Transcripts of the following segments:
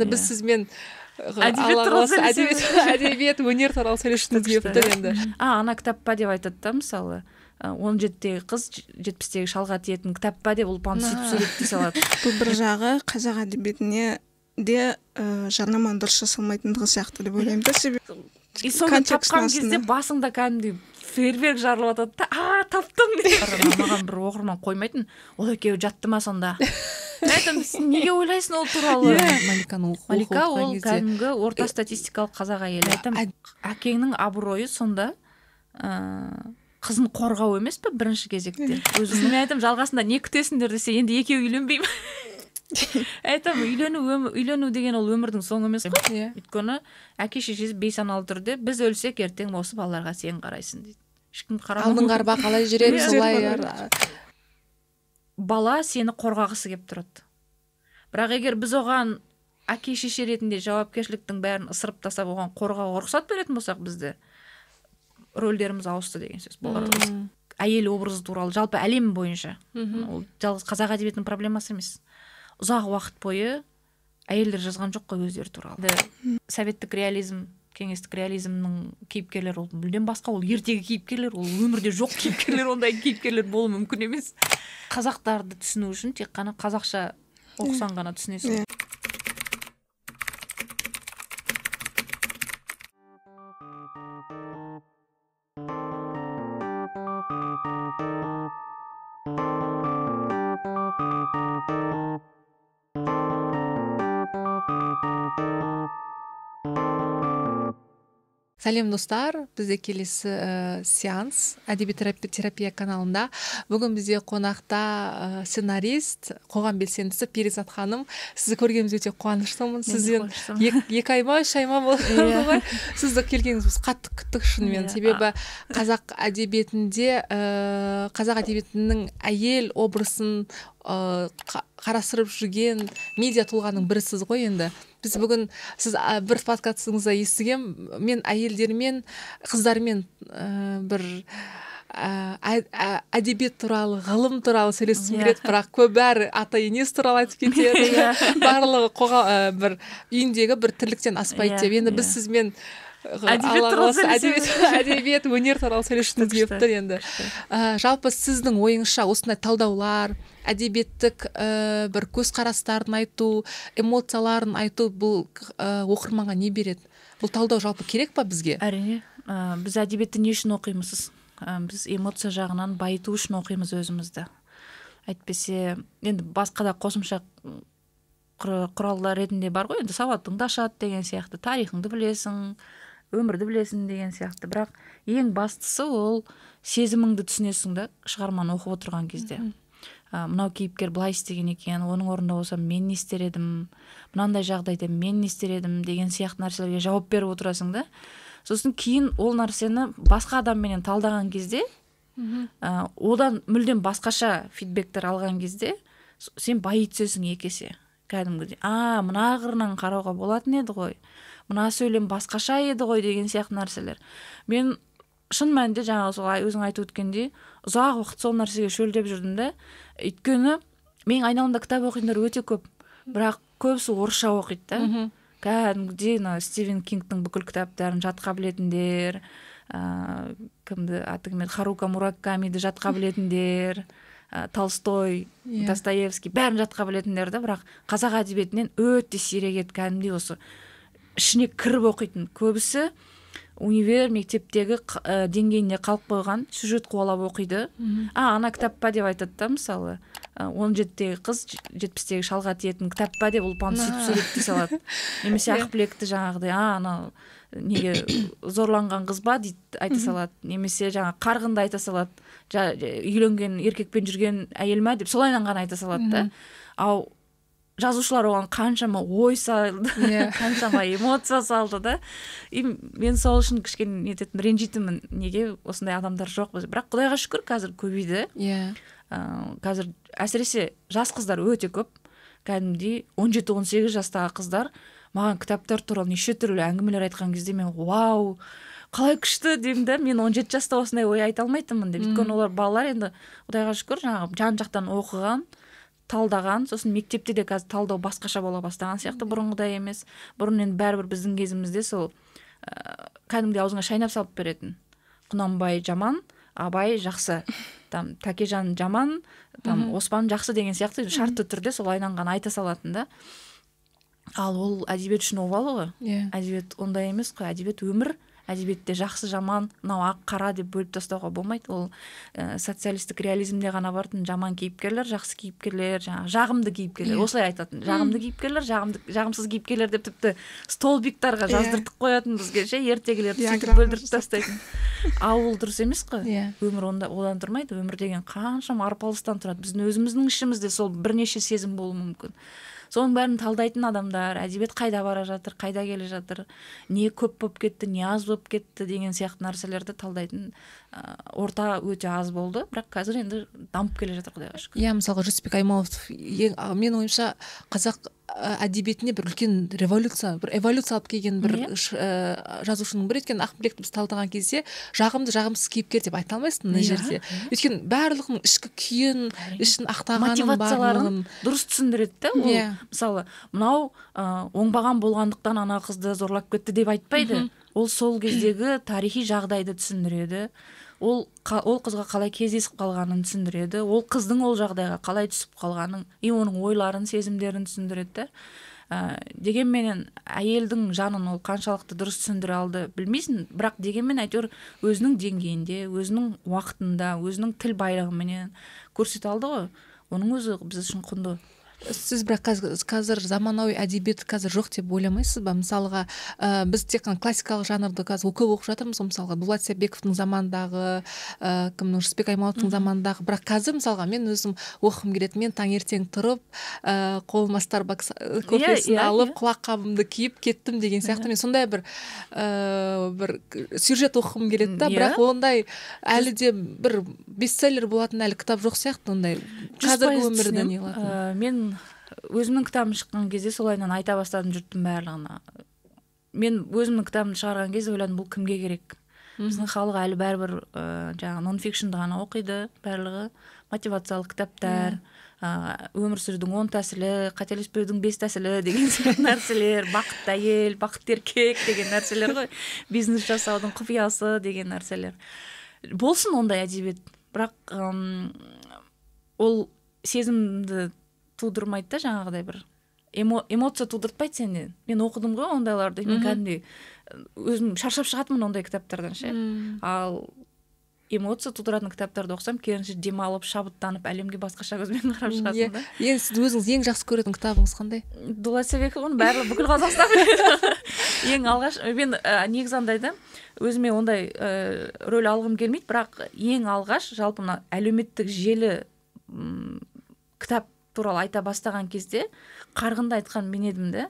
біз сізбен әдебиет өнер туралы сөйлескіміз келіп тұр енді а ана кітап па деп айтады да мысалы э, он жетідегі қыз жетпістегі шалға тиетін кітап па деп ұлпан сөйтіп суреттей салады бұл бір жағы қазақ әдебиетіне де ыыы э, жарнаманы дұрыс жасалмайтындығы сияқты деп ойлаймын да себебі и соны тапқан кезде басыңда кәдімгідей фейерверк жарылып жатады да а таптым деп маған бір оқырман қоймайтын ол екеуі жатты ма сонда этом неге ойлайсың ол туралы маликаны оқу малика ол кәдімгі орта статистикалық қазақ әйелі айтамын әкеңнің абыройы сонда ыыы қызын қорғау емес пе бірінші кезекте өзім мен айтамын жалғасында не күтесіңдер десе енді екеуі үйленбеймін айтам үйлену үйлену деген ол өмірдің соңы емес қой иә өйткені әке шешесі бейсаналы түрде біз өлсек ертең осы балаларға сен қарайсың дейді ешкім қарамайды алдыңғы арба қалай жүреді солай бала сені қорғағысы келіп тұрады бірақ егер біз оған әке шеше ретінде жауапкершіліктің бәрін ысырып тастап оған қорғауға рұқсат беретін болсақ бізді рөлдеріміз ауысты деген сөз mm hmm. әйел образы туралы жалпы әлем бойынша hmm. ол жалғыз қазақ әдебиетінің проблемасы емес ұзақ уақыт бойы әйелдер жазған жоқ қой өздері туралы советтік реализм кеңестік реализмнің кейіпкерлері ол мүлдем басқа ол ертегі кейіпкерлер ол өмірде жоқ кейіпкерлер ондай кейіпкерлер болуы мүмкін емес қазақтарды түсіну үшін тек қана қазақша оқысаң ғана түсінесің сәлем достар бізде келесі ә, сеанс әдеби терапия, каналында бүгін бізде қонақта ә, сценарист қоғам белсендісі перизат ханым сізді көргенімізге өте қуаныштымын сізден екі ек ай ма үш ай ма болды иә. сізді келгеніңізді біз қатты күттік шынымен иә. себебі қазақ әдебиетінде ә, қазақ әдебиетінің әйел образын қарасырып қарастырып жүрген медиа тұлғаның бірісіз ғой енді біз бүгін сіз бір подкастыңызда естігем мен әйелдермен қыздармен ә, бір әдебиет туралы ғылым туралы сөйлескім иә. yeah. бірақ көп бәрі ата енесі туралы айтып кетеді yeah. Иә. барлығы қоға, э, бір үйіндегі бір тірліктен аспайды yeah, иә, деп енді біз сізбен әдебиет өнер туралы сөйлескіміз келіп тұр енді жалпы сіздің ойыңызша осындай талдаулар әдебиеттік ә, бір көзқарастарын айту эмоцияларын айту бұл ә, оқырманға не береді бұл талдау жалпы керек па бізге әрине ә, біз әдебиетті не үшін оқимыз біз эмоция жағынан байыту үшін оқимыз өзімізді әйтпесе енді басқа да қосымша құралдар ретінде бар ғой енді сауатыңды ашады деген сияқты тарихыңды білесің өмірді білесің деген сияқты бірақ ең бастысы ол сезіміңді түсінесің да шығарманы оқып отырған кезде ә, мынау кейіпкер былай істеген екен оның орнында болсам мен не істер едім мынандай жағдайда мен не істер едім деген сияқты нәрселерге жауап беріп отырасың да сосын кейін ол нәрсені басқа адамменен талдаған кезде ә, одан мүлдем басқаша фидбектер алған кезде сен байи түсесің екі есе кәдімгідей а мына қырынан қарауға болатын еді ғой мына сөйлем басқаша еді ғой деген сияқты нәрселер мен шын мәнінде жаңағы сол өзің айтып өткендей ұзақ уақыт сол нәрсеге шөлдеп жүрдім да өйткені менің айналамда кітап оқитындар өте көп бірақ көбісі орысша оқиды да кәдімгідей мына стивен кингтің бүкіл кітаптарын жатқа білетіндер ыыы кімді аты кім еді харука муракамиді жатқа білетіндер ә, толстой иә. достоевский бәрін жатқа білетіндер да бірақ қазақ әдебиетінен өте сирек еді кәдімгідей осы ішіне кіріп оқитын көбісі универ мектептегі ә, деңгейінде қалып қойған сюжет қуалап оқиды а ана кітап па деп айтады да мысалы ә, он жетідегі қыз жетпістегі шалға тиетін кітап па деп ұлпан сөйтіп суреттей салады немесе иә. ақбілекті жаңағыдай а анау неге зорланған қыз ба дейді айта салады немесе жаңа қарғынды айта салады үйленген еркекпен жүрген әйел ма деп солайынан ғана айта салады да ал жазушылар оған қаншама ой салды yeah. Иә. қаншама эмоция салды да и мен сол үшін кішкене нететін ренжитінмін неге осындай адамдар жоқ бірақ құдайға шүкір қазір көбейді иә yeah. Ә, қазір әсіресе жас қыздар өте көп кәдімгідей он жеті он сегіз жастағы қыздар маған кітаптар туралы неше түрлі әңгімелер айтқан кезде мен вау қалай күшті деймін да мен жеті жаста осындай ой айта алмайтынмын деп өйткені олар балалар енді құдайға шүкір жаңағы жан жақтан оқыған талдаған сосын мектепте де қазір талдау басқаша бола бастаған сияқты бұрынғыдай емес бұрын енді бәрібір біздің кезімізде сол ә, кәдімгідей аузыңа шайнап салып беретін құнанбай жаман абай жақсы там тәкежан жаман там оспан жақсы деген сияқты шартты түрде сол айнанған айта салатын да ал ол әдебиет үшін обал ғой yeah. Иә. әдебиет ондай емес қой әдебиет өмір әдебиетте жақсы жаман мынау ақ қара деп бөліп тастауға болмайды ол ә, социалистік реализмде ғана бартын, жаман кейіпкерлер жақсы кейіпкерлер жаңағы жағымды кейіпкерлер yeah. Иә. осылай айтатын жағымды кейіпкерлер жағымды жағымсыз кейіпкерлер деп тіпті столбиктарға иә. жаздыртып қоятын бізге ше ертегілерді иә, сөйтіп бөлдіріп тастайтын ал дұрыс емес қой иә өмір онда одан тұрмайды өмір деген қаншама арпалыстан тұрады біздің өзіміздің ішімізде сол бірнеше сезім болуы мүмкін соның бәрін талдайтын адамдар әдебиет қайда бара жатыр қайда келе жатыр не көп болып кетті не аз болып кетті деген сияқты нәрселерді талдайтын орта өте аз болды бірақ қазір енді дамып келе жатыр құдайға шүкір иә мысалға жүсіпбек аймауытов ең мен ойымша қазақ Э, әдебиетіне бір үлкен революция бір эволюция алып келген бір э, жазушының бірі өйткені ақбілекті біз талдаған кезде жағымды жағымсыз кейіпкер деп айта алмайсың мына иә, жерде өйткені барлығының ішкі күйін ішін ақтағанын Мотивацияларын дұрыс түсіндіреді да ол иә. мысалы мынау оңбаған болғандықтан ана қызды зорлап кетті деп айтпайды ол сол кездегі тарихи жағдайды түсіндіреді ол ол қызға қалай кездесіп қалғанын түсіндіреді ол қыздың ол жағдайға қалай түсіп қалғанын и оның ойларын сезімдерін түсіндіреді да ә, дегенменен әйелдің жанын ол қаншалықты дұрыс түсіндіре алды білмейсің бірақ дегенмен әйтеуір өзінің деңгейінде өзінің уақытында өзінің тіл байлығыменен көрсете алды ғой оның өзі біз үшін құнды сіз бірақ қазір, қазір заманауи әдебиет қазір жоқ деп ойламайсыз ба мысалға ә, біз тек қана классикалық жанрды қазір көп оқып жатырмыз ғой мысалға дулат замандағы ә, э, кімнің жүсіпбек аймауытовтың замандағы бірақ қазір мысалға мен өзім оқығым келеді мен таңертең тұрып ә, қолыма старбакс иә, кофесін yeah, иә, yeah, алып yeah. Иә. құлаққабымды киіп кеттім деген сияқты мен сондай бір ә, бір сюжет оқығым келеді да бірақ ондай әлі де бір бестселлер болатын әлі кітап жоқ сияқты ондай қазіргі өмірді мен өзімнің кітабым шыққан кезде солайынан айта бастадым жұрттың барлығына мен өзімнің кітабымды шығарған кезде ойладым бұл кімге керек біздің халық әлі бәрібір ә, жаңағы нон фикшнді ғана оқиды барлығы мотивациялық кітаптар ә, өмір сүрудің он тәсілі қателеспеудің бес тәсілі деген сияқты нәрселер бақытты әйел бақытты еркек деген нәрселер ғой бизнес жасаудың құпиясы деген нәрселер болсын ондай әдебиет бірақ ол сезімді тудырмайды да жаңағыдай бір эмо, эмоция тудыртпайды сені мен оқыдым ғой ондайларды мен кәдімгідей өзім шаршап шығатынмын ондай кітаптардан ше ал эмоция тудыратын кітаптарды оқысам керісінше демалып шабыттанып әлемге басқаша көзбен қарап шығасың да енді сіз өзіңіз ең жақсы көретін кітабыңыз қандай дулат оның барлығы бүкіл қазақстан ең алғаш мен ә, негізі андай да өзіме ондай ә, рөл алғым келмейді бірақ ең алғаш жалпы мына әлеуметтік желі кітап туралы айта бастаған кезде қарғынды айтқан мен едім да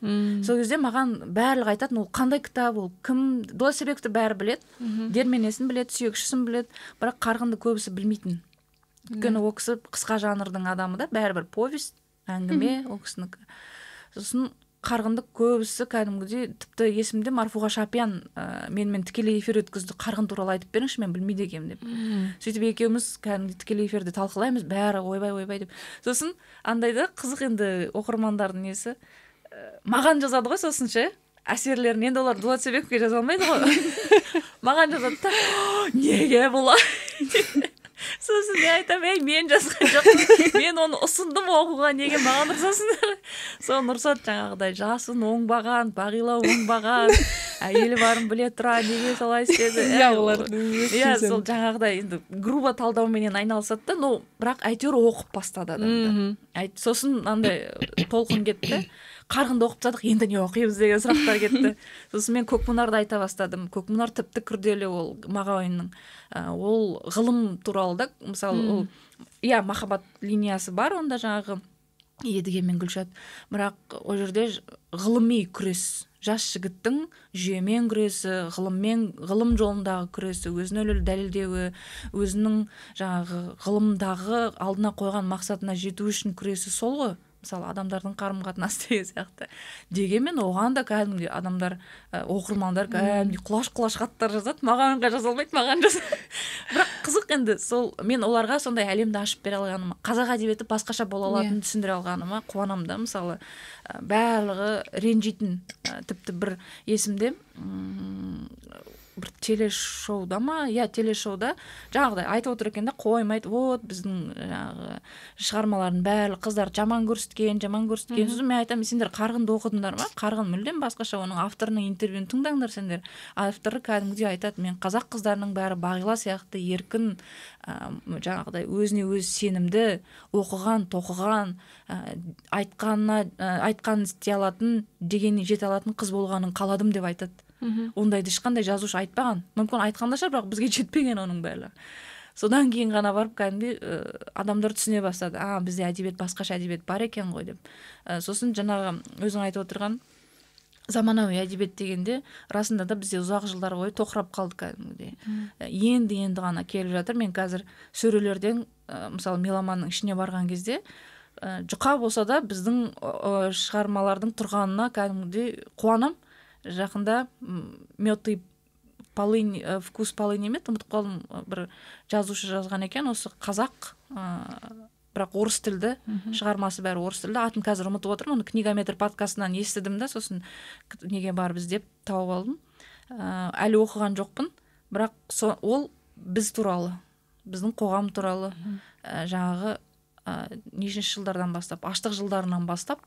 сол кезде маған барлығы айтатын ол қандай кітап ол кім досабековті бәрі білет дерменесін білет сүйекшісін білет бірақ қарғынды көбісі білмейтін өйткені ол кісі қысқа жанрдың адамы да бәрібір повесть әңгіме ол кісінікі сосын қарғынды көбісі кәдімгідей тіпті есімде марфуға шапиян ә, менімен тікелей эфир өткізді қарғын туралы айтып беріңізші мен білмейді екенмін деп сөйтіп екеуміз кәдімгідей тікелей эфирде талқылаймыз бәрі ойбай ойбай деп сосын андай да қызық енді оқырмандардың несі ә, маған жазады ғой сосын ше әсерлерін енді олар дулат себековке жаза алмайды ғой маған жазады да неге бұлай сосын мен айтамын ей мен жазған жоқпын мен оны ұсындым оқуға неге маған ұрсасыңдар соны ұрсады жаңағыдай жасын оңбаған бағила оңбаған әйелі барын біле тұра неге солай істеді иә олардың иә сол жаңағыдай енді грубо талдауменен айналысады да но бірақ әйтеуір оқып бастады адамды сосын андай толқын кетті қарғынды оқып тастадық енді не оқимыз деген сұрақтар кетті сосын мен көкмұнарды айта бастадым көкмұнар тіпті күрделі ол мағауиннің ол ғылым туралы мысалы да мысалы ол иә махаббат линиясы бар онда жаңағы едіге мен гүлшат бірақ ол жерде ғылыми күрес жас жігіттің жүйемен күресі ғылыммен ғылым жолындағы күресі өзін өлі дәлелдеуі өзінің жаңағы ғылымдағы алдына қойған мақсатына жету үшін күресі сол ғой мысалы адамдардың қарым қатынасы деген сияқты дегенмен оған да кәдімгідей адамдар оқырмандар кәдімгідей құлаш құлаш хаттар жазады мағанға алмайды маған жаз бірақ қызық енді сол мен оларға сондай әлемді ашып бере алғаныма қазақ әдебиеті басқаша бола иә. алатынын yeah. түсіндіре алғаныма қуанамын да мысалы барлығы ренжитін ә, тіпті бір есімде бір телешоуда ма иә телешоуда жаңағыдай айтып отыр екен да қоймайды вот біздің жаңағы шығармалардың барлығы қыздар жаман көрсеткен жаман көрсеткен сосын мен айтамын сендер қарғынды оқыдыңдар ма қарғын мүлдем басқаша оның авторының интервьюін тыңдаңдар сендер авторы кәдімгідей айтады мен қазақ қыздарының бәрі бағила сияқты еркін ә, жаңағыдай өзіне өзі сенімді оқыған тоқыған ә, айтқанына ә, айтқанын істей алатын дегеніне жете алатын қыз болғанын қаладым деп айтады мхм ондайды ешқандай жазушы айтпаған мүмкін айтқан да шығар бірақ бізге жетпеген оның бәрі содан кейін ғана барып кәдімгідей адамдар түсіне бастады а бізде әдебиет басқаша әдебиет бар екен ғой деп ә, сосын жаңағы өзің айтып отырған заманауи әдебиет дегенде расында да бізде ұзақ жылдар бойы тоқырап қалды кәдімгідей енді енді ғана келіп жатыр мен қазір сөрелерден ә, мысалы меломанның ішіне барған кезде ә, жұқа болса да біздің ә, шығармалардың тұрғанына кәдімгідей қуанамын жақында мед полынь э, вкус полыни ме еді ұмытып қалдым бір жазушы жазған екен осы қазақ ә, бірақ орыс тілді шығармасы бәрі орыс тілді атын қазір ұмытып отырмын оны книгометр подкастынан естідім да сосын неге барып іздеп тауып алдым ә, әлі оқыған жоқпын бірақ ол біз туралы біздің қоғам туралы ә, жаңағы ә, нешінші жылдардан бастап аштық жылдарынан бастап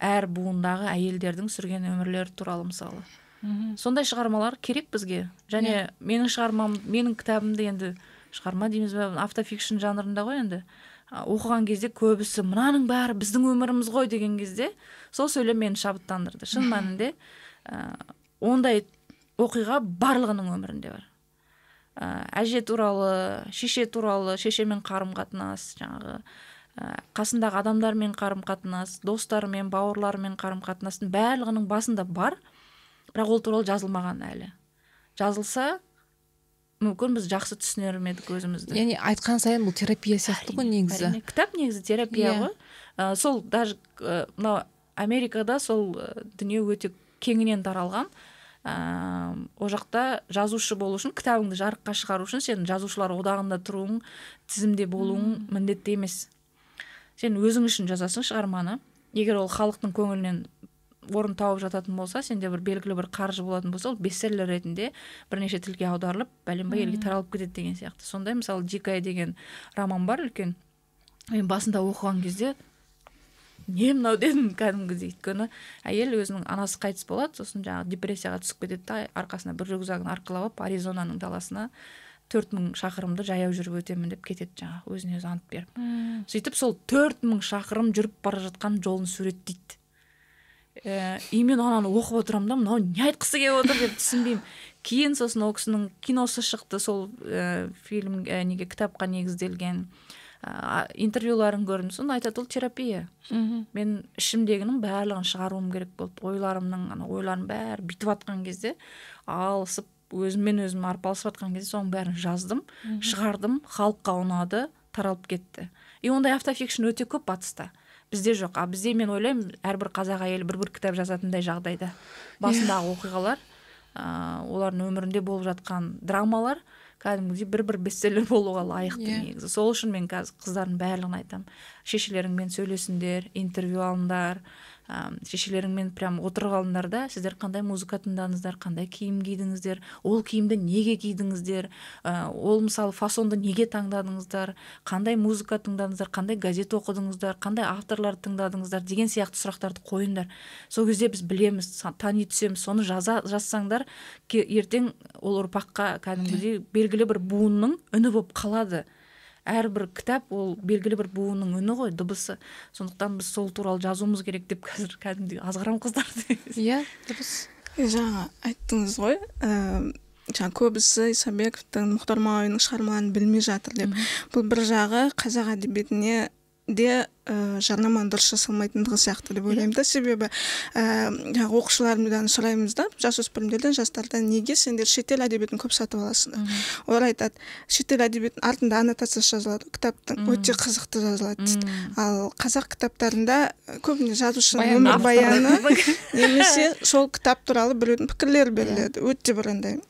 әр буындағы әйелдердің сүрген өмірлері туралы мысалы мхм сондай шығармалар керек бізге және yeah. Иә. менің шығармам менің кітабымды енді шығарма дейміз ба, автофикшн жанрында ғой енді оқыған кезде көбісі мынаның бәрі біздің өміріміз ғой деген кезде сол сөйлем мені шабыттандырды шын мәнінде ә, ондай оқиға барлығының өмірінде бар ә, әже туралы шеше туралы шешемен қарым қатынас жаңағы Ә, қасындағы адамдармен қарым қатынас достарымен бауырларымен қарым қатынастың барлығының басында бар бірақ ол туралы жазылмаған әлі жазылса мүмкін біз жақсы түсінер ме едік өзімізді яғни айтқан сайын бұл терапия сияқты ғой негізі әрине. кітап негізі терапия иә. ғой ә, сол даже ә, мынау америкада сол дүние өте кеңінен таралған ыыы ол жақта жазушы болу үшін кітабыңды жарыққа шығару үшін сен жазушылар одағында тұруың тізімде болуың міндетті емес сен өзің үшін жазасың шығарманы егер ол халықтың көңілінен орын тауып жататын болса сенде бір белгілі бір қаржы болатын болса ол бестселлер ретінде бірнеше тілге аударылып бәленбай елге таралып кетеді деген сияқты сондай мысалы дикая деген роман бар үлкен мен басында оқыған кезде не мынау дедім кәдімгідей өйткені әйел өзінің анасы қайтыс болады сосын жаңағы депрессияға түсіп кетеді да арқасына бір рюкзагын арқалап алып аризонаның даласына төрт мың шақырымды жаяу жүріп өтемін деп кетеді жаңағы өзіне өзі ант беріп сөйтіп сол төрт мың шақырым жүріп бара жатқан жолын суреттейді ііі э, и мен ананы оқып отырамын да мынау не айтқысы келіп отыр деп түсінбеймін кейін сосын ол кісінің киносы шықты сол ә, фильм ә, неге кітапқа негізделген ә, интервьюларын көрдім сонда айтады ол терапия мхм мен ішімдегінің барлығын шығаруым керек болды ойларымның ана ойларым бәрі бүйтіп жатқан кезде алысып өзіммен өзім арпалысып жатқан кезде соның бәрін жаздым шығардым халыққа ұнады таралып кетті и ондай автофикшн өте көп батыста бізде жоқ а бізде мен ойлаймын әрбір қазақ әйелі бір бір кітап жазатындай жағдайда басындағы иә. оқиғалар ә, олардың өмірінде болып жатқан драмалар кәдімгідей бір бір бестселлер болуға лайықты yeah. Иә. негізі сол үшін мен қазір қыздардың барлығына айтамын шешелеріңмен сөйлесіңдер интервью алыңдар ә, шешелеріңмен прям отырып да сіздер қандай музыка тыңдадыңыздар қандай киім кидіңіздер ол киімді неге кидіңіздер ә, ол мысалы фасонды неге таңдадыңыздар қандай музыка тыңдадыңыздар қандай газет оқыдыңыздар қандай авторларды тыңдадыңыздар деген сияқты сұрақтарды қойыңдар сол кезде біз білеміз тани түсеміз соны жаза жазсаңдар ертең ол ұрпаққа кәдімгідей белгілі бір буынның үні болып қалады әрбір кітап ол белгілі бір буынның үні ғой дыбысы сондықтан біз сол туралы жазуымыз керек деп қазір кәдімгідей азғырам қыздарды иә дұрыс жаңа айттыңыз ғой жаңа көбісі исабековтың мұхтар мағауиннің шығармаларын білмей жатыр деп бұл бір жағы қазақ әдебиетіне де ә, э, жарнаманы дұрыс жасалмайтындығы сияқты деп ойлаймын да себебі э, жаңағы ә, оқушылардан сұраймыз да жасөспірімдерден жастардан неге сендер шетел әдебиетін көп сатып аласыңдар олар айтады шетел әдебиетінің артында аннотациясы жазылады кітаптың өте қызықты жазылады дейді ал қазақ кітаптарында көбіне жазушының өмірбаяны немесе сол кітап туралы біреудің пікірлері иә. беріледі өте бір андай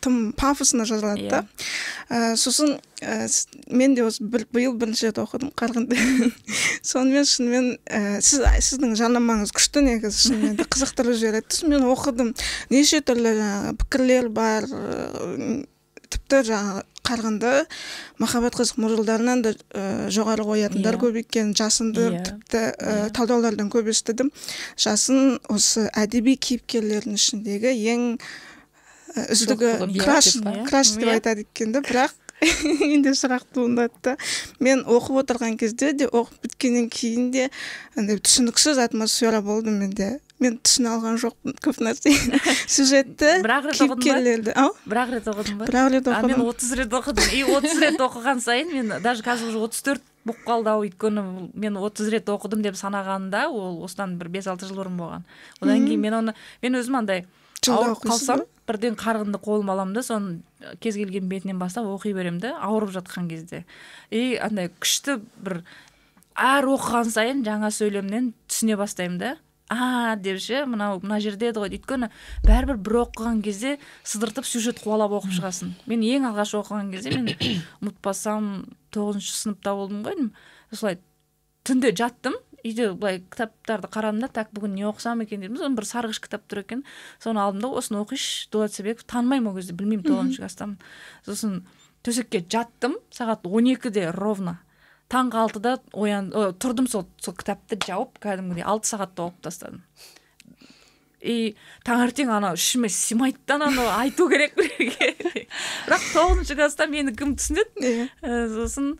тым пафосно жазылады да иә. ә, сосын ә, мен де осы бір, биыл бірінші рет оқыдым қарғынды сонымен шынымен ә, сіз сіздің жарнамаңыз күшті негізі шынымен де қызықтырып жібереді сосын мен оқыдым неше түрлі жаңағы пікірлер бар тіпті жаңағы қарғынды махаббат қызық мұржылдарынан да ә, жоғары қоятындар yeah. Иә. көп екен жасынды yeah. Иә. тіпті ә, талдаулардан көп естідім жасын осы әдеби кейіпкерлердің ішіндегі ең үздігі краш краш деп иә. айтады екен да бірақ менде сұрақ туындады да мен оқып отырған кезде де оқып біткеннен кейін де андай түсініксіз атмосфера болды менде мен түсіне алған жоқпын көп нәрсені сюжетті бірақ рет кейіпкерлерді ау бірақ рет оқыдың ба бірақ рет оқыдым мен отыз рет оқыдым и отыз рет оқыған сайын мен даже қазір уже отыз төрт болып қалды ау өйткені мен отыз рет оқыдым деп санағанда ол осыдан бір бес алты жыл бұрын болған одан кейін мен оны мен өзім андай жылда ауырып қалсам бірден қарғынды қолыма аламын да соны кез келген бетінен бастап оқи беремін да ауырып жатқан кезде и андай күшті бір әр оқыған сайын жаңа сөйлемнен түсіне бастаймын да а деп ше мынау мына жерде еді ғой өйткені бәрібір бір оқыған кезде сыдыртып сюжет қуалап оқып шығасың мен ең алғаш оқыған кезде мен ұмытпасам тоғызыншы сыныпта болдым ғой деймін осылай түнде жаттым үйде былай кітаптарды қарадым да так бүгін не оқысам екен дедім соны бір сарғыш кітап тұр екен соны алдым да осыны оқиыншы дулат исабеков танымаймын ол кезде білмеймін тоғызыншы класстамын сосын төсекке жаттым сағат он екіде ровно таңғы алтыда оян тұрдым сол сол кітапты жауып кәдімгідей алты сағатта оқып тастадым и таңертең ана, ішіме сыймайды да ананы айту керек бірге бірақ тоғызыншы класста мені кім түсінеді иә. сосын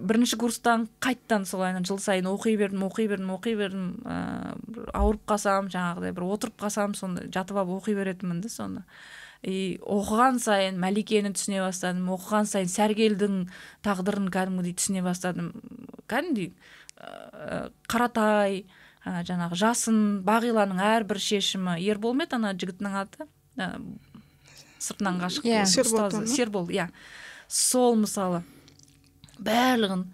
бірінші курстан қайттан солай жыл сайын оқи бердім оқи бердім оқи бердім ыыы ауырып қалсам жаңағыдай бір отырып қалсам соны жатып алып оқи беретінмін да соны и оқыған сайын мәликені түсіне бастадым оқыған сайын сәргелдің тағдырын кәдімгідей түсіне бастадым кәдімгідей ә, қаратай ә, жаңағы жасын бағиланың әрбір шешімі ербол ма ана жігітінің аты ә, сыртынан ғашық yeah. Иә. сербол иә сол мысалы барлығын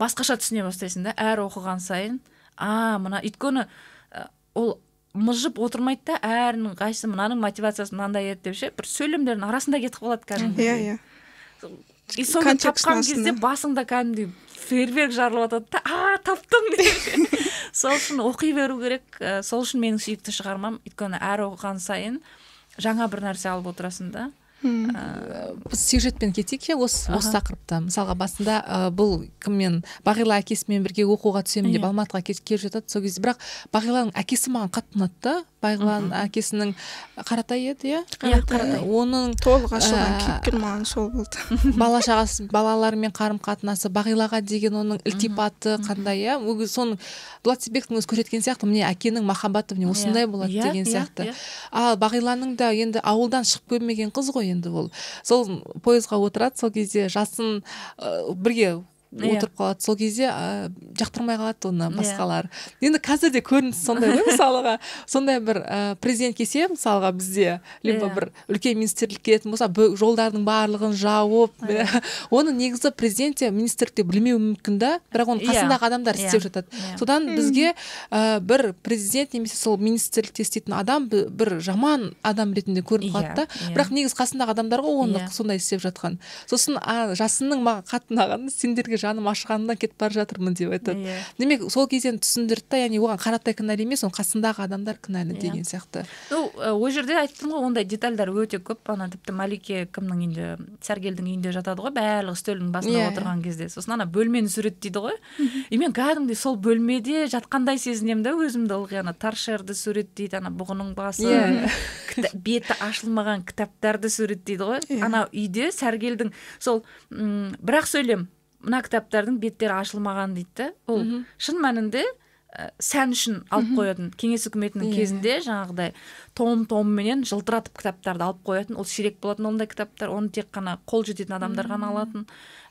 басқаша түсіне бастайсың да әр оқыған сайын а мына өйткені э, ол мыжып отырмайды да әрінің қайсысы мынаның мотивациясы мынандай еді деп ше бір сөйлемдердің арасында кетіп қалады кәдімгідей иә иә и соны тапқан кезде басыңда кәдімгідей фейерверк жарылып жатады да а таптым сол үшін оқи беру керек э, сол үшін менің сүйікті шығармам өйткені әр оқыған сайын жаңа бір нәрсе алып отырасың да ә, біз э, сюжетпен кетейік иә осы осы тақырыпта мысалға басында ә, бұл кіммен бағила әкесімен бірге оқуға түсемін деп иә. алматыға келіп жатады сол кезде бірақ бағиланың әкесі маған қатты ұнады да бағиланың әкесінің э, қаратай еді иә, иә оның толық ашылған кейіпкер маған сол болды бала шағасы балалармен қарым қатынасы бағилаға деген оның ілтипаты қандай иә өгіз соның дулатбектің өзі көрсеткен сияқты міне әкенің махаббаты міне иә. осындай болады деген сияқты ал бағиланың да енді ауылдан шығып көрмеген қыз ғой енді ол сол пойызға отырады сол кезде жасын ә, бірге Иә. отырып қалады сол кезде ә, жақтырмай қалады оны иә. басқалар yeah. енді қазір де көрініс сондай ғой мысалға сондай бір ә, президент келсе мысалға бізде либо yeah. Иә. бір үлкен министрлік келетін болса жолдардың барлығын жауып yeah. оны негізі президент те министрлік те білмеуі мүмкін да бірақ оның қасындағы адамдар істеп жатады содан -hmm. бізге ә, бір президент немесе сол министрлікте істейтін адам бір жаман адам ретінде көрініп қалады да бірақ негізі қасындағы адамдар ғой оны сондай істеп жатқан сосын ә, жасынның маған қатты ұнағаны сендерге жаным ашығанымнан кетіп бара жатырмын деп айтады yeah. Иә. демек сол кезден түсіндірді да яғни оған қаратай кінәлі емес оның қасындағы адамдар кінәлі yeah. Иә. деген сияқты ну ол жерде айттым ғой ондай детальдар өте көп ана тіпті малике кімнің үйінде сәргелдің үйінде жатады ғой барлығы үстелдің басында yeah. Иә. отырған кезде сосын ана бөлмені суреттейді ғой и мен кәдімгідей сол бөлмеде жатқандай сезінемін да өзімді ылғи ана торшерді суреттейді ана бұғының басы беті ашылмаған кітаптарды суреттейді ғой yeah. ана үйде сәргелдің сол бірақ сөйлем мына кітаптардың беттері ашылмаған дейді да ол шын мәнінде сән үшін алып қоятын кеңес үкіметінің иә. кезінде жаңағыдай том томменен жылтыратып кітаптарды алып қоятын ол сирек болатын ондай кітаптар оны тек қана қол жететін адамдар ғана алатын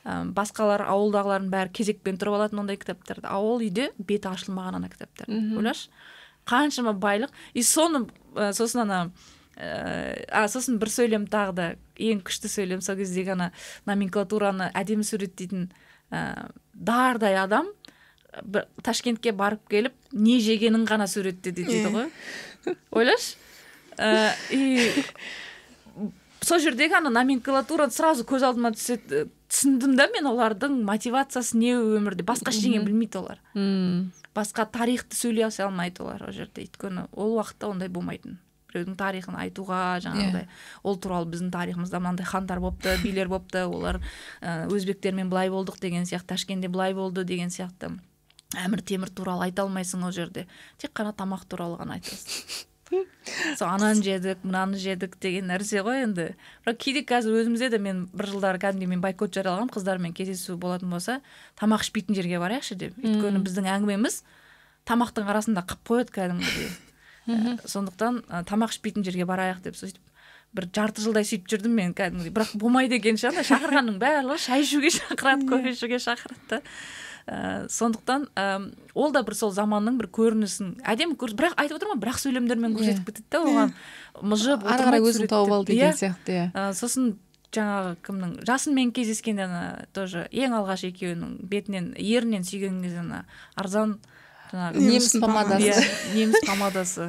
ә, басқалар ауылдағылардың бәрі кезекпен тұрып алатын ондай кітаптарды а ол үйде беті ашылмаған ана кітаптар ойлашы қаншама байлық и соны ә, сосын ана ә, сосын бір сөйлем тағы да ең күшті сөйлем сол кездегі ана номенклатураны әдемі суреттейтін ә, дардай адам ә, бір, ташкентке барып келіп не жегенін ғана суреттеді дейді ғой ойлашы ә, и сол жердегі ана номенклатура сразу көз алдыма түседі ә, түсіндім да мен олардың мотивациясы не өмірде басқа ештеңе білмейді олар басқа тарихты сөйлей алмайды олар ол жерде өйткені ол уақытта ондай болмайтын біреудің тарихын айтуға жаңағыдай иә. ол туралы біздің тарихымызда мынандай хандар болыпты билер болыпты олар өзбектермен былай болдық деген сияқты ташкентте былай болды деген сияқты әмір темір туралы айта алмайсың ол жерде тек қана тамақ туралы ғана айтасың сол ананы жедік мынаны жедік деген нәрсе ғой енді бірақ кейде қазір өзімізде де мен бір жылдары кәдімгідей мен байкот жариялағанмын қыздармен кездесу болатын болса тамақ ішпейтін жерге барайықшы деп өйткені біздің әңгімеміз тамақтың арасында қып қояды кәдімгідей ә, сондықтан ә, тамақ ішпейтін жерге барайық деп сөйтіп бір жарты жылдай сөйтіп жүрдім мен кәдімгідей бірақ болмайды екен ше ана шақырғанның барлығы шай ішуге шақырады кофе ішуге шақырады ә, сондықтан ә, ол да бір сол заманның бір көрінісін әдемі көріс бірақ айтып отырмын ғой бірақ сөйлемдермен иә. көрсетіп кетеді да оған мыжып ары қарай өзін тауып ал деген сияқты иә, иә. сосын жаңағы кімнің жасынмен кездескенде ана тоже ең алғаш екеуінің бетінен ерінен сүйген кезде ана арзан жаңағы иә, неміс помадасы помадасы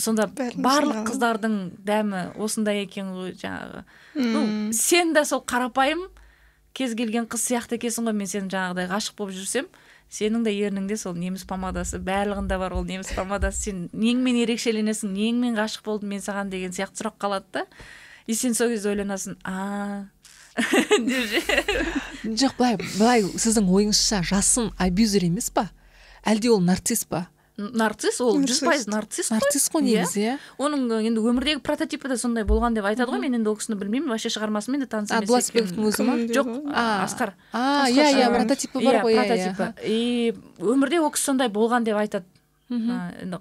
сонда барлық қыздардың дәмі осындай екен ғой жаңағы ну сен де сол қарапайым кез келген қыз сияқты екенсің ғой мен сені жаңағыдай ғашық болып жүрсем сенің де ерніңде сол неміс помадасы барлығында бар ол неміс помадасы сен неңмен ерекшеленесің неңмен ғашық болдым мен саған деген сияқты сұрақ қалады да и сен сол кезде ойланасың а жоқ былай былай сіздің ойыңызша жасын абьюзер емес па әлде ол нарцисс па нарцисс ол жүз пайыз нарцисс нарцисс қой иә. негізі иә оның енді өмірдегі прототипі де сондай болған деп айтады ғой мен енді ол кісіні білмеймін вообще шығармасымен де таныс емес дулатбековтің өзі ма жоқ асқар а иә иә, иә, иә прототипі бар ғой прототипі и өмірде ол кісі сондай болған деп айтады енді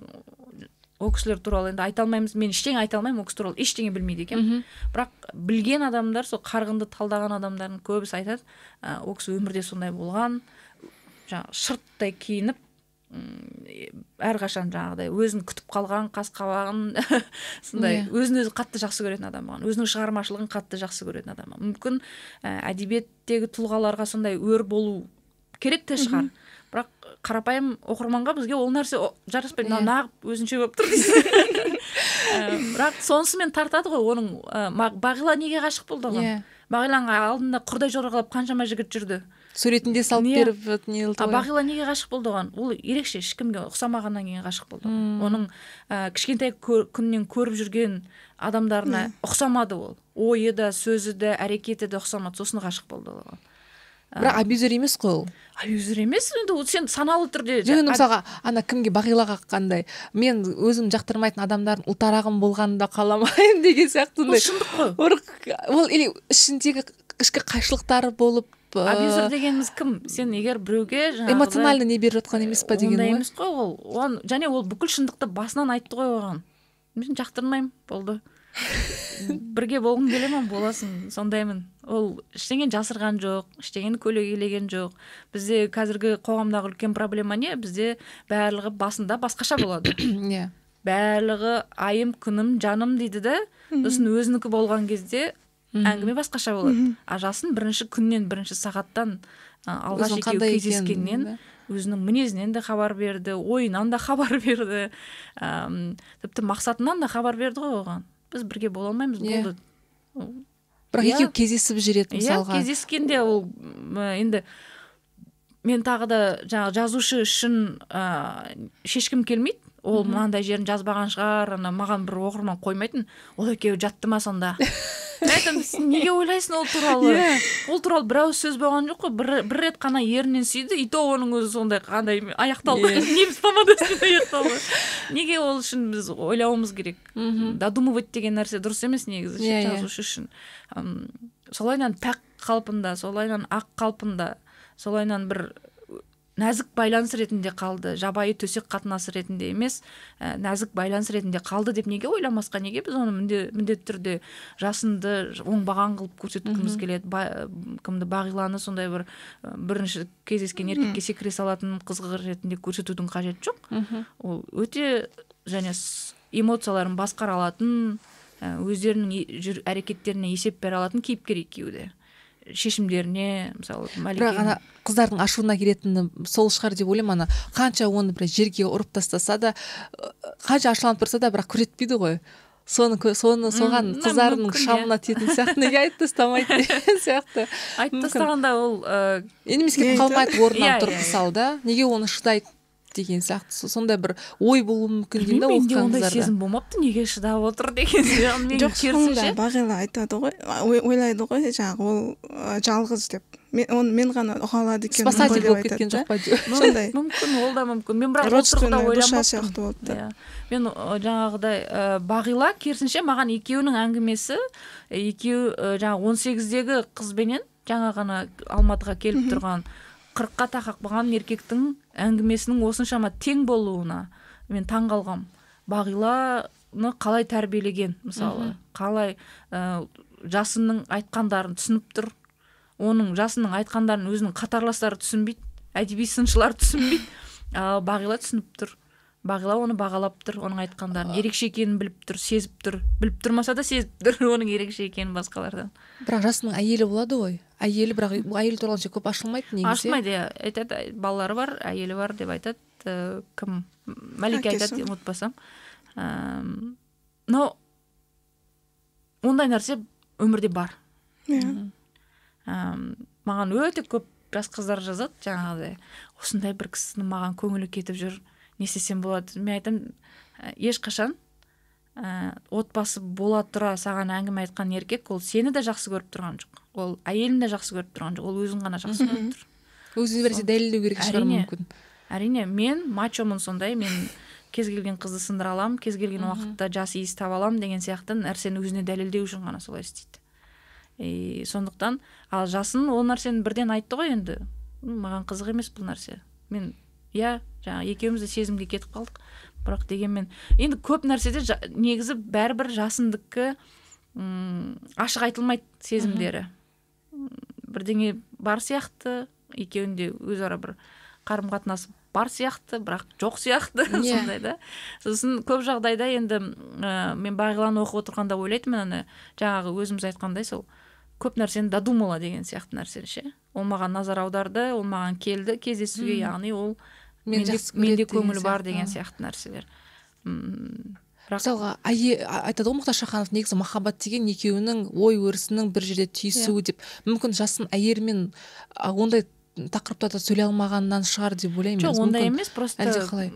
ол кісілер туралы енді айта алмаймыз мен ештеңе айта алмаймын ол кісі туралы ештеңе білмейді екенмін бірақ білген адамдар сол қарғынды талдаған адамдардың көбісі айтады ол кісі өмірде сондай болған жаңағы шырттай киініп әрқашан жаңағыдай өзін күтіп қалған қас қабағын сондай yeah. Иә. өзін өзі қатты жақсы көретін адам болған өзінің шығармашылығын қатты жақсы көретін адам мүмкін ә, әдебиеттегі тұлғаларға сондай өр болу керек те шығар mm -hmm. бірақ қарапайым оқырманға бізге ол нәрсе жараспайды мынау yeah. Иә. нағып өзінше болып тұр ә, бірақ сонысымен тартады ғой оның ә, бағила неге ғашық болды оған yeah. Иә. бағиланың алдында құрдай жорғалап қаншама жігіт жүрді суретін де салып беріп неғылды ғой бағила неге ғашық болды оған ол ерекше ешкімге ұқсамағаннан кейін ғашық болды hmm. оның ә, кішкентай көр, күннен көріп жүрген адамдарына ұқсамады ол ойы да сөзі де әрекеті де ұқсамады сосын ғашық болды ол оған бірақ абьюзер емес қой ол абьюзер емес енді ол сен саналы түрде жоқ енді мысалға ана кімге бағилаға қандай мен өзім жақтырмайтын адамдардың ұлтарағым болғанын да қаламаймын деген сияқты ол шындық қой ол или ішіндегі ішкі қайшылықтары болып абьюзер дегеніміз кім сен егер біреуге жаңағы эмоционально не беріп жатқан емес па деген ондай емес қой ол оған және ол бүкіл шындықты басынан айтты ғой оған мен жақтырмаймын болды бірге болғым келе ма боласың сондаймын ол ештеңені жасырған жоқ ештеңені көлегейлеген жоқ бізде қазіргі қоғамдағы үлкен проблема не бізде барлығы басында басқаша болады иә барлығы айым күнім жаным дейді да сосын өзінікі болған кезде әңгіме басқаша болады а жасын бірінші күннен бірінші сағаттан алғаш екеуі кездескеннен өзінің мінезінен де хабар берді ойынан да хабар берді тіпті мақсатынан да хабар берді ғой оған біз бірге бола алмаймыз иә. болды бірақ иә. екеуі кездесіп жүреді иә, мысалға иә кездескенде ол енді мен тағы да жаңағы жазушы үшін ә, шешкім келмейді ол мынандай жерін жазбаған шығар ана маған бір оқырман қоймайтын ол екеуі жатты ма сонда айтамын неге ойлайсың ол туралы иә. ол туралы бір ауыз сөз болған жоқ қой бір, рет қана ерінен сүйді и то оның өзі сондай қандай аяқталды иә. неміс помадасымен аяқталды неге ол үшін біз ойлауымыз керек додумывать деген нәрсе дұрыс емес негізі ше иә, жазушы үшін солайынан пәк қалпында солайнан ақ қалпында солайынан бір нәзік байланыс ретінде қалды жабайы төсек қатынасы ретінде емес ә, нәзік байланыс ретінде қалды деп неге ойламасқа неге біз оны міндетті түрде жасынды оңбаған қылып көрсеткіміз келеді ба, кімді бағиланы сондай бір бірінші кездескен еркекке секіре салатын қызғы ретінде көрсетудің қажеті жоқ ол өте және эмоцияларын басқара алатын ә, өздерінің әрекеттеріне есеп бере алатын кейіпкер екеуі де шешімдеріне мысалы бірақ ана қыздардың ашуына келетіні сол шығар деп ойлаймын ана қанша оны бір жерге ұрып тастаса да қанша ашуланып тұрса да бірақ көрсетпейді ғой соны соны соған қыздарының иә. шамына тиетін сияқты неге айтып тастамайды деген сияқты айтып тастағанда ол ыыы енді кетіп қалмайды орнынан иә, тұрып иә, мысалы да неге оны шыдайды деген сияқты сондай бір ой болуы мүмкін деймін да менде ондай сезім болмапты неге шыдап отыр деген жоқ бағила айтады ғой ойлайды ғой жаңағы ол жалғыз деп мен оны мен ғана ұға алады екенмін спасатель болып кеткен жоқ па сондай мүмкін ол да мүмкін мен бірақ отырықта болды да иә. мен жаңағыдай бағила керісінше маған екеуінің әңгімесі екеуі жаңағы он сегіздегі қызбенен жаңа ғана алматыға келіп тұрған қырыққа тақақпаған еркектің әңгімесінің осыншама тең болуына мен таң қалғам. бағиланы қалай тәрбиелеген мысалы қалай ә, жасынның айтқандарын түсініп тұр оның жасының айтқандарын өзінің қатарластары түсінбейді әдеби сыншылар түсінбейді ал бағила түсініп тұр бағила оны бағалап тұр оның айтқандарын ерекше екенін біліп тұр сезіп тұр біліп тұрмаса да сезіп тұр оның ерекше екенін басқалардан бірақ жасының әйелі болады ғой әйелі бірақ әйел туралы көп ашылмайды негізі ашылмайды иә айтады балалары бар әйелі бар деп айтады э, кім мәлике айтады ұмытпасам э, но ондай нәрсе өмірде бар иә э, маған өте көп жас қыздар жазады жаңағыдай осындай бір кісіні маған көңілі кетіп жүр не істесем болады мен айтамын ешқашан ә, отбасы бола тұра саған әңгіме айтқан еркек ол сені де жақсы көріп тұрған жоқ ол әйелін де жақсы көріп тұрған жоқ ол өзін ғана жақсы көріп тұр өзі нәрсе дәлелдеу керек шығар мүмкін әрине мен мачомын сондай мен кез келген қызды сындыра аламын кез келген уақытта жас иіс таба аламын деген сияқты нәрсені өзіне дәлелдеу үшін ғана солай істейді и сондықтан ал жасын ол нәрсені бірден айтты ғой енді маған қызық емес бұл нәрсе мен иә жаңағы екеуміз де сезімге кетіп қалдық бірақ дегенмен енді көп нәрседе негізі бәрібір жасындікі м ашық айтылмайды сезімдері бірдеңе бар сияқты екеуінде өзара бір қарым қатынас бар сияқты бірақ жоқ сияқты yeah. Иә. сондай да сосын көп жағдайда енді ә, мен бағиланы оқып отырғанда ойлайтынмын ана жаңағы өзіміз айтқандай сол көп нәрсені додумала деген сияқты нәрсені ше ол маған назар аударды ол маған келді кездесуге hmm. яғни ол менде, көңіл бар деген сияқты нәрселер мысалға айтады ғой мұхтар шаханов негізі махаббат деген екеуінің ой өрісінің бір жерде түйісуі иә. деп мүмкін жасын әйермен ондай тақырыпта да сөйлей алмағаннан шығар деп ойлаймын жоқ ондай емес просто әлде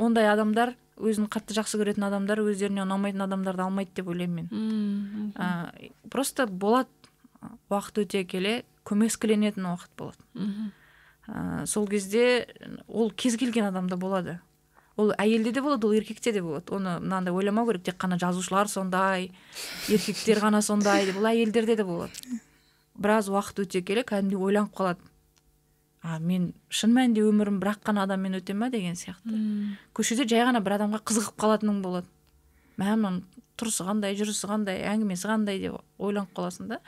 ондай адамдар өзін қатты жақсы көретін адамдар өздеріне ұнамайтын адамдарды алмайды деп ойлаймын мен ә, просто болады уақыт өте келе көмескіленетін уақыт болады ә, сол кезде ол кез келген адамда болады ол әйелде де болады ол еркекте де болады оны мынандай ойламау керек тек қана жазушылар сондай еркектер ғана сондай деп ол әйелдерде де болады біраз уақыт өте келе кәдімгідей ойланып қалады а мен шын мәнінде өмірім бір ақ қана адаммен өте ма деген сияқты hmm. көшеде жай ғана бір адамға қызығып қалатының болады мә мынаның тұрысы қандай жүрісі қандай әңгімесі қандай деп ойланып қаласың да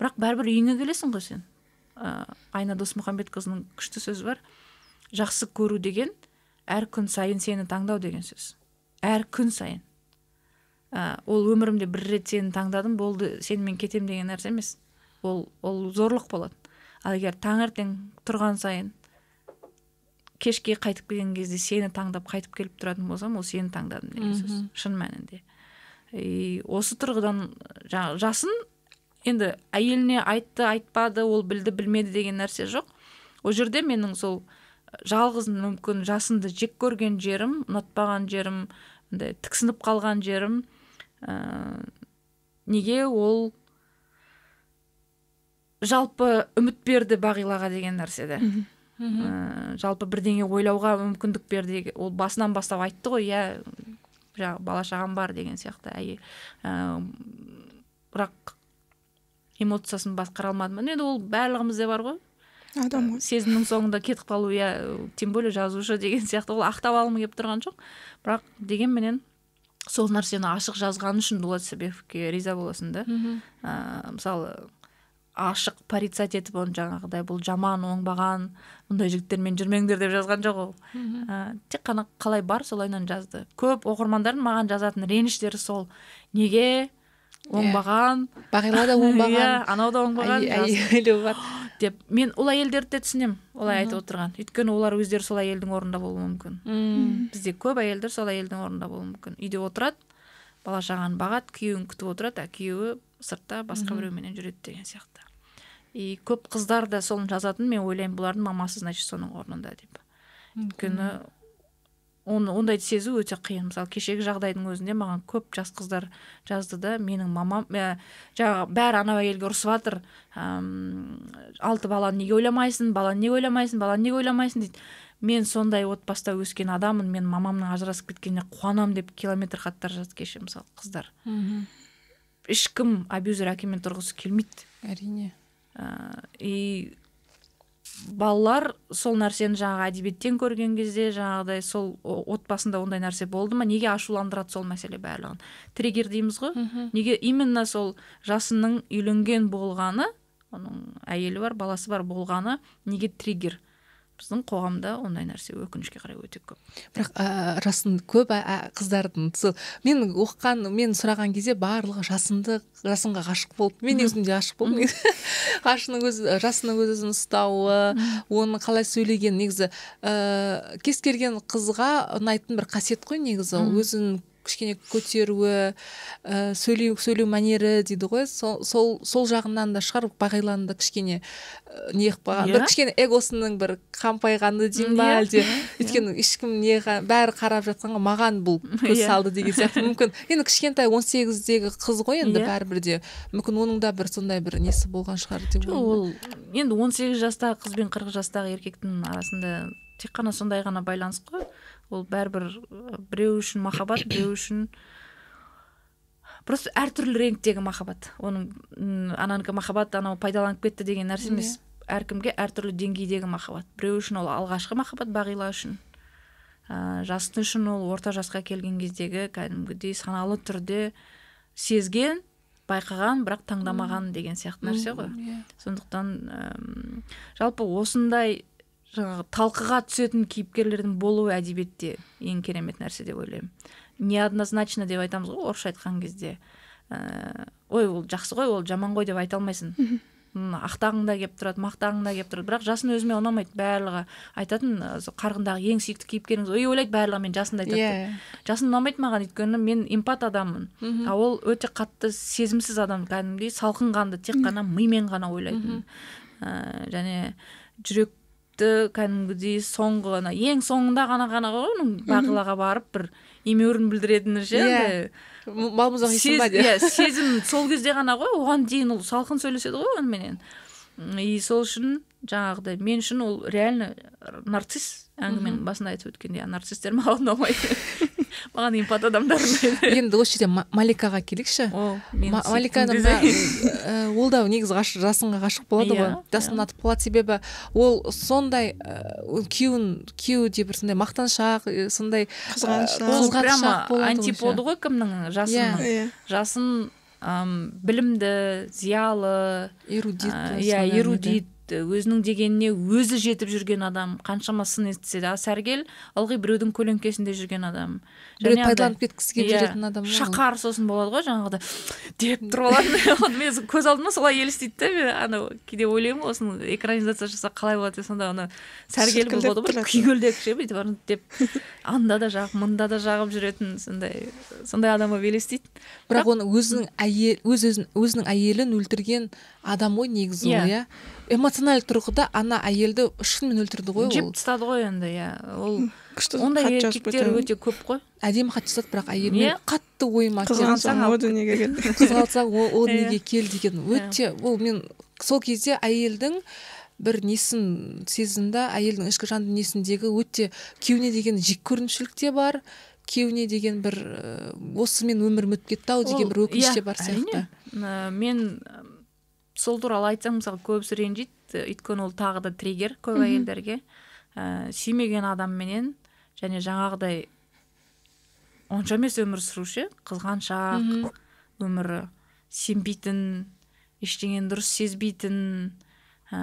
бірақ бәрібір үйіңе келесің ғой сен ыыы айна досмұхамбетқызының күшті сөзі бар жақсы көру деген әр күн сайын сені таңдау деген сөз әр күн сайын ә, ол өмірімде бір рет сені таңдадым болды сенімен кетем деген нәрсе емес ол ол зорлық болады ал егер таңертең тұрған сайын кешке қайтып келген кезде сені таңдап қайтып келіп тұратын болсам ол сені таңдадым деген сөз шын мәнінде и осы тұрғыдан жаңағы жасын енді әйеліне айтты айтпады ол білді білмеді деген нәрсе жоқ ол жерде менің сол жалғыз мүмкін жасынды жек көрген жерім ұнатпаған жерім андай тіксініп қалған жерім ә, неге ол жалпы үміт берді бағилаға деген нәрседе ә, жалпы бірдеңе ойлауға мүмкіндік берді ол басынан бастап айтты ғой иә жаңағы бала шағам бар деген сияқты әйел ә, бірақ эмоциясын басқара алмадым енді ол барлығымызда бар ғой адам ғой сезімнің соңында кетіп қалу иә тем более жазушы деген сияқты ол ақтап алғым келіп тұрған жоқ бірақ дегенменен сол нәрсені ашық жазған үшін дулат себепке риза боласың да ә, мысалы ашық порицать етіп оны жаңағыдай бұл жаман оңбаған ұндай жігіттермен жүрмеңдер деп жазған жоқ ол ә, тек қана қалай бар солайынан жазды көп оқырмандардың маған жазатын реніштері сол неге иә. оңбаған бағила да оңбаған иә, анау да оңбаған деп мен ол әйелдерді де түсінемін олай айтып отырған өйткені олар өздері сол әйелдің орнында болуы мүмкін бізде көп әйелдер сол әйелдің орнында болуы мүмкін үйде отырады бала шағаны бағады күйеуін күтіп отырады а күйеуі сыртта басқа біреуменен жүреді деген сияқты и көп қыздар да соны жазатын мен ойлаймын бұлардың мамасы значит соның орнында деп өйткені оны ондайды сезу өте қиын мысалы кешегі жағдайдың өзінде маған көп жас қыздар жазды да менің мамам ә, жаңағы бәрі анау әйелге ұрысып жатыр алты баланы неге ойламайсың баланы неге ойламайсың баланы неге ойламайсың дейді мен сондай отбасыда өскен адаммын мен мамамның ажырасып кеткеніне қуанам деп километр хаттар жазды кеше мысалы қыздар мхм ешкім абьюзер әкемен тұрғысы келмейді әрине ыыы ә, и балалар сол нәрсені жаңағы әдебиеттен көрген кезде жаңағыдай сол отбасында ондай нәрсе болды ма неге ашуландырады сол мәселе барлығын триггер дейміз ғой неге именно сол жасының үйленген болғаны оның әйелі бар баласы бар болғаны неге триггер біздің қоғамда ондай нәрсе өкінішке қарай өте көп бірақ ә, расын көп ә, қыздардың сол мен оқыған мен сұраған кезде барлығы жасынды жасынға ғашық болып. мен өзім де ғашық болдым ғашының өзі жасының өз өзін ұстауы оны қалай сөйлеген негізі ә, кез келген қызға ұнайтын бір қасиет қой негізі өзін кішкене көтеруі ә, сөйлеу сөйлеу мәнері дейді ғой сол сол, сол жағынан да шығар бағиланы да кішкене ә, не қылып иә. бір кішкене эгосының бір қампайғаны деймін ба иә. әлде иә. өйткені ешкім не бәрі қарап жатқанға маған бұл көз салды деген сияқты мүмкін енді кішкентай он сегіздегі қыз ғой енді бәрібір де мүмкін оның да бір сондай бір несі болған шығар деп ол енді он сегіз жастағы қыз бен қырық жастағы еркектің арасында тек қана сондай ғана байланыс қой ол бәрібір біреу үшін махаббат біреу үшін просто әртүрлі реңктегі махаббат оның ананікі махаббат анау пайдаланып кетті деген нәрсе емес иә. әркімге әртүрлі деңгейдегі махаббат біреу үшін ол алғашқы махаббат бағила үшін ә, жастың үшін ол орта жасқа келген кездегі кәдімгідей саналы түрде сезген байқаған бірақ таңдамаған деген сияқты нәрсе ғой иә. сондықтан жалпы осындай жаңағы талқыға түсетін кейіпкерлердің болуы әдебиетте ең керемет нәрсе деп ойлаймын неоднозначно деп айтамыз ғой орысша айтқан кезде ә, ой ол жақсы ғой ол жаман ғой деп айта алмайсың ақтағың да келіп тұрады мақтағың да келіп тұрады бірақ жасын өзіме ұнамайды барлығы айтатын қарғындағы ең сүйікті кейіпкеріңіз ой ойлайды барлығы мен жасынды айтады yeah. Иә. жасын ұнамайды маған өйткені мен импат адаммын mm а ол өте қатты сезімсіз адам кәдімгідей салқын қанды тек қана мимен ғана ойлайтын ә, және жүрек тіпті кәдімгідей соңғы ана ең соңында ғана ғана ғой оның бағилаға барып бір емеурін білдіретіні ше иә. енді иә сезім сол кезде ғана ғой оған дейін ол салқын сөйлеседі ғой оныменен и сол үшін жаңағыдай мен үшін ол реально нарцисс әңгіменің басында айтып өткендей нарцистер маған ұнамайды маған импат адамдар ұнайды енді осы жерде маликаға келейікші маликаны э, ол да негізі жасынға ғашық болады иә, ғой иә. жасын ұнатып қалады себебі ол сондай э, күйеуін күйеуі де бір сондай мақтаншақ э, сондай қызғаншақ антиподы ғой кімнің жасынның иә. жасын білімді зиялы эрудит иә эрудит өзінің дегеніне өзі жетіп жүрген адам қаншама сын естісе де сәргел ылғи біреудің көлеңкесінде жүрген адам біреуді пайдаланып кеткісі келіп иә, жүретін адам шақар сосын болады ғой жаңағыдай деп тұрып алады мен көз алдыма солай елестейді да мен анау кейде ойлаймын осыны экранизация жасақ қалай болады деп сонда ана сәргел болады ғой күйгелдек ше бүйтіп деп анда да жағып мында да жағып жүретін сондай сондай адам болып елестейді бірақ оны өзінің әйел өз өзінің әйелін өлтірген адам ғой негізі ол иә, иә? эмоциональ тұрғыда ана әйелді шынымен өлтірді ғой ол жеп тастады ғой енді иә ол ондай еркектер өте көп қой әдемі хат жазады бірақ әйеліне қатты ойыма қызғансаң о дүниеге кел қызғалсаң о дүниеге кел деген өте ол мен сол кезде әйелдің бір несін сездім да әйелдің ішкі жан дүниесіндегі өте күйеуіне деген жеккөрінушілік те бар күйеуіне деген бір осымен өмірім өтіп кетті ау деген бір өкініш иә, те бар сияқты мен сол туралы айтсаң мысалы көбісі ренжиді өйткені ол тағы да триггер көп әйелдерге ә, сүймеген адамменен және жаңағыдай онша емес өмір сүру ше қызғаншақ өмірі сенбейтін ештеңені дұрыс сезбейтін ә,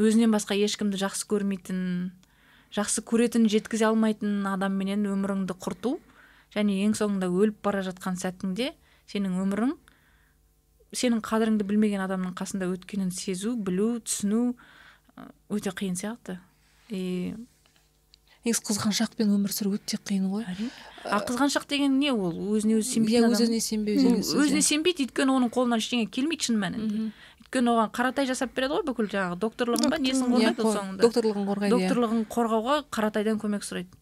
өзінен басқа ешкімді жақсы көрмейтін жақсы көретінін жеткізе алмайтын адамменен өміріңді құрту және ең соңында өліп бара жатқан сәтіңде сенің өмірің сенің қадіріңді білмеген адамның қасында өткенін сезу білу түсіну өте қиын сияқты и негізі қызғаншақпен өмір сүру өте қиын ғой әрине а қызғаншақ деген не ол өзіне өзі сенбейтін иә өз өзіне сенбеу өзіне иә. сенбейді өйткені оның қолынан ештеңе келмейді шын мәнінде өйткені оған қаратай жасап береді ғой бүкіл жаңағы докторлығын ба несін қорғайды иә, соңында докторлығын қорғайды иә. докторлығын қорғауға қаратайдан көмек сұрайды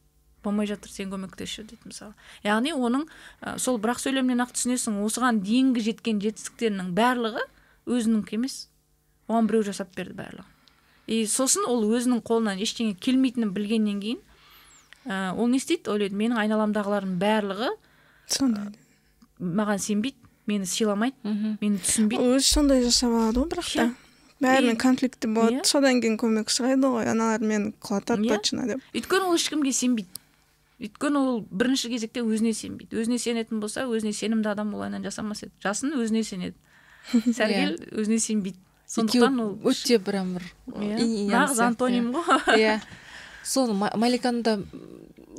болмай жатыр сен көмектесші дейді мысалы яғни оның ә, сол бірақ сөйлемнен ақ түсінесің осыған дейінгі жеткен жетістіктерінің барлығы өзінікі емес оған біреу жасап берді барлығын и сосын ол өзінің қолынан ештеңе келмейтінін білгеннен кейін ә, ол не істейді ойлайды менің айналамдағылардың барлығы сондай маған сенбейді мені сыйламайды мені түсінбейді өзі сондай жасап алады ғой бірақ та конфликті конфликтті болады иә. содан кейін көмек сұрайды ғой аналар мені құлатады иә. точно деп өйткені ол ешкімге сенбейді өйткені ол бірінші кезекте өзіне сенбейді өзіне сенетін болса өзіне сенімді адам олайынан жасамас еді жасын өзіне сенеді сәргел иә. өзіне сенбейді сондықтан ол өте прям бір иә. нағыз антоним ғой иә, иә. сол маликаны да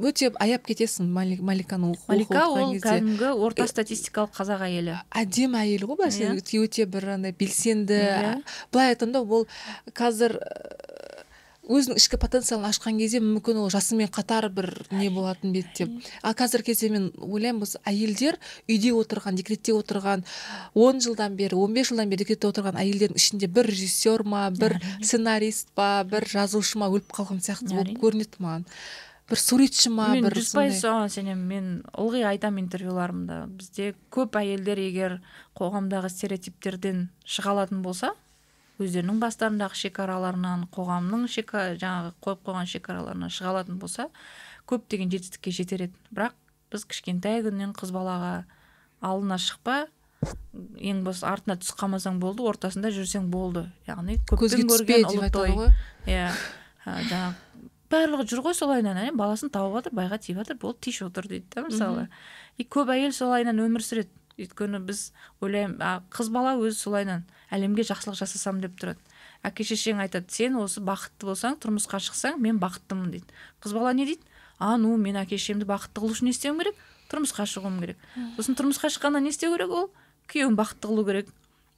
өте аяп кетесің маликаны малика ол кәдімгі орта статистикалық қазақ әйелі әдемі әйел ғой былайша өте бір андай белсенді былай айтқанда ол қазір өзінің ішкі потенциалын ашқан кезде мүмкін ол жасымен қатар бір не болатын бет деп ал қазіргі кезде мен ойлаймын осы әйелдер үйде отырған декретте отырған Он жылдан бері бес жылдан бері декретте отырған әйелдердің ішінде бір режиссер ма бір сценарист па бір жазушы ма өліп қалған сияқты болып көрінеді маған бір суретші ма бір жүз пайыз соған сенемін мен ылғи айтамын интервьюларымда бізде көп әйелдер егер қоғамдағы стереотиптерден шыға алатын болса өздерінің бастарындағы шекараларынан қоғамның жаңағы қойып қойған шекараларынан шыға алатын болса көптеген жетістікке жетер еді бірақ біз кішкентай күннен қыз балаға алдына шықпа ең бос артына түсіп қалмасаң болды ортасында жүрсең болды яғни көптен көрген иә жаңағы барлығы жүр ғой солайынан әне баласын тауып жатыр байға тиіп жатыр болды тиші отыр дейді да мысалы и көп әйел солайынан өмір сүреді өйткені біз ойлаймын қыз бала өзі солайынан әлемге жақсылық жасасам деп тұрады әке шешең айтады сен осы бақытты болсаң тұрмысқа шықсаң мен бақыттымын дейді қыз бала не дейді а ну мен әке шешемді бақытты қылу үшін не істеуім керек тұрмысқа шығуым керек сосын тұрмысқа шыққанда не істеу керек ол күйеуің бақытты қылу керек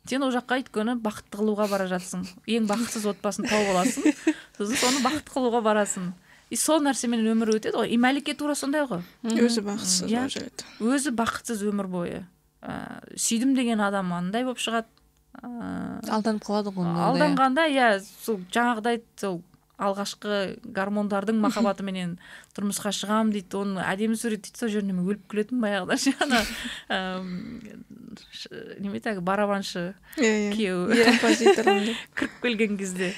сен ол жаққа өйткені бақытты қылуға бара жатсың ең бақытсыз отбасын тауып аласың сосын соны бақытты қылуға барасың и сол нәрсемен өмір өтеді ғой и мәлике тура сондай ғой өзі бақытсыз иә өзі бақытсыз өмір бойы ә, сүйдім деген адам андай болып шығады ә, алданып қалады ғой алданғанда иә сол жаңағыдай сол алғашқы гормондардың махаббатыменен тұрмысқа шығам дейді оны әдемі дейді сол жерінде мен өліп күлетінмін баяғыда ше ана неме еді барабаншы иә, иә. күйеуі иә, кіріп келген кезде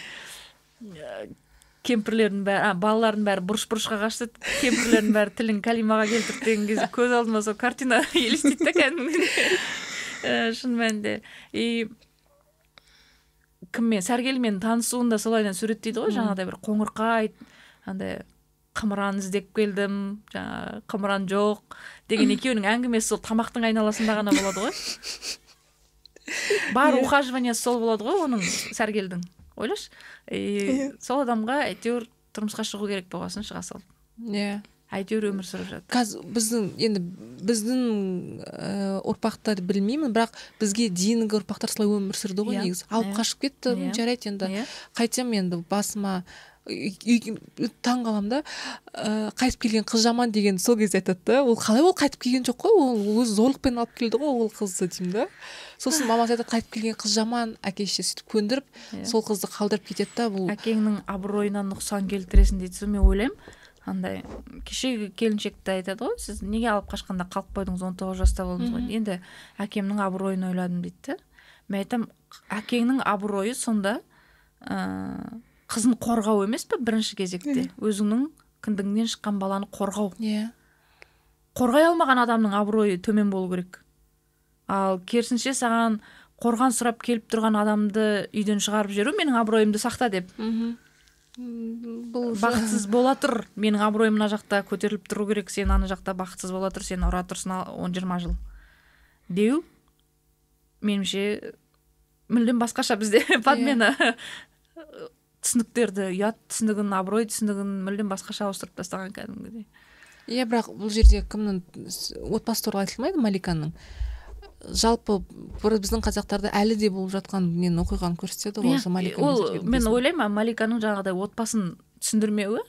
кемпірлердің бәрі а балалардың бәрі бұрыш бұрышқа қашты кемпірлердің бәрі тілін калимаға келтіріп деген кезде көз алдыма сол картина елестейді да кәдімгідей шын мәнінде и кіммен сәргелмен танысуын да солайдан суреттейді ғой жаңағыдай бір қоңырқай андай қымыран іздеп келдім жаңағы қымыран жоқ деген екеуінің әңгімесі сол тамақтың айналасында ғана болады ғой бар ухаживание сол болады ғой оның сәргелдің ойлашы и э, сол адамға әйтеуір тұрмысқа шығу керек болғасын шыға салып иә әйтеуір өмір сүріп жатыр қазір біздің енді біздің ііі э, ұрпақтар білмеймін бірақ бізге дейінгі ұрпақтар солай өмір сүрді ғой иә. негізі алып иә. қашып кетті иә. жарайды енді қайтем енді басыма таң қаламын да ә, қайтып келген қыз жаман деген сол кезде айтады да ол қалай ол қайтып келген жоқ қой ол өзі зорлықпен алып келді ғой ол қызды деймін да сосын мамасы айтады қайтып келген қыз жаман әке шеше сөйтіп көндіріп сол қызды қалдырып кетеді да бұл әкеңнің абыройына нұқсан келтіресің дейді сол мен ойлаймын андай кешегі келіншекті айтады ғой сіз неге алып қашқанда қалып қойдыңыз он тоғыз жаста болдыңыз ғой енді әкемнің абыройын ойладым дейді да мен айтамын әкеңнің абыройы сонда ыыы қызын қорғау емес пе бірінші кезекте өзіңнің кіндігіңнен шыққан баланы қорғау иә қорғай алмаған адамның абыройы төмен болу керек ал керісінше саған қорған сұрап келіп тұрған адамды үйден шығарып жіберу менің абыройымды сақта деп мхм бұл бақытсыз бола тұр менің абыройым мына жақта көтеріліп тұру керек сен ана жақта бақытсыз бола тұр сен ұра тұрсың он жиырма жыл деу меніңше мүлдем басқаша бізде подмена иә түсініктерді ұят түсінігін абырой түсінігін мүлдем басқаша ауыстырып тастаған кәдімгідей иә бірақ бұл жерде кімнің отбасы туралы айтылмайды маликаның жалпы біздің қазақтарда әлі де болып жатқан мен оқиғаны көрсетеді ғой иә, осы ол мен ойлаймын маликаның жаңағыдай отбасын түсіндірмеуі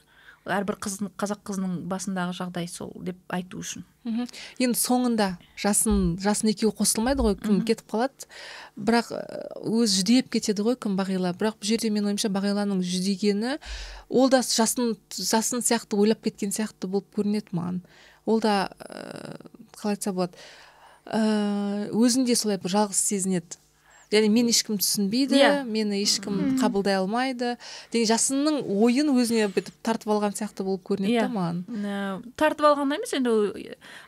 әрбір қыздың қазақ қызының басындағы жағдай сол деп айту үшін мхм енді соңында жасын жасын екеуі қосылмайды ғой кім кетіп қалады бірақ өз жүдеп кетеді ғой кім бағила бірақ бұл жерде менің ойымша бағиланың жүдегені ол да жасын жасын сияқты ойлап кеткен сияқты болып көрінеді маған ол да ә, қалай айтса болады ыыы өзін де солай бір жалғыз сезінеді және мен ешкім түсінбейді yeah. Иә. мені ешкім қабылдай алмайды деген жасынның ойын өзіне бүйтіп тартып алған сияқты болып көрінеді yeah. Иә. маған ә, тартып алғанда емес енді ол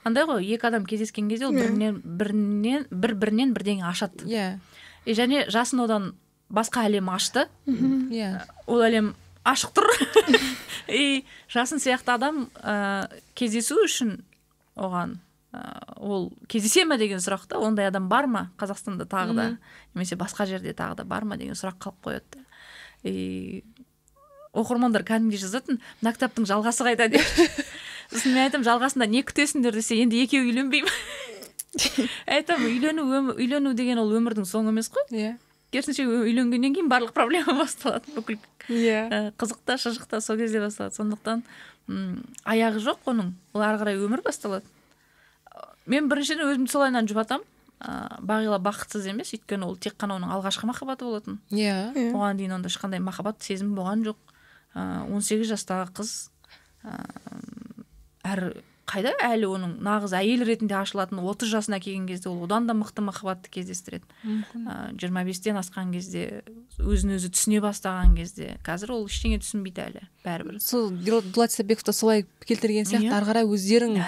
андай ғой екі адам кездескен кезде ол yeah. бірінен бір бірінен бірдеңе ашады иә yeah. және жасын одан басқа әлем ашты иә ол әлем ашық тұр и жасын сияқты адам ә, кездесу үшін оған Ә, ол кездесе ма деген сұрақ та ондай адам бар ма қазақстанда тағы да немесе басқа жерде тағы да бар ма деген сұрақ қалып қояды да и оқырмандар кәдімгідей жазатын мына кітаптың жалғасы қайда деп сосын мен айтамын жалғасында не күтесіңдер десе енді екеуі үйленбей ма айтамын үйлену үйлену деген ол өмірдің соңы емес қой иә керісінше үйленгеннен кейін барлық проблема басталады бүкіл иә ә, қызық та шыжық та сол кезде басталады сондықтан аяғы жоқ оның ол ары қарай өмір басталады мен біріншіден өзімді солайынан жұбатамын ыыы бағила бақытсыз емес өйткені ол тек қана оның алғашқы махаббаты болатын иә yeah. Иә. оған дейін онда ешқандай махаббат сезім болған жоқ ыыы он сегіз жастағы қыз ыыы қайда әлі оның нағыз әйел ретінде ашылатын отыз жасына келген кезде ол одан да мықты махаббатты кездестіреді жиырма бестен асқан кезде өзін өзі түсіне бастаған кезде қазір ол ештеңе түсінбейді әлі бәрібір сол дулат исабековта солай келтірген сияқты иә. ары қарай өздерің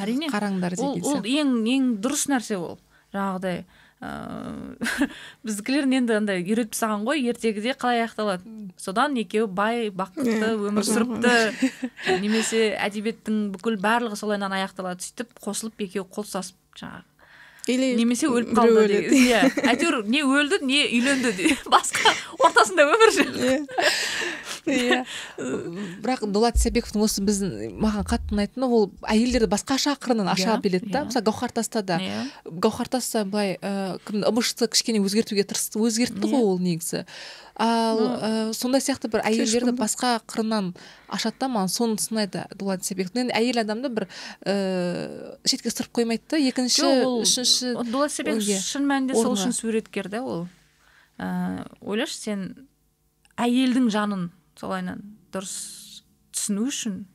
әрине қараңдар ол, ол ең ең дұрыс нәрсе ол жаңағыдай ыыы ә, біздікілер енді андай үйретіп тастаған ғой ертегіде қалай аяқталады содан екеуі бай бақытты өмір сүріпті немесе әдебиеттің бүкіл барлығы солайынан аяқталады сөйтіп қосылып екеуі қол ұстасып жаңағы или немесе өліп қалды иә әйтеуір не өлді не үйленді басқа ортасында өмір сүр иә бірақ дулат исабековтың осы біздің маған қатты ұнайтыны ол әйелдерді басқаша қырынан аша иә, біледі да иә. мысалы таста да иә. таста былай ыыы кім ыбышты кішкене өзгертуге тырысты өзгертті ғой ол негізі ал ә, сондай сияқты бір әйелдерді басқа қырынан ашады да маған соны сынайды дулат исабеков енді әйел адамды бір ііі э, шетке ысырып қоймайды да екінші үшінші дулат исабеков шын мәнінде сол үшін суреткер да ол ыыы э, ойлашы сен әйелдің жанын солайынан дұрыс түсіну үшін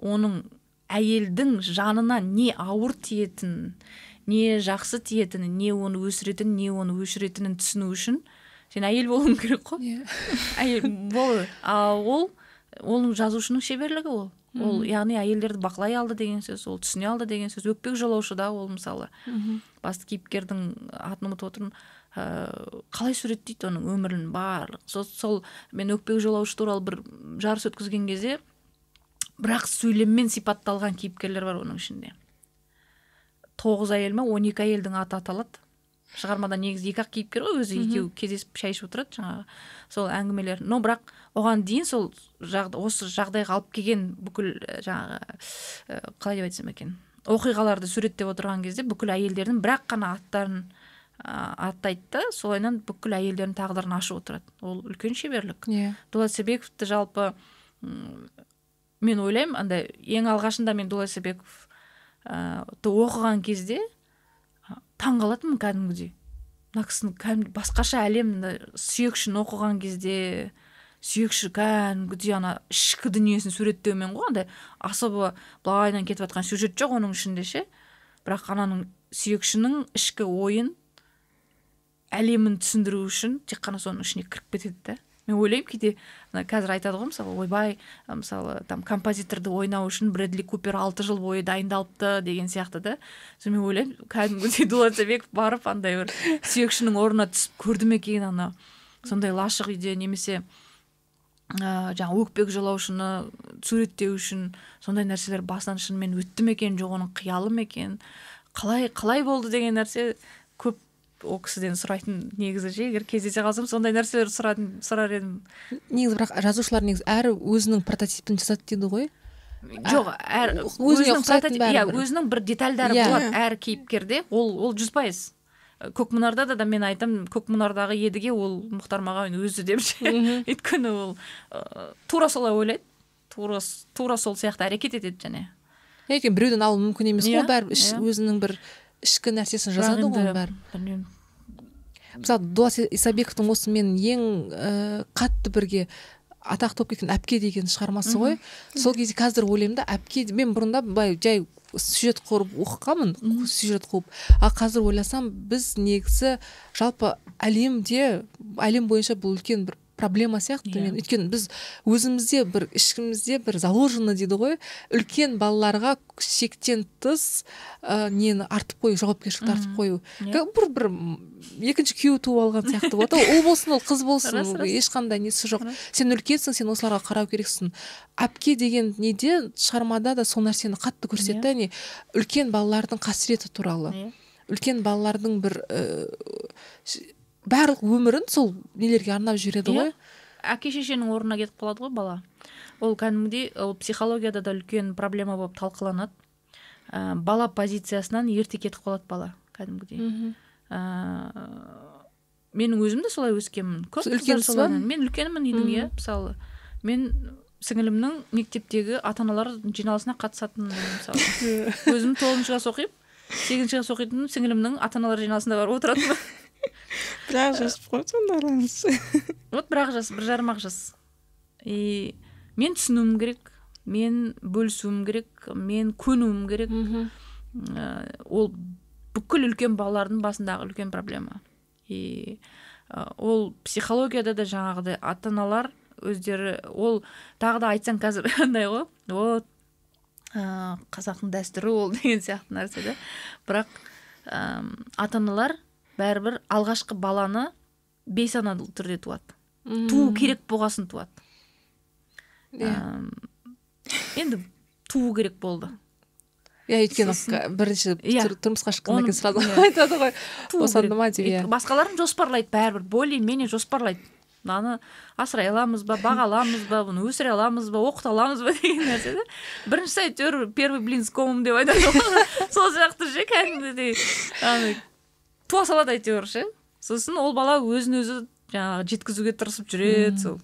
оның әйелдің жанына не ауыр тиетінін не жақсы тиетінін не оны өсіретінін не оны өшіретінін түсіну үшін сен әйел болуың керек қой иә әйел бол ал ол ол жазушының шеберлігі ол ол яғни әйелдерді бақылай алды деген сөз ол түсіне алды деген сөз өкпек жолаушы да ол мысалы басты кейіпкердің атын ұмытып отырмын ә, қалай суреттейді оның өмірін барлық сол, сол мен өкпек жолаушы туралы бір жарыс өткізген кезде бірақ сөйлеммен сипатталған кейіпкерлер бар оның ішінде тоғыз әйел ма он екі әйелдің аты аталады шығармада негізі екі ақ кейіпкер ғой өзі екеуі кездесіп шай ішіп отырады жаңағы сол әңгімелер но бірақ оған дейін сол жағдай, осы жағдайға алып келген бүкіл э, жаңағы э, қалай деп айтсам екен оқиғаларды суреттеп отырған кезде бүкіл әйелдердің бір ақ қана аттарын ә, аттайды да солайынан бүкіл әйелдердің тағдырын ашып отырады ол үлкен шеберлік иә yeah. жалпы мен ойлаймын андай ең алғашында мен дулат ыыы э, оқыған кезде таң қалатынмын кәдімгідей мына кісінің кәдімгі басқаша әлем сүйекшіні оқыған кезде сүйекші кәдімгідей ана ішкі дүниесін суреттеумен ғой андай особо былайынан кетіп жатқан сюжет жоқ оның ішінде ше бірақ ананың сүйекшінің ішкі ойын әлемін түсіндіру үшін тек қана соның ішіне кіріп кетеді да мен ойлаймын кейде мына қазір айтады ғой мысалы ойбай мысалы там композиторды ойнау үшін брэдли купер алты жыл бойы дайындалыпты деген сияқты да мен ойлаймын кәдімгідей дулат сабеков барып андай бір сүйекшінің орнына түсіп көрді ме екен ана сондай лашық үйде немесе ә, жаңағы өкпек жолаушыны суреттеу үшін сондай нәрселер басынан шынымен өтті ме екен жоқ оның қиялы ма екен қалай қалай болды деген нәрсе ол кісіден сұрайтын негізі ше егер кездесе қалсам сондай нәрселер сұрадым сұрар едім негізі бірақ жазушылар негізі әр өзінің прототипін жасады дейді ғой ә, жоқ әр өзінің иә өзінің бір детальдары yeah. Иә. болады әр кейіпкерде ол ол жүз пайыз көкмұнарда да, да мен айтамын көкмұнардағы едіге ол мұхтар мағауин өзі деп ше өйткені ол ә, тура солай ойлайды тура тура сол сияқты әрекет етеді және өйткені біреуден алу мүмкін емес қой иә, бәрібір иә. өзінің бір ішкі нәрсесін жазады ғой бәрі мысалы дулат исабековтың осы мен ең ә, қатты бірге атақты болып кеткен әпке деген шығармасы ғой сол кезде қазір ойлаймын да әпке мен бұрында былай жай сюжет құрып оқығанмын сюжет қуып ал қазір ойласам біз негізі жалпы әлемде әлем бойынша бұл үлкен бір проблема сияқты yeah. Иә. мен өйткені біз өзімізде бір ішімізде бір заложено дейді ғой үлкен балаларға шектен тыс ә, нені артып қою жауапкершілікті артып қою yeah. Иә. бір бір екінші күйеу туып алған сияқты болады ол болсын ол қыз болсын ешқандай несі жоқ сен үлкенсің сен осыларға қарау керексің әпке деген неде шығармада да сол нәрсені қатты көрсетті yeah. Иә. үлкен балалардың қасіреті туралы үлкен балалардың бір ә, барлық өмірін сол нелерге арнап жібереді иә. ғой әке шешенің орнына кетіп қалады ғой бала ол кәдімгідей ол психологияда да үлкен проблема болып талқыланады ә, бала позициясынан ерте кетіп қалады бала кәдімгідей ә, менің өзім де солай өскенмін көп қыздар мен үлкенмін үйдің иә мысалы мен сіңілімнің мектептегі ата аналар жиналысына қатысатын мысалы өзім тоғызыншы класс оқимын сегізінші класс оқитын сіңілімнің ата аналар жиналысында барып отыратынмын бірақ жас қойды сонда араңыз вот бірақ жас бір жарым ақ жас и мен түсінуім керек мен бөлісуім керек мен көнуім керек ол бүкіл үлкен балалардың басындағы үлкен проблема и ол психологияда да жаңағыдай ата аналар өздері ол тағы да айтсаң қазір андай ғой вот қазақтың дәстүрі ол деген сияқты нәрсе да бірақ ә, ата аналар бәрібір алғашқы баланы бейсаналы түрде туады туу керек болғасын туады yeah. енді туу керек болды иә өйткені бірінші тұрмысқа шыққаннан кейін сразу айтады ғой босанды ма деп иә басқаларын жоспарлайды бәрібір более менее жоспарлайды мынаны асырай аламыз ба баға аламыз ба бұны өсіре аламыз ба оқыта аламыз ба деген нәрсе да біріншісі әйтеуір первый блин с комом деп айтады ғой сол сияқты ше кәдімгідей туа салады әйтеуір ше сосын ол бала өзін өзі жаңағы жеткізуге тырысып жүреді сол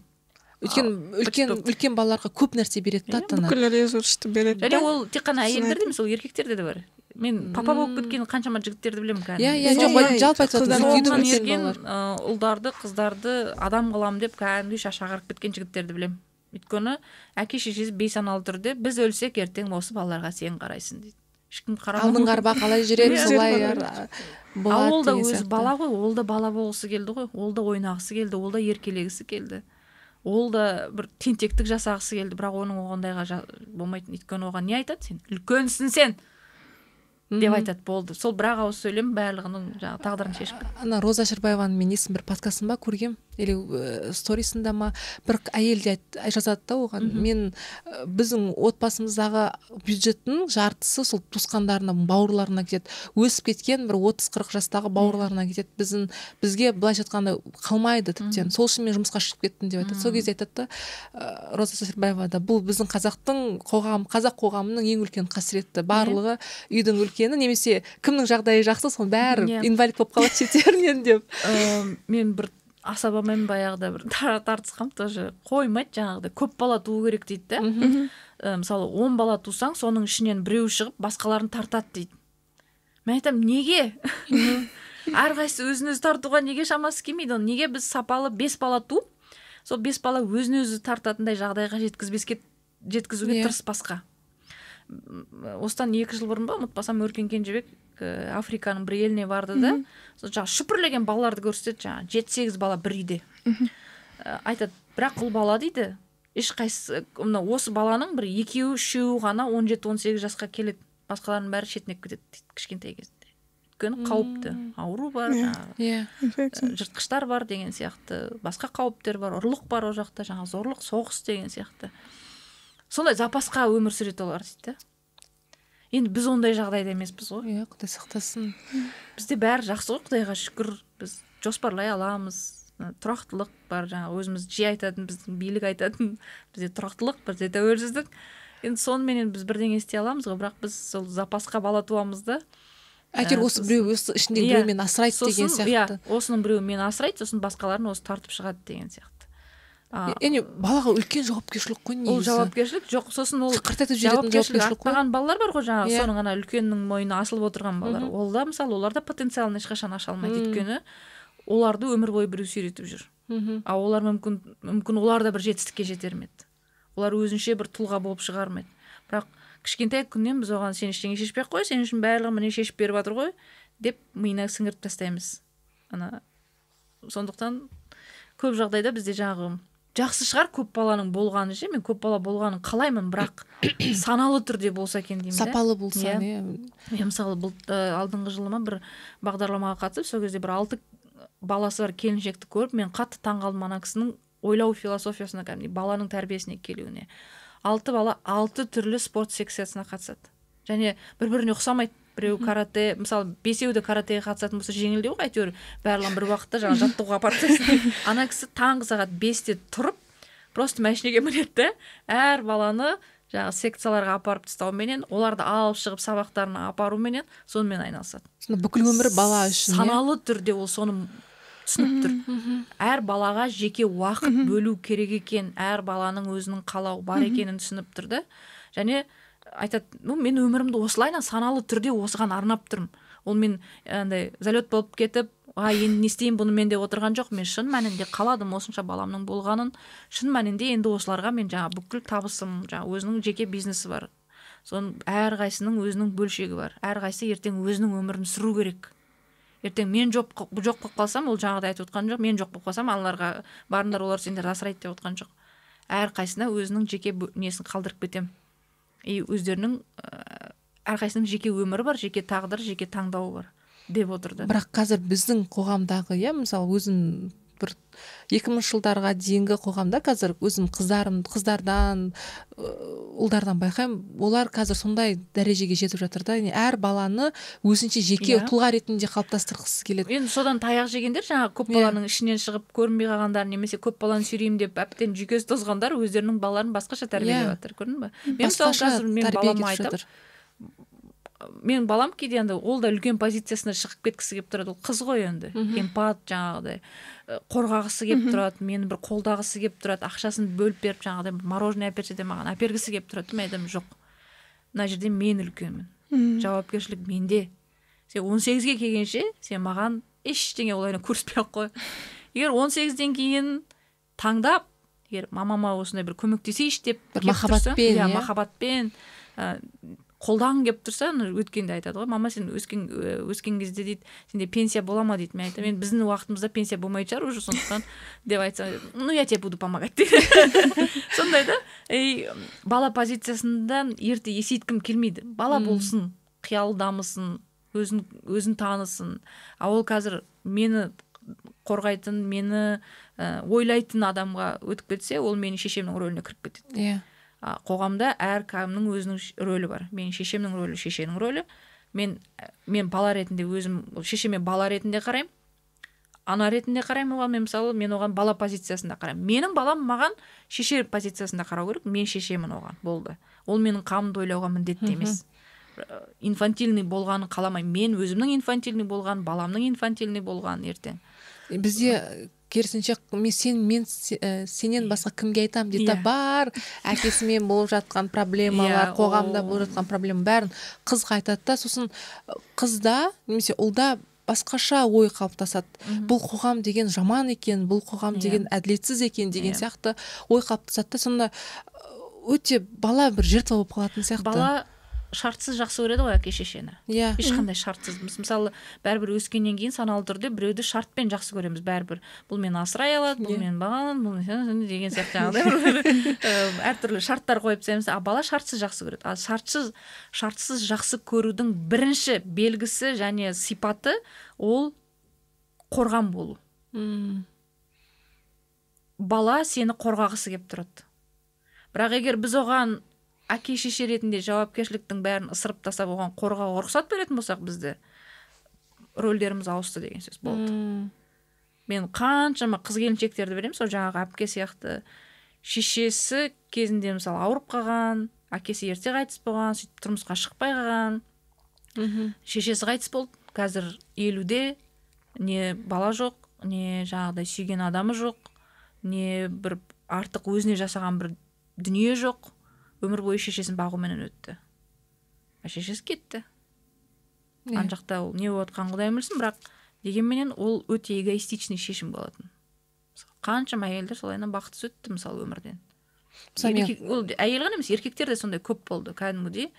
өйткені үлкен үлкен балаларға көп нәрсе береді да ата иә, ана бүкіл ресурсты береді және ол тек қана әйелдерде емес ол еркектерде де бар мен папа болып кеткен қаншама жігіттерді білемін кәдімгі иә иә жоқ жалпы айтып ұлдарды қыздарды адам қыламын деп кәдімгідей шашы ағарып кеткен жігіттерді білемін өйткені әке шешесі бейсаналы түрде біз өлсек ертең осы балаларға сен қарайсың дейді ешкім алдыңғы арба қалай жүреді иә. солай иә. ол да өзі бала ғой ол да бала болғысы келді ғой ол да ойнағысы келді ол да еркелегісі келді ол да бір тентектік жасағысы келді бірақ оның оғандайға болмайтын өйткені оған не айтады сен үлкенсің сен деп айтады болды сол бір ақ ауыз сөйлем барлығының жаңағы тағдырын шешіп ана роза шербаеваның мен есімі бір подкастын ба көргем или э, сторисында ма бір әйел де жазады да оған мен э, біздің отбасымыздағы бюджеттің жартысы сол туысқандарына бауырларына кетеді өсіп кеткен бір отыз қырық жастағы бауырларына кетеді біздің бізге былайша айтқанда қалмайды тіптен сол үшін мен жұмысқа шығып кеттім деп айтады сол кезде айтады да э, роза шербаева да бұл біздің қазақтың қоғам қазақ қоғамының ең үлкен қасіреті барлығы үйдің үлкен немесе кімнің жағдайы жақсы соның бәрі иә. инвалид болып қалады шеттерінен деп мен бір асабамен баяғыда бір тартысқам тоже қоймайды жаңағыдай көп бала туу керек дейді да мысалы он бала тусаң соның ішінен біреуі шығып басқаларын тартады дейді мен айтамын неге әрқайсысы өзін өзі тартуға неге шамасы келмейді неге біз сапалы бес бала туып сол бес бала өзін өзі тартатындай жағдайға жеткізбеске жеткізуге иә. тырыспасқа осыдан екі жыл бұрын ба ұмытпасам өркен кенжебек африканың бір еліне барды да сол жаңағы шүпірлеген балаларды көрсетеді жаңағы жеті сегіз бала бір үйде айтады бірақ бұл бала дейді ешқайсысы мына осы баланың бір екеуі үшеуі ғана он жеті он сегіз жасқа келеді басқаларының бәрі шетінеп кетеді дейді кішкентай кезінде өйткені қауіпті ауру бар иә жыртқыштар бар деген сияқты басқа қауіптер бар ұрлық бар ол жақта жаңағы зорлық соғыс деген сияқты сондай запасқа өмір сүреді олар дейді да енді біз ондай жағдайда емеспіз ғой иә құдай сақтасын бізде бәрі жақсы ғой құдайға шүкір біз жоспарлай аламыз тұрақтылық бар жаңағы өзіміз жиі айтатын біздің билік айтатын бізде тұрақтылық бізде тәуелсіздік енді соныменен біз бірдеңе істей аламыз ғой бірақ біз сол запасқа бала туамыз да әйтеуір ә, осы біреу осы ішіндегі иә, біреу мені асырайды деген иә, сияқты иә осының біреуі мені асырайды сосын басқаларын осы тартып шығады деген сияқты яғни балаға үлкен жауапкершілік қой негізі ол жауапкершілік жоқ сосын ол қыртытып жіберетін балалар бар ғой жаңағы иә. соның ана үлкеннің мойнына асылып отырған балалар ол да мысалы олар да потенциалын ешқашан аша алмайды өйткені оларды өмір бойы біреу сүйретіп жүр мхм а олар мүмкін мүмкін олар да бір жетістікке жетер ме еді олар өзінше бір тұлға болып шығар ма еді бірақ кішкентай күннен біз оған сен ештеңе шешпей ақ қой сен үшін барлығы міне шешіп беріп жатыр ғой деп миына сіңіріп тастаймыз ана сондықтан көп жағдайда бізде жаңағы жақсы шығар көп баланың болғаны ше мен көп бала болғанын қалаймын бірақ саналы түрде болса екен деймін сапалы болса иә мен мысалы бұл э, алдыңғы жылы ма бір бағдарламаға қатысып сол кезде бір алты баласы бар келіншекті көріп мен қатты таңқалдым ана кісінің ойлау философиясына кәдімгідей баланың тәрбиесіне келуіне алты бала алты түрлі спорт секциясына қатысады және бір біріне ұқсамайды біреу карате мысалы бесеуі де каратэге қатысатын болса жеңілдеу ғой әйтеуір барлығын бір уақытта жаңағы жаттығуға апарып тастайсың ана кісі таңғы сағат бесте тұрып просто машинеге мінеді әр баланы жаңағы секцияларға апарып тастауменен оларды алып шығып сабақтарына апаруменен сонымен айналысады сонда бүкіл өмірі бала үшін иә? саналы түрде ол соны түсініп тұр әр балаға жеке уақыт бөлу керек екен әр баланың өзінің қалауы бар екенін түсініп тұр да және айтады ну мен өмірімді осылайынан саналы түрде осыған арнап тұрмын ол мен э, андай залет болып кетіп а енді не істеймін мен деп отырған жоқ мен шын мәнінде қаладым осынша баламның болғанын шын мәнінде енді осыларға мен жаңа бүкіл табысым жаңа өзінің жеке бизнесі бар соның әрқайсысының өзінің бөлшегі бар әрқайсысы ертең өзінің өмірін сүру керек ертең мен жоқ жоқ болып қалсам ол жаңағыдай айтып отқан жоқ мен жоқ болып қалсам аналарға барыңдар олар сендерді асырайды деп отқан жоқ әрқайсысына өзінің жеке несін қалдырып кетемін и өздерінің ә, жеке өмірі бар жеке тағдыры жеке таңдауы бар деп отырды бірақ қазір біздің қоғамдағы иә мысалы өзің бір екі мыңыншы жылдарға дейінгі қоғамда қазір өзім қыздарым қыздардан ұлдардан байқаймын олар қазір сондай дәрежеге жетіп жатыр да әр баланы өзінше жеке yeah. Иә. тұлға ретінде қалыптастырғысы келеді енді содан таяқ жегендер жаңағы көп баланың иә. ішінен шығып көрінбей қалғандар немесе көп баланы сүйреймін деп әбден жүйкесі тозғандар өздерінің балаларын басқаша тәрбиелеп иә. жатыр көрдің мен мысалы қазір мен балама мен балам кейде енді ол да үлкен позициясына шығып кеткісі келіп тұрады ол қыз ғой енді эмпат жаңағыдай қорғағысы келіп тұрады мені бір қолдағысы келіп тұрады ақшасын бөліп беріп жаңағыдай мороженое әперсе де маған әпергісі келіп тұрады мен айтамын жоқ мына жерде мен үлкенмін жауапкершілік менде сен он сегізге келгенше сен маған ештеңе олай көрсетпей ақ қой егер он сегізден кейін таңдап егер мамама осындай бір көмектесейші деп махаббатпен иә, иә. махаббатпен қолдағың келіп тұрса өткенде айтады ғой мама сен өскен э, өскен кезде дейді сенде пенсия бола ма дейді мен айтамын енді біздің уақытымызда пенсия болмайтын шығар уже сондықтан деп айтса ну я тебе буду помогать дейді сондай да и бала позициясында ерте есейткім келмейді бала болсын қиялы дамысын өзін өзін танысын а ол қазір мені қорғайтын мені э, ойлайтын адамға өтіп кетсе ол менің шешемнің рөліне кіріп кетеді иә қоғамда әр әркімнің өзінің рөлі бар Мен шешемнің рөлі шешенің рөлі мен ә, мен бала ретінде өзім шешеме бала ретінде қараймын ана ретінде қараймын оған мен мысалы мен оған бала позициясында қараймын менің балам маған шеше позициясында қарау керек мен шешемін оған болды ол менің қамымды ойлауға міндетті емес инфантильный болғанын қаламаймын мен өзімнің инфантильный болған баламның инфантильный болғанын ертең бізде керісінше мен сен мен э, сенен басқа кімге айтамын дейді yeah. Иә. бар әкесімен болып жатқан проблемалар иә, қоғамда болып жатқан проблема бәрін қызға айтады да сосын э, қызда немесе ұлда басқаша ой қалыптасады бұл қоғам деген жаман екен бұл қоғам иә. деген әділетсіз екен деген сияқты ой қалыптасады да сонда э, өте бала бір жертва болып қалатын сияқты бала шартсыз жақсы көреді ғой әке шешені иә yeah. ешқандай шартсыз мысалы бәрібір өскеннен кейін саналы түрде біреуді шартпен жақсы көреміз бәрібір бұл мені асырай алады бұл yeah. Иә. мені бағалады бұл деген сияқты жаңағыдай әртүрлі шарттар қойып тастаймыз ал бала шартсыз жақсы көреді ал шартсыз шартсыз жақсы көрудің бірінші белгісі және сипаты ол қорған болу hmm. бала сені қорғағысы келіп тұрады бірақ егер біз оған әке шеше ретінде жауапкершіліктің бәрін ысырып тастап оған қорғауға рұқсат беретін болсақ бізді рөлдеріміз ауысты деген сөз болды hmm. мен қаншама қыз келіншектерді білемін сол жаңағы әпке сияқты шешесі кезінде мысалы ауырып қалған әкесі ерте қайтыс болған сөйтіп тұрмысқа шықпай қалған мхм шешесі қайтыс болды қазір елуде не бала жоқ не жаңағыдай сүйген адамы жоқ не бір артық өзіне жасаған бір дүние жоқ өмір бойы шешесін бағуменен өтті а шешесі кетті yeah. Иә. ана жақта ол не болып жатқанын құдай білсін бірақ дегенменен ол өте эгоистичный шешім болатын қаншама әйелдер солайынан бақытсыз өтті мысалы өмірден мысалы ол әйел ғана емес еркектер де сондай көп болды кәдімгідей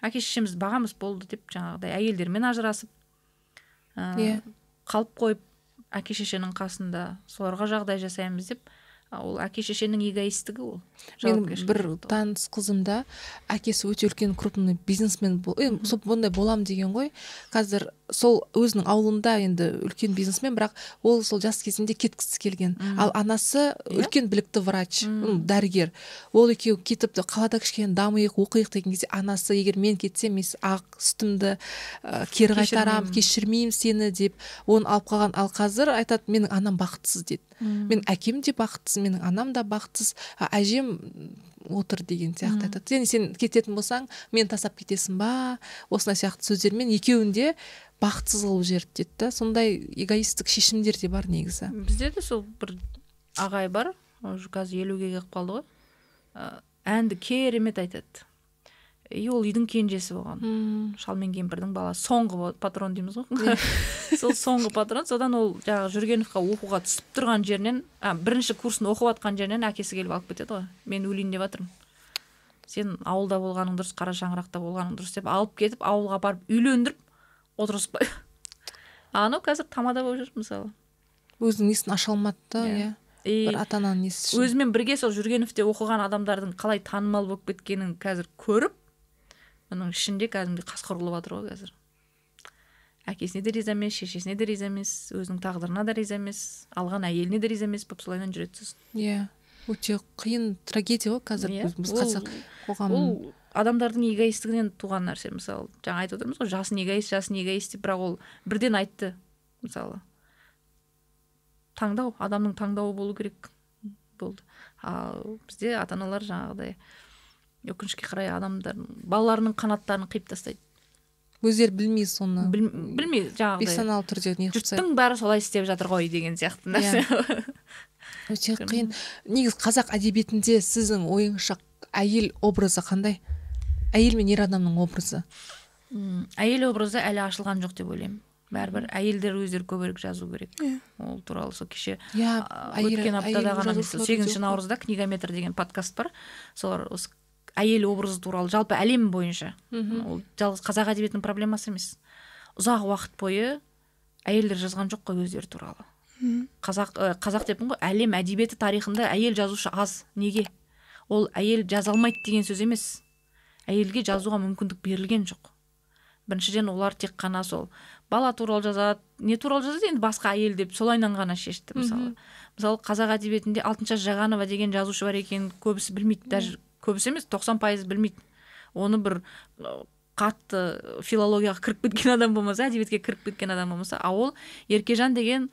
әке шешемізді бағамыз болды деп жаңағыдай әйелдермен ажырасып иә қалып қойып әке шешенің қасында соларға жағдай жасаймыз деп ол әке шешенің эгоисттігі ол менің бір таныс қызымда әкесі өте үлкен крупный бизнесмен бол енді сол бұндай болам деген ғой қазір сол өзінің ауылында енді үлкен бизнесмен бірақ ол сол жас кезінде кеткісі келген Үм. ал анасы иә. үлкен білікті врач Үм. дәрігер ол екеуі кетіп қалада кішкене дамиық оқиық деген кезде анасы егер мен кетсем мен ақ сүтімді ә, кері қайтарамын кешірмеймін сені деп оны алып қалған ал қазір айтады менің анам бақытсыз дейді мен әкем де бақытсыз менің анам да бақытсыз әжем отыр деген сияқты айтады және сен кететін болсаң мен тасап кетесің ба осындай сияқты сөздермен екеуінде бақытсыз қылып жіберді дейді да сондай эгоисттік шешімдер де бар негізі бізде де сол бір ағай бар уже қазір елуге келіп қалды ғой ә, әнді керемет айтады и ол үйдің кенжесі болған мм шал мен кемпірдің баласы соңғы патрон дейміз ғой сол соңғы патрон содан ол жаңағы жүргеновқа оқуға түсіп тұрған жерінен а, бірінші курсын оқып жатқан жерінен әкесі келіп алып кетеді ғой мен өлейін деп жатырмын сен ауылда болғаның дұрыс қара шаңырақта болғаның дұрыс деп алып кетіп ауылға барып үйлендіріп отырғызып анау қазір тамада болып жүр мысалы өзінің несін аша алмады да иә, иә. и ата ананың несі өзімен бірге сол жүргеновте оқыған адамдардың қалай танымал болып кеткенін қазір көріп оның ішінде кәдімгідей қасқыр болып жатыр ғой қазір әкесіне де риза емес шешесіне де риза емес өзінің тағдырына да риза емес алған әйеліне де риза емес болып солайынан жүреді сосын иә өте қиын трагедия ғой қазір иә, біз қазақ қоғамы ол адамдардың эгоисттігінен туған нәрсе мысалы жаңа айтып отырмыз ғой жасын эгоист жасын эгоист деп бірақ ол бірден айтты мысалы таңдау адамның таңдауы болу керек болды ал бізде ата аналар жаңағыдай өкінішке қарай адамдар балаларының қанаттарын қиып тастайды өздері білмей соны Біл, білмей жаңағыдай бейсаналы түрде не жұрттың бәрі солай істеп жатыр ғой деген сияқты нәрсе иә. yeah. өте қиын негізі қазақ әдебиетінде сіздің ойыңызша әйел образы қандай әйел мен ер адамның образы Үм, әйел образы әлі ашылған жоқ деп ойлаймын бәрібір әйелдер өздері көбірек жазу керек yeah. Иә. ол туралы сол кеше yeah, иә, өткен аптада ғана сегізінші наурызда книгометр деген подкаст бар солар осы әйел образы туралы жалпы әлем бойынша мхм ол жалғыз қазақ әдебиетінің проблемасы емес ұзақ уақыт бойы әйелдер жазған жоқ қой өздері туралы қазақ ә, қазақ деппін ғой әлем әдебиеті тарихында әйел жазушы аз неге ол әйел жаза алмайды деген сөз емес әйелге жазуға мүмкіндік берілген жоқ біріншіден олар тек қана сол бала туралы жазады не туралы жазады енді басқа әйел деп солайынан ғана шешті мысалы мысалы қазақ әдебиетінде алтыншаш жағанова деген жазушы бар екенін көбісі білмейді даже көбісі емес тоқсан пайызы білмейді оны бір қатты филологияға кіріп кеткен адам болмаса әдебиетке кіріп кеткен адам болмаса а ол еркежан деген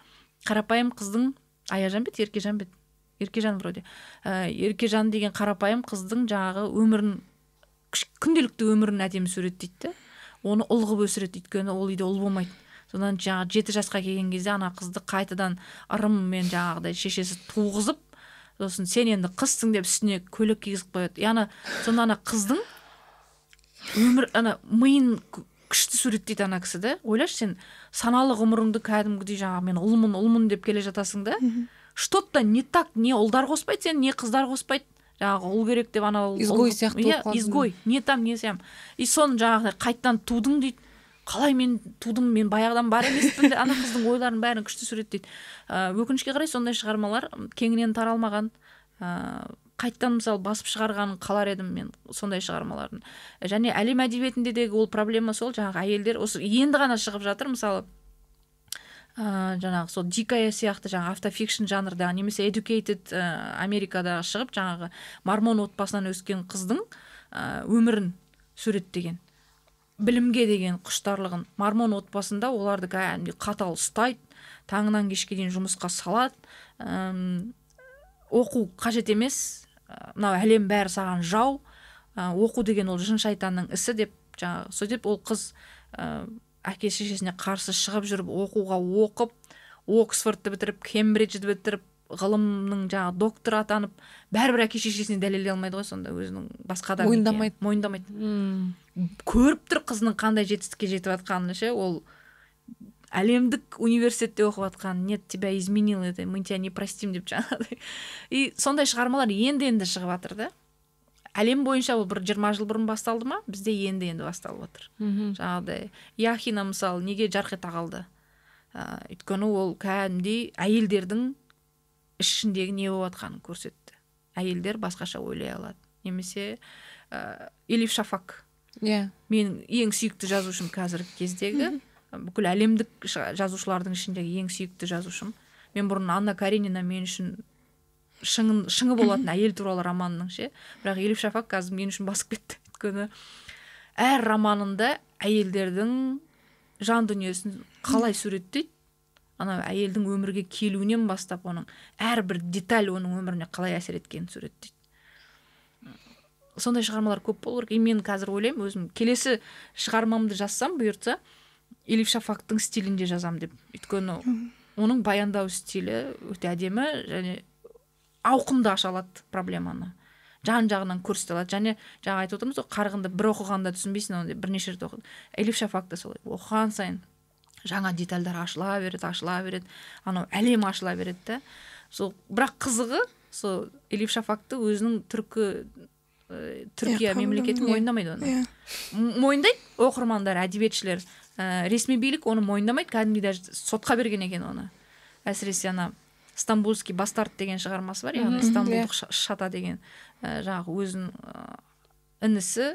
қарапайым қыздың аяжан еді еркежан еді еркежан вроде ә, еркежан деген қарапайым қыздың жаңағы өмірін күнделікті өмірін әдемі суреттейді да оны ұл қылып өсіреді өйткені ол үйде ұл болмайды содан жаңағы жеті жасқа келген кезде ана қызды қайтадан ырыммен жаңағыдай шешесі туғызып сосын сен енді қызсың деп үстіне көйлек кигізіп қояды и сонда ана қыздың өмір ана миын күшті суреттейді ана кісі да ойлашы сен саналы ғұмырыңды кәдімгідей жаңағы мен ұлмын ұлмын деп келе жатасың да что то не так не ұлдар қоспайды сені не қыздар қоспайды жаңағы ұл керек деп ана изгой сияқты иә изгой не там не сям и соны жаңағыдай қайтадан тудың дейді қалай мен тудым мен баяғыдан бар емеспін ана қыздың ойларын бәрін күшті суреттейді ә, өкінішке қарай сондай шығармалар кеңінен таралмаған ыыы ә, қайттан мысалы басып шығарғанын қалар едім мен сондай шығармалардың және әлем әдебиетінде де ол проблема сол жаңағы әйелдер осы енді ғана шығып жатыр мысалы ыыы ә, жаңағы сол дикая сияқты жаңағы автофикшн жанрда немесе educated ә, америкада шығып жаңағы мармон отбасынан өскен қыздың өмірін суреттеген білімге деген құштарлығын мармон отбасында оларды кәдімгідей қатал ұстайды таңнан кешке дейін жұмысқа салады оқу қажет емес э, мынау әлем бәрі саған жау э, оқу деген ол жын шайтанның ісі деп жаңағы сөйтіп ол қыз ә, э, әке шешесіне қарсы шығып жүріп оқуға оқып оксфордты бітіріп кембриджді бітіріп ғылымның жаңағы докторы атанып бәрібір әке шешесіне дәлелдей алмайды ғой сонда өзінің басқа адам мойындамайды мойындамайды hmm. көріп тұр қызының қандай жетістікке жетіп жатқанын ше ол әлемдік университетте оқып жатқан нет тебя изменил это мы тебя не простим деп жаңағыдай и сондай шығармалар енді енді шығып жатыр да әлем бойынша ол бір жиырма жыл бұрын басталды ма бізде енді енді басталып жатыр мхм жаңағыдай яхина мысалы неге жарқ ете қалды ыыы өйткені ол кәдімгідей әйелдердің ішіндегі не болып көрсетті әйелдер басқаша ойлай алады немесе ә, элиф шафак иә yeah. менің ең сүйікті жазушым қазіргі кездегі бүкіл әлемдік жазушылардың ішіндегі ең сүйікті жазушым мен бұрын анна каренина мен үшін шыңы болатын әйел туралы романның ше бірақ елиф шафак қазір мен үшін басып кетті өйткені әр романында әйелдердің жан дүниесін қалай суреттейді анау әйелдің өмірге келуінен бастап оның әрбір деталь оның өміріне қалай әсер еткенін суреттейді сондай шығармалар көп болу керек и мен қазір ойлаймын өзім келесі шығармамды жазсам бұйыртса илиф шафактың стилінде жазам деп өйткені оның баяндау стилі өте әдемі және ауқымды аша алады проблеманы жан жағынан көрсете алады және жаңа айтып отырмыз ғой қарғынды бір оқығанда түсінбейсің оны бірнеше рет оқы элиф шафак та солай оқыған сайын жаңа детальдар ашыла береді ашыла береді анау әлем ашыла береді да сол бірақ қызығы сол элиф шафакты өзінің түркі ә, түркия yeah, иә, мемлекеті мойындамайды оны иә мойындайды оқырмандар әдебиетшілер ә, ресми билік оны мойындамайды кәдімгідей даже сотқа берген екен оны әсіресе ана стамбулский бастард деген шығармасы бар яғни стамбулдық шата деген ә, жаңағы өзінің інісі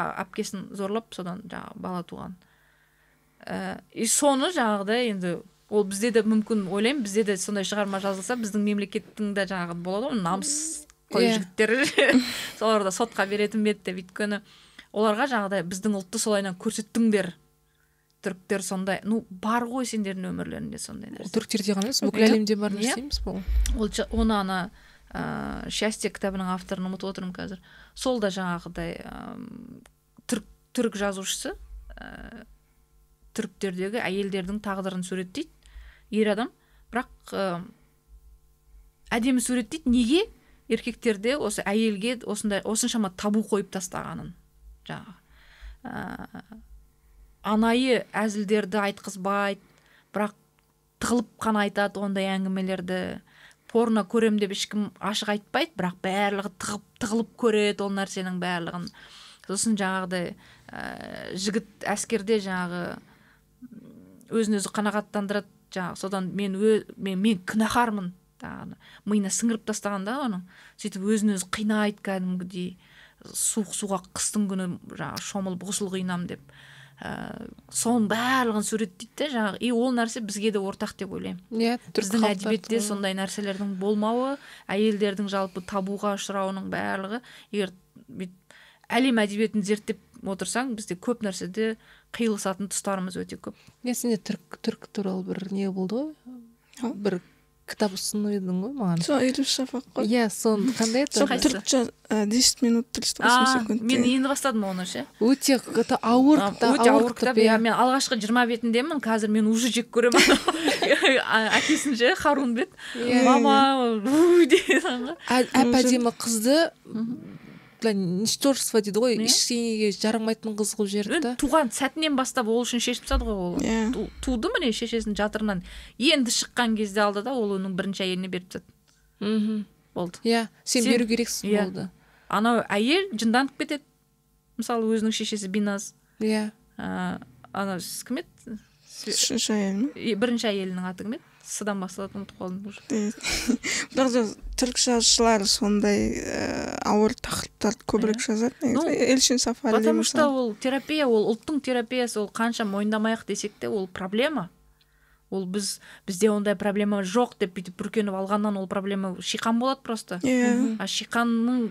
әпкесін зорлап содан жаңағы бала туған ә, и соны жаңағыдай енді ол бізде де мүмкін ойлаймын бізде де сондай шығарма жазылса біздің мемлекеттің де жаңағы болады ғой намыс қой yeah. Иә. жігіттер солар сотқа беретін бе еді деп өйткені оларға жаңағыдай біздің ұлтты солайынан көрсеттіңдер түріктер сондай ну бар ғой сендердің өмірлеріңде сондай нәрсе түріктерде ғана емес бүкіл әлемде бар нәрсе иә. емес бұл ол оны ана ыыы э, счастье кітабының авторын ұмытып отырмын қазір сол да жаңағыдай түрік түрік жазушысы э, түріктердегі әйелдердің тағдырын суреттейді ер адам бірақ ә, әдемі суреттейді неге еркектерде осы әйелге осындай осыншама табу қойып тастағанын жаңағы ә, анайы әзілдерді айтқызбайды бірақ тығылып қана айтады ондай әңгімелерді порно көрем деп ешкім ашық айтпайды бірақ барлығы тығып тығылып көреді ол нәрсенің барлығын сосын жаңағыдай ә, жігіт әскерде жаңағы өзін өзі қанағаттандырады жаңағы содан мен ө, мен мен күнәһармын жаңағы миына сіңіріп тастаған да оның сөйтіп өзін өзі қинайды кәдімгідей суық суға қыстың күні жаңағы шомылып ғұсыл қинамын деп ә, соның барлығын суреттейді де жаңағы и ол нәрсе бізге де ортақ деп ойлаймын иә біздің әдебиетте сондай нәрселердің болмауы әйелдердің жалпы табуға ұшырауының барлығы егер әлем әдебиетін зерттеп отырсаң бізде көп нәрседе қиылысатын тұстарымыз өте көп мен сенде түрк түрк туралы бір не болды ғой бір кітап ұсынып едің ғой маған сол елу шафак қой иә соны қандай еді сол түрікше десять минут триста секунд мен енді бастадым оны ше өте ауыр кітап өте ауыр кітап иә мен алғашқы жиырма бетіндемін қазір мен уже жек көремін әкесін ше харунбет иә, мама иә. әп әдемі қызды для ничтожество дейді ғой ештеңеге жарамайтын қыз қылып жіберді да туған сәтінен бастап ол үшін шешіп тастады ғой ол иә. туды міне шешесінің жатырынан енді шыққан кезде алды да ол оның бірінші әйеліне беріп тастады мхм болды иә сен, беру керексің иә. болды анау әйел жынданып кетеді мысалы өзінің шешесі биназ иә ыыы анау кім еді үшінші әйел ма бірінші әйелінің аты кім еді сыдан басталады ұмытып қалдым уже бірақ түрік жазушылары сондай э, ауыр тақырыптарды көбірек иә. жазады негізі потому что ол терапия ол ұлттың терапиясы ол қанша мойындамайық десек те ол проблема ол біз бізде ондай проблема жоқ деп бүйтіп бүркеніп алғаннан ол проблема шиқан болады просто иә а шиқанның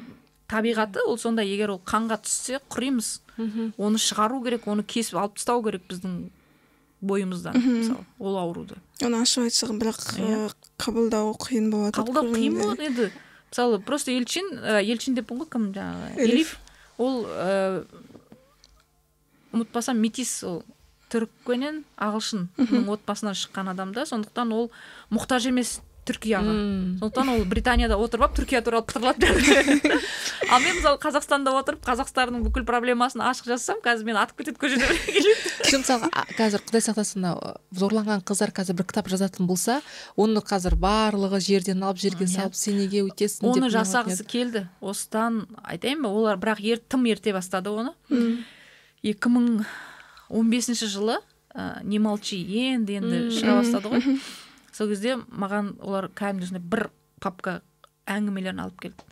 табиғаты ол сондай егер ол қанға түссе құримыз оны шығару керек оны кесіп алып тастау керек біздің бойымыздан мысалы ол ауруды оны ашып айтсақ бірақ иә. қабылдау қиын болады қабылдау қиын болады енді мысалы просто елчин елчин деппін ғой кім жаңағы элиф ол ұмытпасам метис ол түрік ағылшынның отбасынан шыққан адам да сондықтан ол мұқтаж емес түркияға сондықтан ол британияда отырып алып түркия туралы пытырлап ал мен мысалы қазақстанда отырып қазақстанның бүкіл проблемасын ашық жазсам қазір мені атып кетеді көшеде еще қазір құдай сақтасын зорланған қыздар қазір бір кітап жазатын болса оны қазір барлығы жерден алып жерге салып сен неге өйтесің деп оны жасағысы келді осыдан айтайын ба олар бірақ ер, тым ерте бастады оны екі мың он бесінші жылы ә, не молчи енді енді шыға бастады ғой сол кезде маған олар кәдімгідей бір папка әңгімелерін алып келді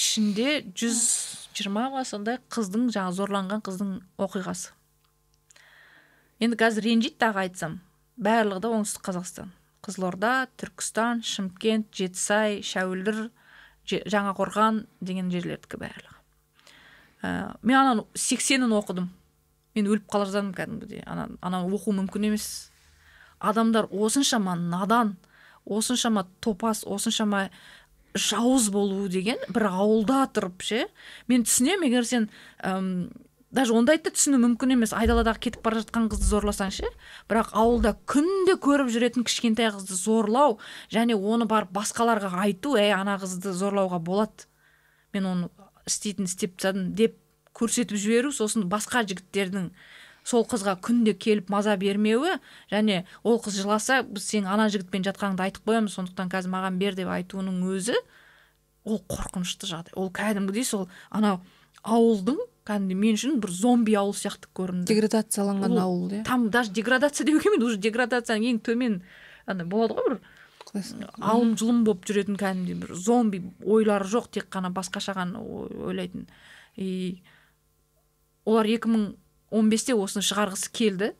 ішінде жүз жиырма ма сондай қыздың жаңағы зорланған қыздың оқиғасы енді қазір ренжиді тағы айтсам барлығы да оңтүстік қазақстан қызылорда түркістан шымкент жетісай шәуілдір жаңақорған деген жерлердікі барлығы ә, мен ананы сексенін оқыдым мен өліп қала жаздадым кәдімгідей ананы оқу мүмкін емес адамдар осыншама надан осыншама топас осыншама жауыз болу деген бір ауылда тұрып ше мен түсінемін егер сен әм, даже ондайды да түсіну мүмкін емес айдаладағы кетіп бара жатқан қызды зорласаң ше бірақ ауылда күнде көріп жүретін кішкентай қызды зорлау және оны барып басқаларға айту әй ана қызды зорлауға болады мен оны істейтін істеп тастадым деп көрсетіп жіберу сосын басқа жігіттердің сол қызға күнде келіп маза бермеуі және ол қыз жыласа біз сен ана жігітпен жатқаныңды айтып қоямыз сондықтан қазір маған бер деп айтуының өзі ол қорқынышты жағдай ол кәдімгідей сол анау ауылдың кәдімгідей мен үшін бір зомби ауыл сияқты көрінді деградацияланған ауыл иә там даже деградация деуге келмейді уже деградацияның ең төмен андай болады ғой бір алым жұлым болып жүретін кәдімгідей бір зомби ойлары жоқ тек қана басқаша ғана ойлайтын и олар екі мың он бесте осыны шығарғысы келді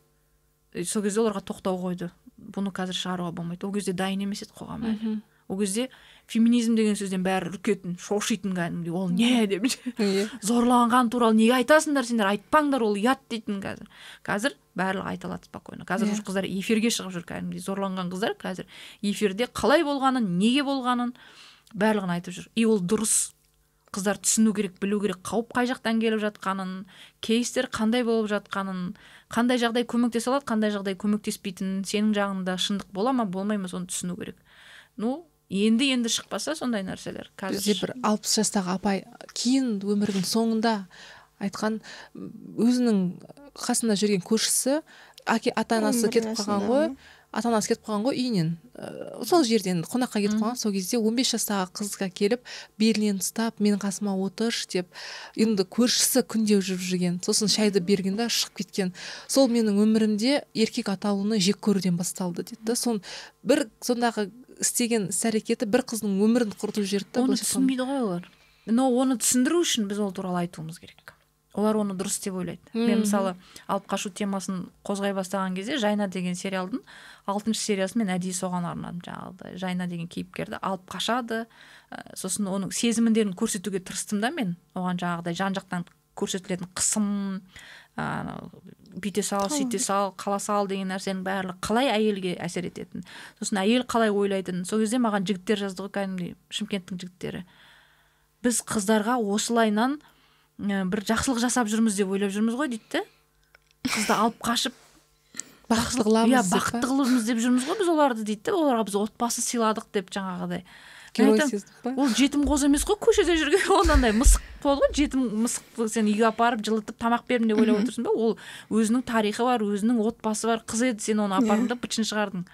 э, сол кезде оларға тоқтау қойды бұны қазір шығаруға болмайды ол кезде дайын емес еді қоғам әлі ол кезде феминизм деген сөзден бәрі үркетін шошитын кәдімгідей ол не деп иә. зорланған туралы неге айтасыңдар сендер айтпаңдар ол ұят дейтін қазір қазір барлығы айта алады спокойно қазір yeah. Иә. қыздар эфирге шығып жүр кәдімгідей зорланған қыздар қазір эфирде қалай болғанын неге болғанын барлығын айтып жүр и ол дұрыс қыздар түсіну керек білу керек қауіп қай жақтан келіп жатқанын кейстер қандай болып жатқанын қандай жағдай көмектесе алады қандай жағдай көмектеспейтінін сенің жағыңда шындық бола ма болмай ма соны түсіну керек ну енді енді шықпаса сондай нәрселер қазір бізде бір алпыс жастағы апай кейін өмірінің соңында айтқан өзінің қасында жүрген көршісі ата анасы кетіп қалған ғой ата анасы кетіп қалған ғой үйінен ә, сол жерден қонаққа кетіп қалған сол кезде 15 жастағы қызға келіп белінен ұстап менің қасыма отыршы деп енді көршісі күндеу жүріп жүрген сосын шайды берген да шығып кеткен сол менің өмірімде еркек атаулыны жек көруден басталды дейді да сон бір сондағы істеген іс әрекеті бір қыздың өмірін құртып жіберді да оны түсінбейді ғой олар но оны түсіндіру үшін біз ол туралы айтуымыз керек олар оны дұрыс деп ойлайды Үм. мен мысалы алып қашу темасын қозғай бастаған кезде жайна деген сериалдың алтыншы сериясын мен әдейі соған арнадым жаңағыдай жайна деген кейіпкерді алып қашады ә, сосын оның сезімдерін көрсетуге тырыстым да мен оған жаңағыдай жан жақтан көрсетілетін қысым ә, бүйте сал сөйте сал қала сал деген нәрсенің барлығы қалай әйелге әсер ететінін сосын әйел қалай ойлайтынын сол кезде маған жігіттер жазды ғой кәдімгідей шымкенттің жігіттері біз қыздарға осылайынан бір жақсылық жасап жүрміз деп ойлап жүрміз ғой дейді қызды алып қашып бақытты қыламыз иә бақытты қылымыз деп жүрміз ғой біз оларды дейді оларға біз отбасы сыйладық деп жаңағыдай ол жетім қозы емес қой көшеде жүрген ол андай мысық болады ғой жетім мысықты сен үйге апарып жылытып тамақ бердім деп ойлап отырсың ба ол өзінің тарихы бар өзінің отбасы бар қыз еді сен оны апардың да бытшын шығардың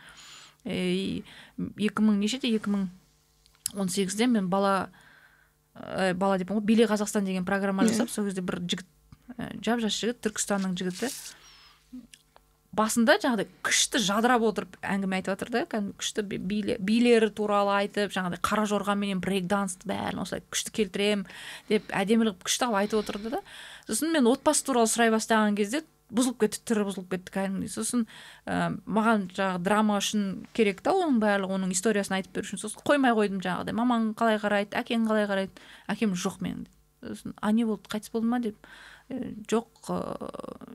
екі мың нешеде екі мың он сегізде мен бала ә, бала деп ғой биле қазақстан деген программа жасап сол кезде бір жігіт ә, э, жап жас жігіт түркістанның жігіті басында жаңағыдай күшті жадырап отырып әңгіме айтып жатыр да кәдімгі күшті билері билер туралы айтып жаңағыдай қара жорғаменен брейк дансты бәрін осылай күшті келтіремін деп әдемі қылып күшті қылып айтып отырды да сосын мен отбасы туралы сұрай бастаған кезде бұзылып кетті түрі бұзылып кетті кәдімгідей сосын ә, маған жаңағы драма үшін керек та оның барлығы оның историясын айтып беру үшін сосын қоймай қойдым жаңағыдай мамаң қалай қарайды әкең қалай қарайды әкем жоқ менің сосын а не болды қайтыс болды ма деп жоқ ә,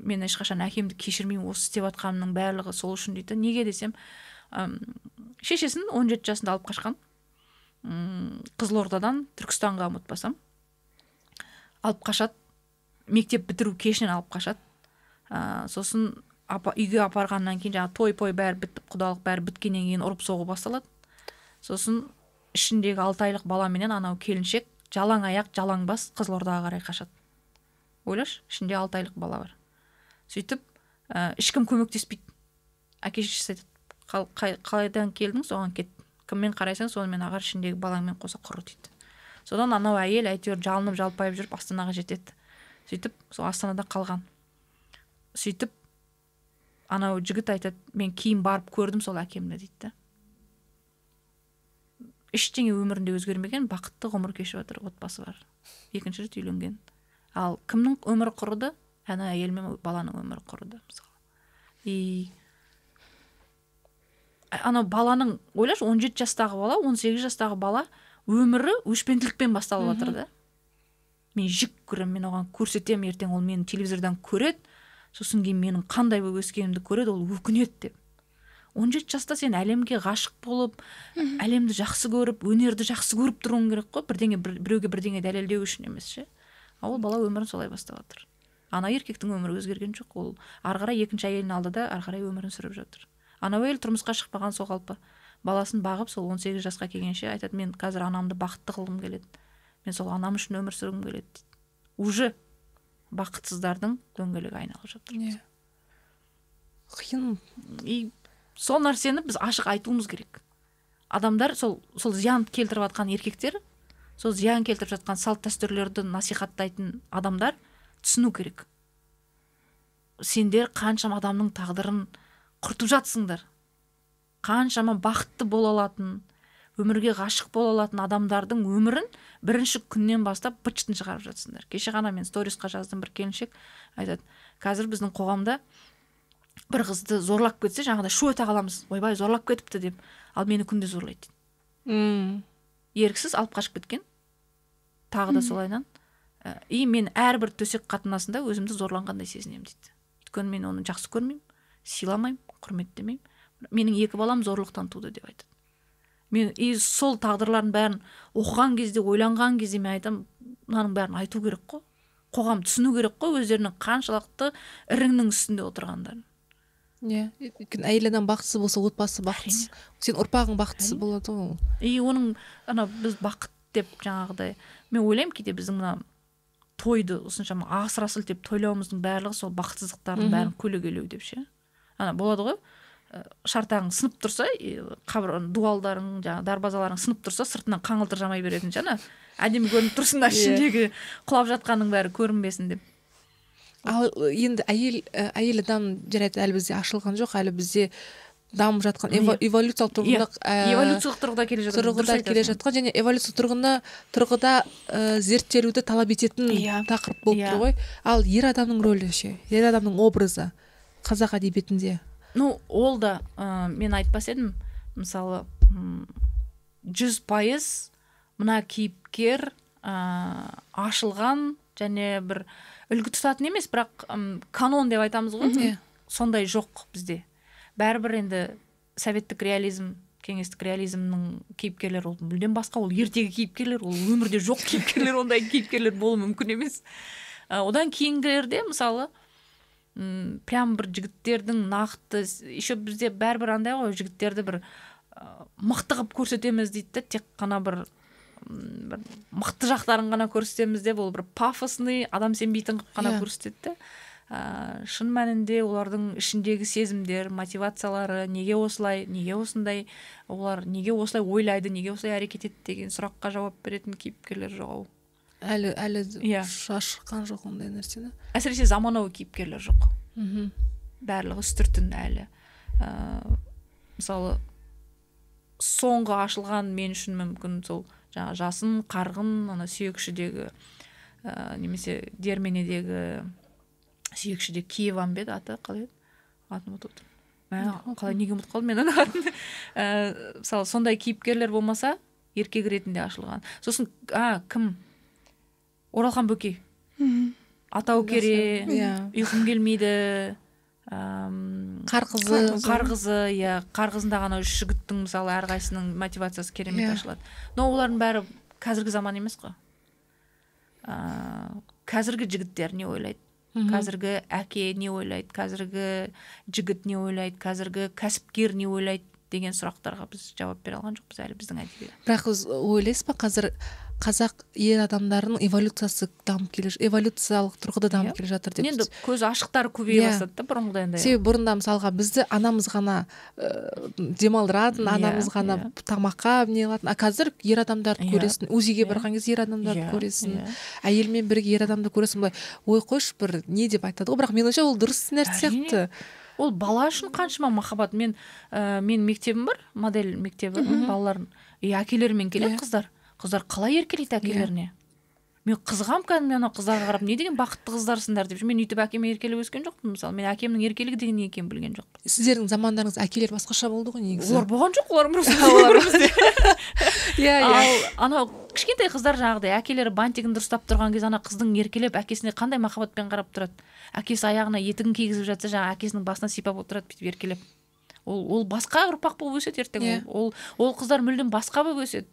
мен ешқашан әкемді кешірмеймін осы істеп жатқанымның барлығы сол үшін дейді неге десем ә, шешесін 17 жасында алып қашқан қызылордадан түркістанға ұмытпасам алып қашады мектеп бітіру кешінен алып қашады ә, сосын апа, үйге апарғаннан кейін жаңағы той пой бәрі бітіп құдалық бәрі біткеннен кейін ұрып соғу басталады сосын ішіндегі алты айлық баламенен анау келіншек жалаң аяқ жалаң бас қызылордаға қарай қашады ойлашы ішінде алты айлық бала бар сөйтіп ә, ешкім көмектеспейді әке шешесі айтады қалайдан келдің соған кет кіммен қарайсаң сонымен ағар ішіндегі балаңмен қоса құр дейді содан анау әйел әйтеуір жалынып жалпайып жүріп астанаға жетеді сөйтіп сол астанада қалған сөйтіп анау жігіт айтады мен кейін барып көрдім сол әкемді дейді да ештеңе өмірінде өзгермеген бақытты ғұмыр кешіп жатыр отбасы бар екінші рет үйленген ал кімнің өмірі құрыды ана әйел мен баланың өмірі құрыды мысалы и анау баланың ойлашы 17 жастағы бала 18 жастағы бала өмірі өшпенділікпен басталып жатыр да мен жек көремін мен оған көрсетемін ертең ол мені телевизордан көреді сосын кейін менің қандай болып өскенімді көреді ол өкінеді деп он жеті жаста сен әлемге ғашық болып әлемді жақсы көріп өнерді жақсы көріп тұруың керек қой бірдеңе бір, біреуге бірдеңе дәлелдеу үшін емес ше ал ол бала өмірін солай бастап жатыр ана еркектің өмірі өзгерген жоқ ол ары қарай екінші әйелін алды да ары қарай өмірін сүріп жатыр анау әйел тұрмысқа шықпаған сол қалпы баласын бағып сол 18 жасқа келгенше айтады мен қазір анамды бақытты қылғым келеді мен сол анам үшін өмір сүргім келеді дейді уже бақытсыздардың дөңгелегі айналып жатыр иә қиын и сол нәрсені біз ашық айтуымыз керек адамдар сол сол зиян келтіріп жатқан еркектер сол зиян келтіріп жатқан салт дәстүрлерді насихаттайтын адамдар түсіну керек сендер қаншама адамның тағдырын құртып жатсыңдар қаншама бақытты бола алатын өмірге ғашық бола алатын адамдардың өмірін бірінші күннен бастап быт шытын шығарып жатсыңдар кеше ғана мен сторисқа жаздым бір келіншек айтады қазір біздің қоғамда бір қызды зорлап кетсе жаңағыдай шу ете қаламыз ойбай зорлап кетіпті деп ал мені күнде зорлайды дейді еріксіз алып қашып кеткен тағы да солайынан ә, и мен әрбір төсек қатынасында өзімді зорланғандай сезінемін дейді өйткені мен оны жақсы көрмеймін сыйламаймын құрметтемеймін менің екі балам зорлықтан туды деп айтады мен и сол тағдырлардың бәрін оқыған кезде ойланған кезде мен айтамын мынаның бәрін айту керек қой қоғам түсіну керек қой өздерінің қаншалықты іріңнің үстінде отырғандарын иә өйткені әйел адам бақытсыз болса отбасы бақытсыз сен ұрпағың бақытсыз болады ғой и оның ана біз бақыт деп жаңағыдай мен ойлаймын кейде біздің мына тойды осыншама асыра сілтеп тойлауымыздың барлығы сол бақытсыздықтардың бәрін көлегейлеу деп ше ана болады ғой Э, шартағың сынып тұрса қабыр дуалдарың жаңағы дарбазаларың сынып тұрса сыртынан қаңылтыр жамай беретін ше ана әдемі көрініп тұрсын да иә. ішіндегі құлап жатқанның бәрі көрінбесін деп ал енді әйел әйел адам жарайды әлі бізде ашылған жоқ әлі бізде дамып жатқан иә. эволюциялық тұрғыда иә, эволюциялық тұрғыда келе жатқан тұрғыда келе жатқан және эволюциялық тұрғына тұрғыда ә, зерттелуді талап ететін yeah. тақырып болып yeah. тұр ғой ал ер адамның рөлі ше ер адамның образы қазақ әдебиетінде ну ол да ә, мен айтпас едім мысалы жүз пайыз мына кейіпкер ә, ашылған және бір үлгі тұтатын емес бірақ канон деп айтамыз ғой сондай жоқ бізде бәрібір енді советтік реализм кеңестік реализмнің кейіпкерлері ол мүлдем басқа ол ертегі кейіпкерлер ол өмірде жоқ кейіпкерлер ондай кейіпкерлер болуы мүмкін емес ә, одан кейінгілерде мысалы прям бір жігіттердің нақты еще бізде бәрібір андай ғой жігіттерді бір мықты қылып көрсетеміз дейді да тек қана бір бір мықты жақтарын ғана көрсетеміз деп ол бір пафосный адам сенбейтін қылып қана yeah. Иә. көрсетеді ә, шын мәнінде олардың ішіндегі сезімдер мотивациялары неге осылай неге осындай олар неге осылай ойлайды неге осылай әрекет етеді деген сұраққа жауап беретін кейіпкерлер жоқ әлі әлі иә шыққан жоқ ондай нәрсені әсіресе заманауи кейіпкерлер жоқ мхм барлығы үстіртін әлі ыыы ә, мысалы соңғы ашылған мен үшін мүмкін сол жаңа жасын қарғын ана сүйекшідегі ә, немесе дерменедегі сүйекшіде киеван ба еді аты қалай еді атын ұмытып отырмын қалай неге ұмытып қалдым мен ана атын ә, мысалы сондай кейіпкерлер болмаса еркек ретінде ашылған сосын а кім оралхан бөкей атау кере иә ұйқым келмейді қар қарғызы, қар иә қарқызында үш жігіттің мысалы әрқайсысының мотивациясы керемет иә. ашылады но олардың бәрі қазіргі заман емес қой ыыы қазіргі жігіттер не ойлайды қазіргі әке не ойлайды қазіргі жігіт не ойлайды қазіргі кәсіпкер не ойлайды деген сұрақтарға біз жауап бере алған жоқпыз әлі біздің әдебиет бірақ ойлайсыз ба қазір қазақ ер адамдарының эволюциясы дамып келе эволюциялық тұрғыда дамып иә. келе жатыр деп енді көз ашықтары көбейе иә. бастады да бұрынғыдай енді себебі бұрында мысалға бізді анамыз ғана ә, демалдыратын иә, анамыз ғана тамаққа не қылатын а қазір ер адамдарды көресің узиге барған кезде ер адамдарды көресің әйелмен бірге ер адамды көресің былай ой қойшы бір не деп айтады ғой бірақ менің ол дұрыс нәрсе сияқты ол бала үшін қаншама махаббат мен ә, э, мен мектебім бар модель мектебі балалардың и әкелерімен келеді қыздар қыздар қалай еркелейді иә. әкелеріне мен қызығамын кәдімгі анау қыздарға қарап не деген бақытты қыздарсыңдар деп мен өйтіп әкеме еркелеп өскен жоқпын мысалы мен әкемнің еркелігі деген не екенін білген жоқпын сіздердің замандарыңыз әкелер басқаша болды ғой негізі олар болған жоқ олар иә иә ал анау кішкентай қыздар жаңағыдай әкелері бантигін дұрыстап тұрған кезде ана қыздың еркелеп әкесіне қандай махаббатпен қарап тұрады әкесі аяғына етігін кигізіп жатса жаңағы әкесінің басына сипап отырады бүйтіп еркелеп ол ол басқа ұрпақ болып өседі ертең ол иә. ол қыздар мүлдем басқа болып өседі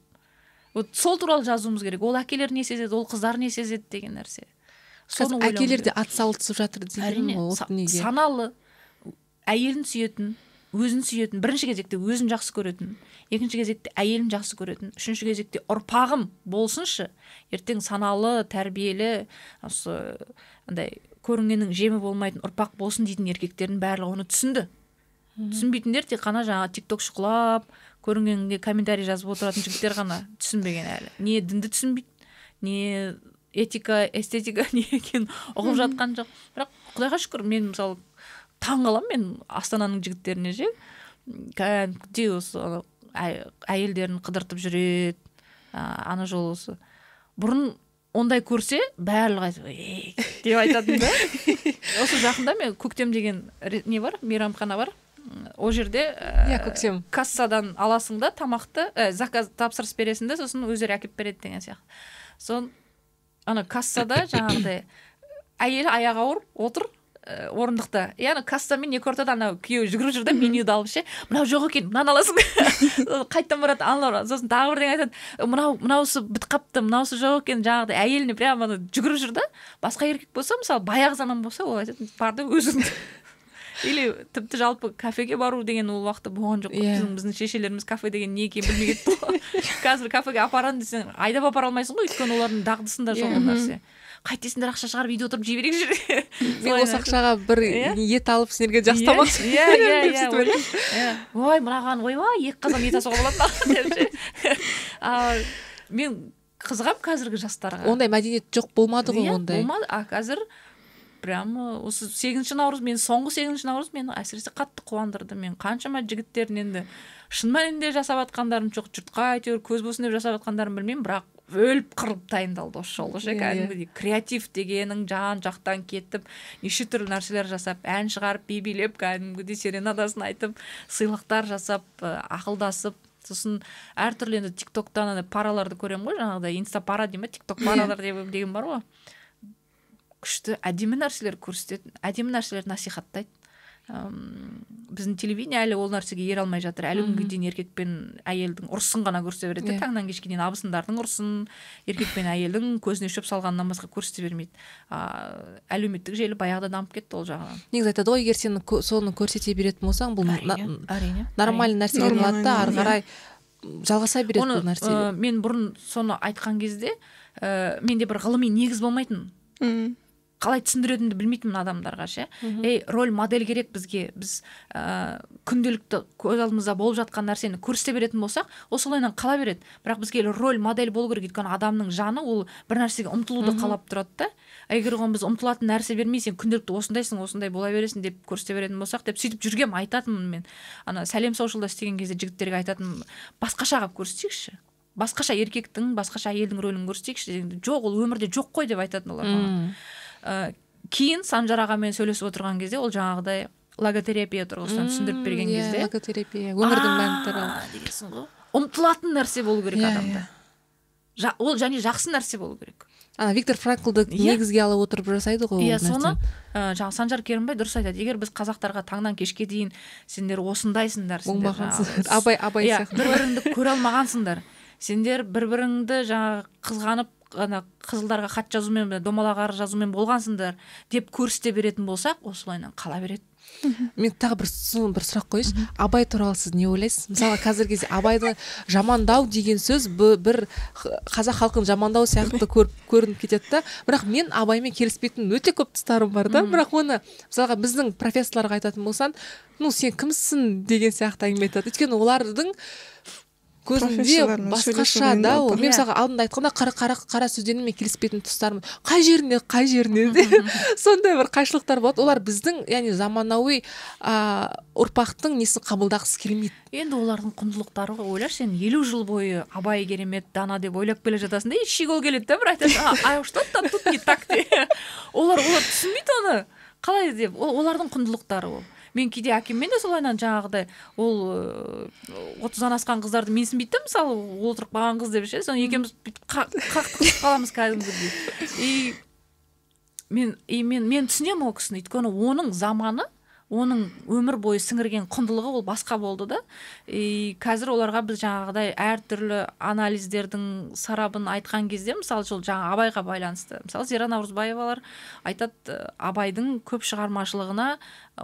вот сол туралы жазуымыз керек ол әкелер не сезеді ол қыздар не сезеді деген нәрсе соны әкелер де атсалысып жатыр саналы әйелін сүйетін өзін сүйетін бірінші кезекте өзін жақсы көретін екінші кезекте әйелін жақсы көретін үшінші кезекте ұрпағым болсыншы ертең саналы тәрбиелі осы андай көрінгеннің жемі болмайтын ұрпақ болсын дейтін еркектердің барлығы оны түсінді түсінбейтіндер тек қана жаңағы тик ток шұқылап көрінгенге комментарий жазып отыратын жігіттер ғана түсінбеген әлі не дінді түсінбейді не этика эстетика не екенін ұғып жатқан жоқ бірақ құдайға шүкір мен мысалы таң мен астананың жігіттеріне ше кәдімгідей осы әйелдерін қыдыртып жүреді ә, ана жолы осы бұрын ондай көрсе барлығы айтып деп айтатын да осы жақында мен көктем деген не бар мейрамхана бар ол жерде иә э, кассадан аласың да тамақты ә, заказ тапсырыс бересің де сосын өздері әкеліп береді деген сияқты сон ана кассада жаңағыдай әйел аяғы ауыр отыр ә, орындықта и иә, ана кассамен екі ортада анау күйеуі жүгіріп жүр да менюді алып ше мынау жоқ екен мынаны аласың қайтадан барады аналар сосын тағы бірдеңе айтады мынау мынаусы бітіп қалыпты мынаусы жоқ екен жаңағыдай әйеліне прямо жүгіріп жүр да басқа еркек болса мысалы баяғы заман болса ол айтады барды өзің или тіпті жалпы кафеге бару деген ол уақытта болған жоқ yeah. Иә. біздің біздің шешелеріміз кафе деген не екенін білмей кетті ғой қазір кафеге апарамын десең айдап апара алмайсың ғой өйткені олардың дағдысында жоқ иә. ол нәрсе қайтесіңдер ақша шығарып үйде отырып жей берейікші мен осы ақшаға бір иә. ет алып сіздерге жақсы тамақ ой мынаған ойбай екі қазан ет асуға болады ма мен қызығамын қазіргі жастарға ондай мәдениет жоқ болмады ғой ондай болмады а қазір прямо осы сегізінші наурыз мен соңғы сегізінші наурыз мені әсіресе қатты қуандырды мен қаншама жігіттердің енді шын мәнінде жасап жатқандарын жоқ жұртқа әйтеуір көз болсын деп жасап жатқандарын білмеймін бірақ өліп қырылып дайындалды осы жолы ше иә, иә. кәдімгідей креатив дегенің жан жақтан кетіп неше түрлі нәрселер жасап ән шығарып би билеп кәдімгідей серенадасын айтып сыйлықтар жасап ә, ақылдасып сосын әртүрлі енді тик токтан андай параларды көремін ғой жаңағыдай инста пара дей ма тик ток паралар иә. деген бар ғой күшті әдемі нәрселер көрсетеді әдемі нәрселер насихаттайды Өм, біздің телевидение әлі ол нәрсеге ере алмай жатыр әлі күнге дейін еркек пен әйелдің ұрысын ғана көрсете береді yeah. Иә. таңнан кешке дейін абысындардың ұрысын еркек пен әйелдің көзіне шөп салғанынан басқа көрсете бермейді ыыы әлеуметтік желі баяғыда дамып кетті ол жағынан негізі айтады ғой егер сен соны көрсете беретін болсаң бұл әрине, нормальный нәрсе болады да ары қарай жалғаса береді бұл нәрсе мен бұрын соны айтқан кезде ііі менде бір ғылыми негіз болмайтын мм қалай түсіндіретінімді білмейтінмін адамдарға ше ей роль модель керек бізге біз ә, күнделікті көз алдымызда болып жатқан нәрсені көрсете беретін болсақ ол солайынан қала береді бірақ бізге роль модель болу керек өйткені адамның жаны ол бір нәрсеге ұмтылуды қалап тұрады да егер оған біз ұмтылатын нәрсе бермей сен күнделікті осындайсың осындай бола бересің деп көрсете беретін болсақ деп сөйтіп жүргем айтатынмын мен ана сәлем соушалда істеген кезде жігіттерге айтатынмын басқаша қылып көрсетейікші басқаша еркектің басқаша әйелдің рөлін көрсетейікші жоқ ол өмірде жоқ қой деп айтатын олар маған Э, кейін санжар ағамен сөйлесіп отырған кезде ол жаңағыдай логотерапия тұрғысынан түсіндіріп берген иә, кезде логотерапия өмірдің мәні туралы дегенсің ғой ұмтылатын нәрсе болу керек иә, адамда иә. ол және жақсы нәрсе болу керек ана виктор франклды негізге ала отырып жасайды ғой иә соны э, жаңағы санжар керімбай дұрыс айтады егер біз қазақтарға таңнан кешке дейін сендер осындайсыңдар болмағансыңдар абай абай сияқты бір біріңді көре алмағансыңдар сендер бір біріңді жаңағы қызғанып ана қызылдарға хат жазумен домалақ арыз жазумен болғансыңдар деп көрсете беретін болсақ осылайынан қала береді мен тағы бір бір сұрақ қояйыншы абай туралы сіз не ойлайсыз мысалы қазіргі кезде абайды жамандау деген сөз бір қазақ халқын жамандау сияқты көрініп кетеді да бірақ мен абаймен келіспейтін өте көп тұстарым бар да бірақ оны мысалға біздің профессорларға айтатын болсаң ну сен кімсің деген сияқты әңгіме айтады өйткені олардың көзінде басқаша да ол мен мысалға алдында айтқанда қара қара қара сөзден мен келіспейтін тұстарым қай жеріне қай жеріне де сондай бір қайшылықтар болады олар біздің яғни заманауи ыыы ұрпақтың несін қабылдағысы келмейді енді олардың құндылықтары ғой ойлашы сен елу жыл бойы абай керемет дана деп ойлап келе жатасың да и щегол келеді да бір айтасың а что то тут не так деп олар олар түсінбейді оны қалай деп олардың құндылықтары ол мен кейде әкеммен де солай жаңағыдай ол отыздан асқан қыздарды менсінбейді да мысалы отырып қалған қыз деп ше соны екеуміз бүйтіп қақтығысып қаламыз кәдімгідей и мен и мен мен түсінемін ол кісіні өйткені оның заманы оның өмір бойы сіңірген құндылығы ол басқа болды да и қазір оларға біз жаңағыдай әртүрлі анализдердің сарабын айтқан кезде мысалы сол жаңа абайға байланысты мысалы зира наурызбаевалар айтады абайдың көп шығармашылығына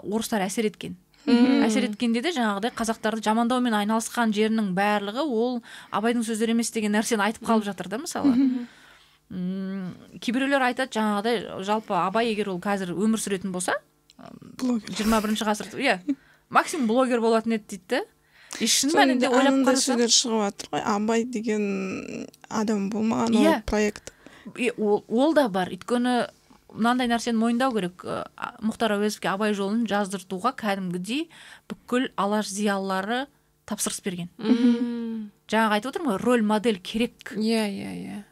орыстар әсер еткен Үм. әсер еткенде де жаңағыдай қазақтарды жамандаумен айналысқан жерінің барлығы ол абайдың сөздері емес деген нәрсені айтып қалып жатыр да мысалы м кейбіреулер айтады жаңағыдай жалпы абай егер ол қазір өмір сүретін болса блогер жиырма бірінші ғасыр иә максимум блогер болатын еді дейді да и шын мәнінде ойлап шығып жатыр ғой абай деген адам болмаған ол иә. проект ол да бар өйткені мынандай нәрсені мойындау керек э, мұхтар әуезовке абай жолын жаздыртуға кәдімгідей бүкіл алаш зиялылары тапсырыс берген жаңағы айтып отырмын ғой роль модель керек иә иә иә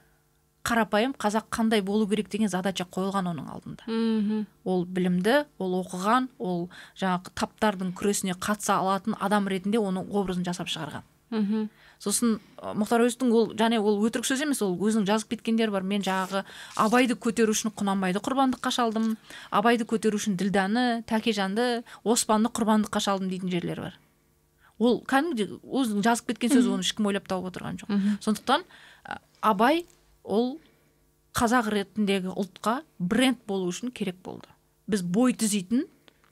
қарапайым қазақ қандай болу керек деген задача қойылған оның алдында мхм ол білімді ол оқыған ол жаңағы таптардың күресіне қатыса алатын адам ретінде оның образын жасап шығарған мхм сосын мұхтар әуезовтің ол және ол өтірік сөз емес ол өзінің жазып кеткендері бар мен жағы абайды көтеру үшін құнанбайды құрбандыққа шалдым абайды көтеру үшін ділдәні тәкежанды оспанды құрбандыққа шалдым дейтін жерлер бар ол кәдімгідей өзінің жазып кеткен сөзі оны ешкім ойлап тауып отырған жоқ сондықтан абай ол қазақ ретіндегі ұлтқа бренд болу үшін керек болды біз бой түзейтін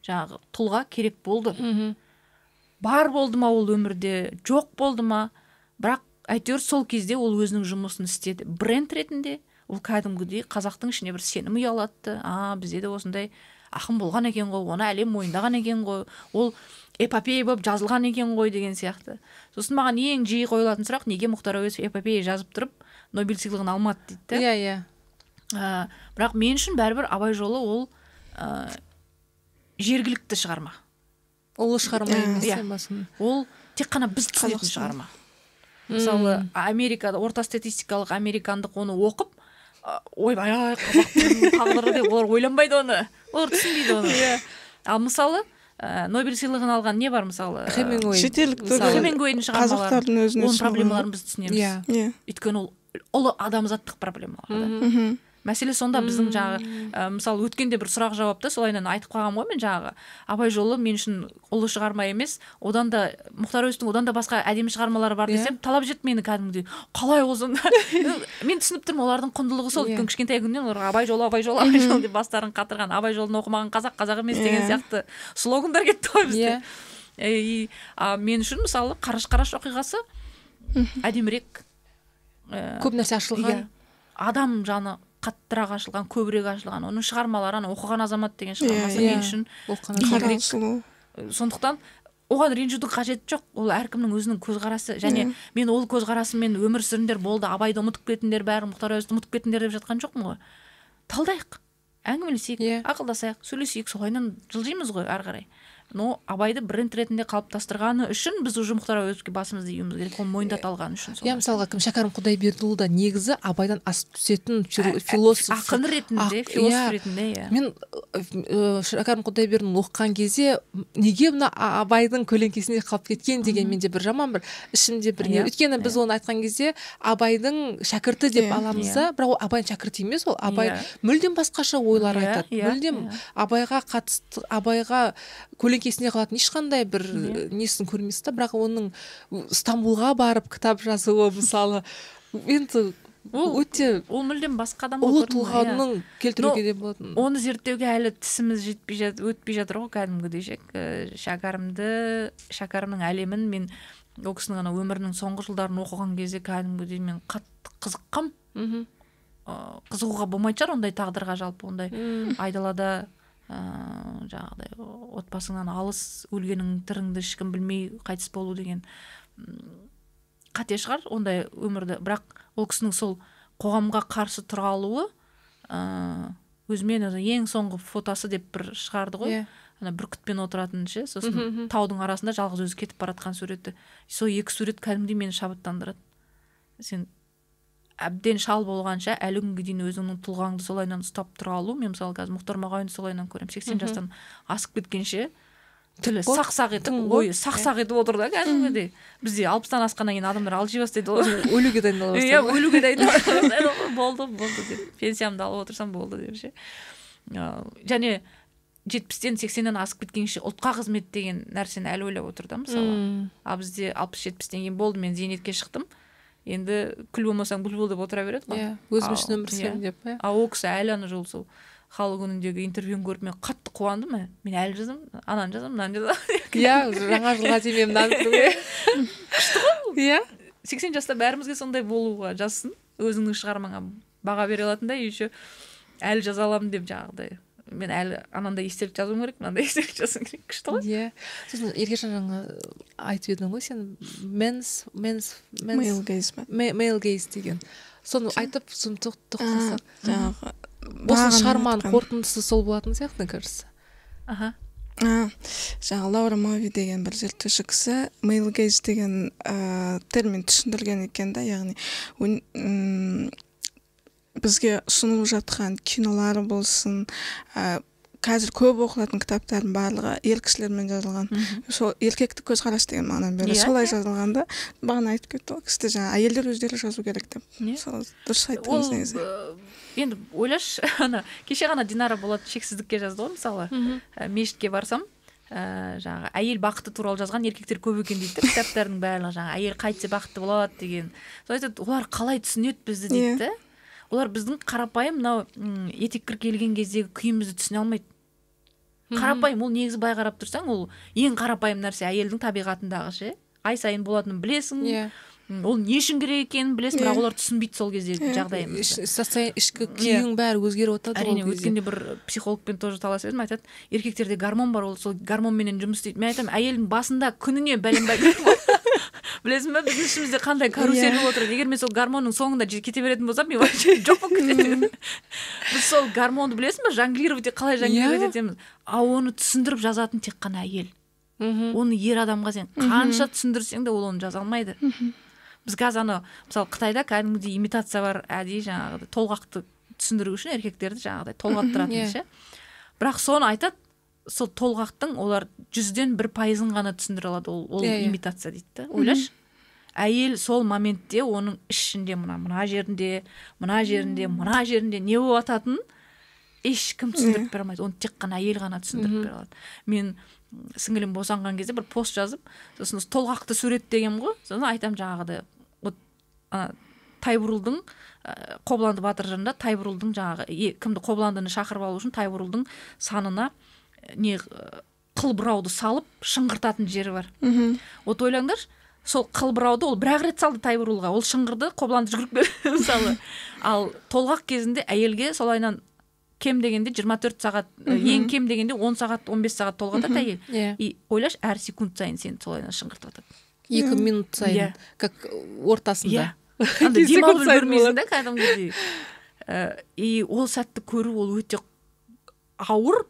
жаңағы тұлға керек болды бар болды ма ол өмірде жоқ болды ма бірақ әйтеуір сол кезде ол өзінің жұмысын істеді бренд ретінде ол кәдімгідей қазақтың ішіне бір сенім ұялатты а бізде де осындай ақын болған екен ғой оны әлем мойындаған екен ғой ол эпопея болып жазылған екен ғой деген сияқты сосын маған ең жиі қойылатын сұрақ неге мұхтар әуезов эпопея жазып тұрып нобель сыйлығын алмады дейді да иә иә иә бірақ мен үшін бәрібір абай жолы ол ә, жергілікті шығарма ұлы шығарма емес иә, иә ол тек қана біз түсінетін шығарма мысалы америкада орта статистикалық американдық оны оқып ойбай ай қазақ деп олар ойланбайды оны олар түсінбейді оны иә ал мысалы ә, нобель сыйлығын алған не бар мысалы хемингуэй шетелдік хемингуэйдің шығармаларын оның проблемаларын біз түсінеміз иә иә өйткені ол ұлы адамзаттық проблемаларда мхм мәселе сонда біздің жаңағы ә, мысалы өткенде бір сұрақ жауапта солайынан айтып қалғанмын ғой мен жаңағы абай жолы мен үшін ұлы шығарма емес одан да мұхтар әуезовтің одан да басқа әдемі шығармалары бар иә. десем yeah. талап жетті мені кәдімгідей қалай ол сонда мен түсініп тұрмын олардың құндылығы сол өйткені иә. yeah. кішкентай күнінен олар абай жолы абай жолы абай жолы деп бастарын қатырған абай жолын оқымаған қазақ қазақ емес деген иә. сияқты слогандар кетті ғой бізде и мен үшін мысалы қараш қараш оқиғасы әдемірек ә, көп нәрсе ашылған иә. адам жаны қаттырақ ашылған көбірек ашылған оның шығармалары ана оқыған азамат деген иә, шығармасы мен иә. үшін сондықтан оған ренжудің қажеті жоқ ол әркімнің өзінің көзқарасы және yeah. мен ол көзқарасыммен өмір сүріңдер болды абайды ұмытып кетіңдер бәрі мұхтар әуезовті ұмытып кетіңдер деп жатқан жоқпын ғой талдайық әңгімелесейік yeah. ақылдасайық сөйлесейік солайынан жылжимыз ғой ары қарай но абайды бренд ретінде қалыптастырғаны үшін біз уже мұхтар әуезовке басымызды июіміз керек оны мойындата алғаны үшін иә мысалға кім шәкәрім құдайбердіұлы да негізі абайдан асып түсетін ә, ә, философ ақын ретінде философ иә. ретінде иә мен э, э, шәкәрім құдайбердіұлын оқыған кезде неге мына абайдың көлеңкесінде қалып кеткен деген менде бір жаман бір ішімде бір не иә, өйткені иә. біз оны айтқан кезде абайдың шәкірті деп аламыз да бірақ ол абайдың шәкірті емес ол абай мүлдем басқаша ойлар айтады мүлдем абайға қатысты абайға көлең сәйкесіне қалатын ешқандай бір иә. э, несін көрмейсіз да бірақ оның стамбулға барып кітап жазуы мысалы енді ол өте ол мүлдем басқа адам ұлы иә. тұлғаның келтіруге де болатын оны зерттеуге әлі тісіміз жетпей жатыр өтпей жатыр ғой кәдімгідей ше э, шәкәрімді шәкәрімнің әлемін мен ол кісінің ана өмірінің соңғы жылдарын оқыған кезде кәдімгідей мен қатты қызыққанмын мхм қызығуға болмайтын шығар ондай тағдырға жалпы ондай айдалада ә, жаңағыдай отбасыңнан алыс өлгенің тіріңді ешкім білмей қайтыс болу деген қате шығар ондай өмірді бірақ ол кісінің сол қоғамға қарсы тұра алуы ыыы э, өзімен өзі ең соңғы фотосы деп бір шығарды ғой yeah. Иә. ана бүркітпен отыратын ше сосын таудың арасында жалғыз өзі кетіп баратқан суреті сол екі сурет кәдімгідей мені шабыттандырады сен әбден шал болғанша әлі күнге дейін өзіңнің тұлғаңды солайынан ұстап тұра алу мен мысалы қазір мұхтар мағауинді солайынан көремін сексен жастан асып кеткенше тілі сақ сақ етіп ойы иә. сақ сақ етіп отыр да кәдімгідей бізде алпыстан асқаннан кейін адамдар алжи бастайды ғой өлуге дайындала бастайды иә өлуге дайындала болды болды деп пенсиямды алып отырсам болды деп ше және жетпістен сексеннен асып кеткенше ұлтқа қызмет деген нәрсені әлі ойлап отыр да мысалы ал бізде алпыс жетпістен кейін болды мен зейнетке шықтым енді күл болмасаң бұлбұл деп отыра береді ғой иә өзім үшін өмір сүремін деп иә ал ол кісі әлі ана жолы сол халық күніндегі интервьюін көріп мен қатты қуандым ә мен әлі жазамын ананы жазамын мынаны жазамын иә жаңа жылға дейін мен мынаны күшті ғой иә сексен жаста бәрімізге сондай болуға жазсын өзіңнің шығармаңа баға бере алатындай еще әлі жаза аламын деп жаңағыдай мен әлі анандай естелік жазуым керек мынандай естелік жазуым керек күшті ғой иә сосын еркежан жаңа айтып едің ғой сен менс менс мейл гейс мейл гейс деген соны айтып соны тоқтасақ жаңағы осы шығарманың қорытындысы сол болатын сияқты кажется аха жаңағы лаура мови деген бір зерттеуші кісі мейл гейс деген термин түсіндірген екен да яғни бізге ұсынылып жатқан кинолар болсын ә, қазір көп оқылатын кітаптардың барлығы ер кісілермен жазылған сол еркектік көзқарас деген мағына береді yeah, иә, солай иә. жазылған да бағана айтып кетті ғой кісі жаңағы әйелдер өздері жазу керек деп yeah. Иә. сол дұрыс айттыңыз негізі э, енді ойлашы ана кеше ғана динара болат шексіздікке жазды ғой мысалы э, мешітке барсам ә, жаңағы әйел бақыты туралы жазған еркектер көп екен дейді кітаптардың барлығы жаңағы әйел қайтсе бақытты болады деген сол айтады олар қалай түсінеді бізді дейді олар біздің қарапайым мынау кір келген кездегі күйімізді түсіне алмайды қарапайым ол негізі былай қарап тұрсаң ол ең қарапайым нәрсе әйелдің табиғатындағы ше ай сайын болатынын білесің иә ол не үшін керек екенін білесің бірақ иә. олар түсінбейді сол кездегі жағдайымызды ішкі күйің иә. бәрі өзгеріп жатады әрине өткенде бір психологпен тоже талас едім айтады еркектерде гормон бар ол сол гормонменен жұмыс істейді мен айтамын әйелдің басында күніне бәленбай білесің ба біздің ішімізде қандай иә. карусель болып отырады егер мен сол гормонның соңында кете беретін болсам мен вообще жоқ болып кететін біз сол гормонды білесің ба жонглировать қалай жонглировать иә. етеміз ал оны түсіндіріп жазатын тек қана әйел мхм оны ер адамға сен қанша түсіндірсең де ол оны жаза алмайды біз қазір анау мысалы қытайда кәдімгідей имитация бар әдейі жаңағыдай толғақты түсіндіру үшін еркектерді жаңағыдай толғаттыратын иә. ше бірақ соны айтады сол толғақтың олар жүзден бір пайызын ғана түсіндіре алады ол ол yeah, иә, yeah. Иә. имитация дейді да ойлашы әйел сол моментте оның ішінде мына мына жерінде мына жерінде мына жерінде не болып жататынын ешкім түсіндіріп иә. бере алмайды оны тек қана әйел ғана түсіндіріп бере алады мен сіңілім босанған кезде бір пост жазып сосын толғақты суреттегенмін ғой сосын айтамын жаңағыдай вот ана тайбурылдың ә, қобыланды батыр жырында тайбурылдың жаңағы е, кімді қобыландыны шақырып алу үшін тайбурылдың санына не э, қылбырауды салып шыңғыртатын жері бар мхм вот ойлаңдаршы сол қылбұрауды ол бір ақ рет салды тайбурылға ол шыңғырды қобыланды жүгіріп келді мысалы ал толғақ кезінде әйелге солайынан кем дегенде 24 сағат ең кем дегенде 10 сағат 15 сағат толғатады әйел иә. и ойлашы әр секунд сайын сені солайынан шыңғыртып жатады екі минут сайын иә. как э, ортасында иә демалып үлгермейсің да кәдімгідей э, и ол сәтті көру ол өте ауыр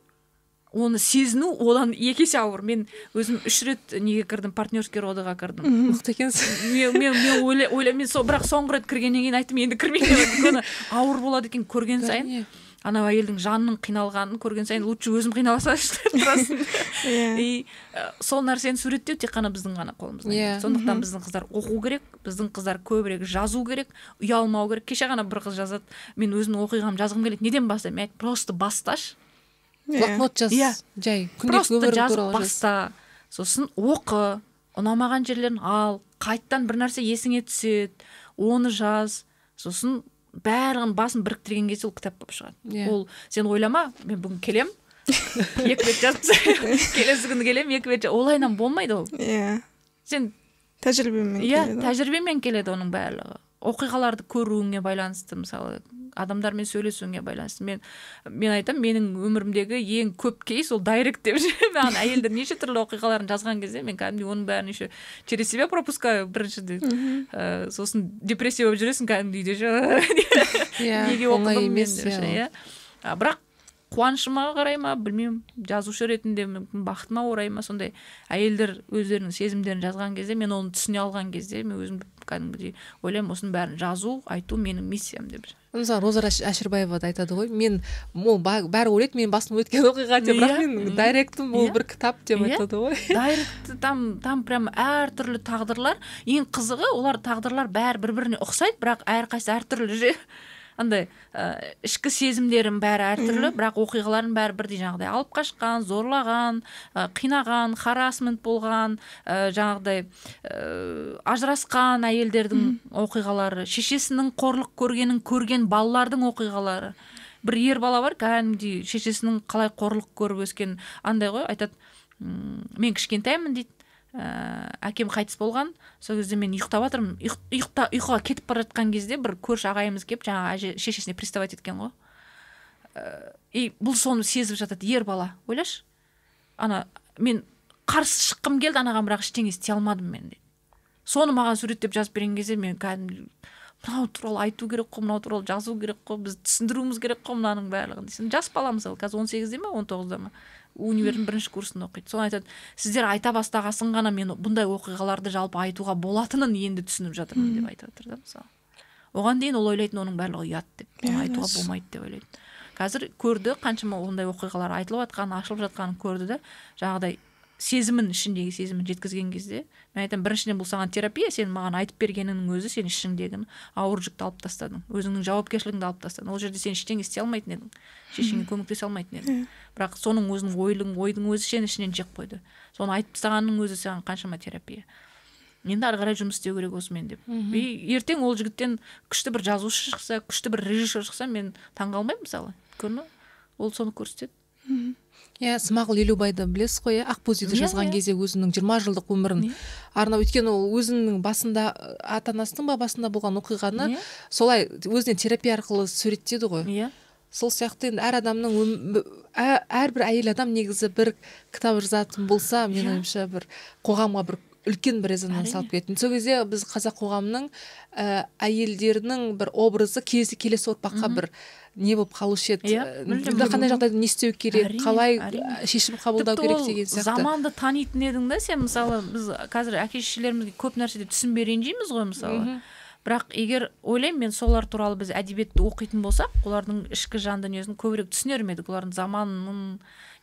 оны сезіну одан екі есе ауыр мен өзім үш рет неге кірдім партнерский родыға кірдім мықты екенсіз мен мен мен ойлаймын мен со, бірақ соңғы рет кіргеннен кейін айттым енді кірмеймін өйткені ауыр болады екен көрген сайын анау әйелдің жанының қиналғанын көрген сайын лучше өзім қинала тұрасың иә. и э, сол нәрсені суреттеу тек қана біздің ғана қолымызда yeah. Иә. сондықтан біздің қыздар оқу керек біздің қыздар көбірек жазу керек ұялмау керек кеше ғана бір қыз жазады мен өзімнің оқиғамды жазғым келеді неден бастаймын мен просто басташы блокнот жаз иә жай просто жазып баста сосын оқы ұнамаған жерлерін ал қайттан бір нәрсе есіңе түседі оны жаз сосын бәрін басын біріктірген кезде ол кітап болып шығады иә. ол сен ойлама мен бүгін келем екі бет келесі күні келемін екі бет болмайды ол иә сен тәжірибемен иә тәжірибемен келеді оның барлығы оқиғаларды көруіңе байланысты мысалы адамдармен сөйлесуіңе байланысты мен мен айтам менің өмірімдегі ең көп кейс ол дайрект деп ше маған әйелдер неше түрлі оқиғаларын жазған кезде мен кәдімгідей оның бәрін еще через себя пропускаю біріншіден ә, сосын депрессия болып жүресің кәдімгідей үйде иә, неге оқыдым иә. Иә. бірақ қуанышыма қарай ма білмеймін жазушы ретінде мүмкін бақытыма орай ма сондай әйелдер өздерінің сезімдерін жазған кезде мен оны түсіне алған кезде мен өзім кәдімгідей ойлаймын осының бәрін жазу айту менің миссиям деп мысалы роза әшірбаева да айтады ғой мен ол бәрі ойлайды менің басымнан өткен оқиға деп бірақ иә. мен дайректім ол иә. бір кітап деп иә. айтады ғой дайрект там там прям әртүрлі тағдырлар ең қызығы олар тағдырлар бәрі бір біріне ұқсайды бірақ әрқайсысы әртүрлі андай ә, ішкі сезімдерім бәрі әртүрлі бірақ оқиғаларын бәрі бірдей жаңағыдай алып қашқан зорлаған ә, қинаған харасмент болған ә, жаңағыдай ә, ажырасқан әйелдердің оқиғалары шешесінің қорлық көргенін көрген балалардың оқиғалары бір ер бала бар кәдімгідей шешесінің қалай қорлық көріп өскен андай ғой айтады мен кішкентаймын дейді ә, әкем қайтыс болған сол кезде мен ұйықтап жатырмын ұйқыға ұйқыға кетіп бара жатқан кезде бір көрші ағайымыз келіп жаңағы әже шешесіне приставать еткен ғой ә, и бұл соны сезіп жатады ер бала ойлашы ана мен қарсы шыққым келді анаған бірақ ештеңе істей алмадым мен дейді соны маған суреттеп жазып берген кезде мен кәдімгі мынау туралы айту керек қой мынау туралы жазу керек қой біз түсіндіруіміз керек қой мынаның барлығын дейсің жас бала мысалы қазір он сегізде ма он тоғызда ма универдің бірінші курсында оқиды соны айтады сіздер айта бастағасын ғана мен бұндай оқиғаларды жалпы айтуға болатынын енді түсініп жатырмын деп айтып жатыр да мысалы оған дейін ол ойлайтын оның барлығы ұят деп оны иә, айтуға болмайды деп ойлайтын қазір көрді қаншама ондай оқиғалар айтылып жатқанын ашылып жатқанын көрді да жаңағыдай сезімін ішіндегі сезімін жеткізген кезде мен айтамын біріншіден бұл саған терапия сен маған айтып бергеніңнің өзі сен ішіңдегі ауыр жүкті алып тастадың өзіңнің жауапкершілігіңді алып тастадың ол жерде сен ештеңе істей алмайтын едің шешеңе көмектесе алмайтын еді иә. бірақ соның өзінің ойлың ойдың өзі сені ішінен жеп қойды соны айтып тастағанның өзі саған қаншама терапия енді ары қарай жұмыс істеу керек осымен деп и ертең ол жігіттен күшті бір жазушы шықса күшті бір режиссер шықса мен таңғалмаймын мысалы өйткені ол соны көрсетеді иә смағұл елубайды білесіз ғой иә ақбоз үйді жазған yeah, иә. кезде өзінің жиырма жылдық өмірін yeah. арнап өйткені ол өзінің басында ата анасының ба басында болған оқиғаны солай өзіне терапия арқылы суреттеді ғой иә сол сияқты енді әр адамның ә, әрбір әйел адам негізі бір кітап жазатын болса мен иә. ойымша бір қоғамға бір үлкен бір резонанс алып келетін сол кезде біз қазақ қоғамының ә, әйелдерінің бір образы келесі келесі ұрпаққа бір не болып қалушы еді иә қандай жағдайда не істеу керек қалай ә, шешім қабылдау керек деген сияқты заманды танитын едің да сен мысалы біз қазір әке шешелерімізге көп нәрседе түсінбей ренжиміз ғой мысалы бірақ егер ойлаймын мен солар туралы біз әдебиетті оқитын болсақ олардың ішкі жан дүниесін көбірек түсінер ме едік олардың заманын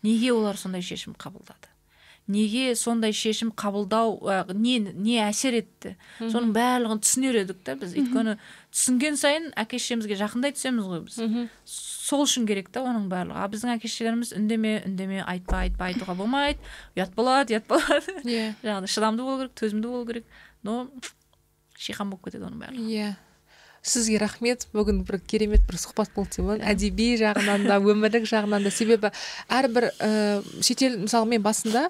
неге олар сондай шешім қабылдады неге сондай шешім қабылдау ә, не, не әсер етті соның барлығын түсінер едік та біз өйткені түсінген сайын әке шешемізге жақындай түсеміз ғой біз сол үшін керек та оның барлығы а біздің әке шешелеріміз үндеме үндеме айтпа айтпа айтуға болмайды ұят болады ұят болады иә yeah. жаңағыдай шыдамды болу керек төзімді болу керек но шиқан болып кетеді оның барлығы иә сізге рахмет бүгін бір керемет бір сұхбат болды деп иә. әдеби жағынан да өмірлік жағынан да себебі әрбір ә, шетел мысалы мен басында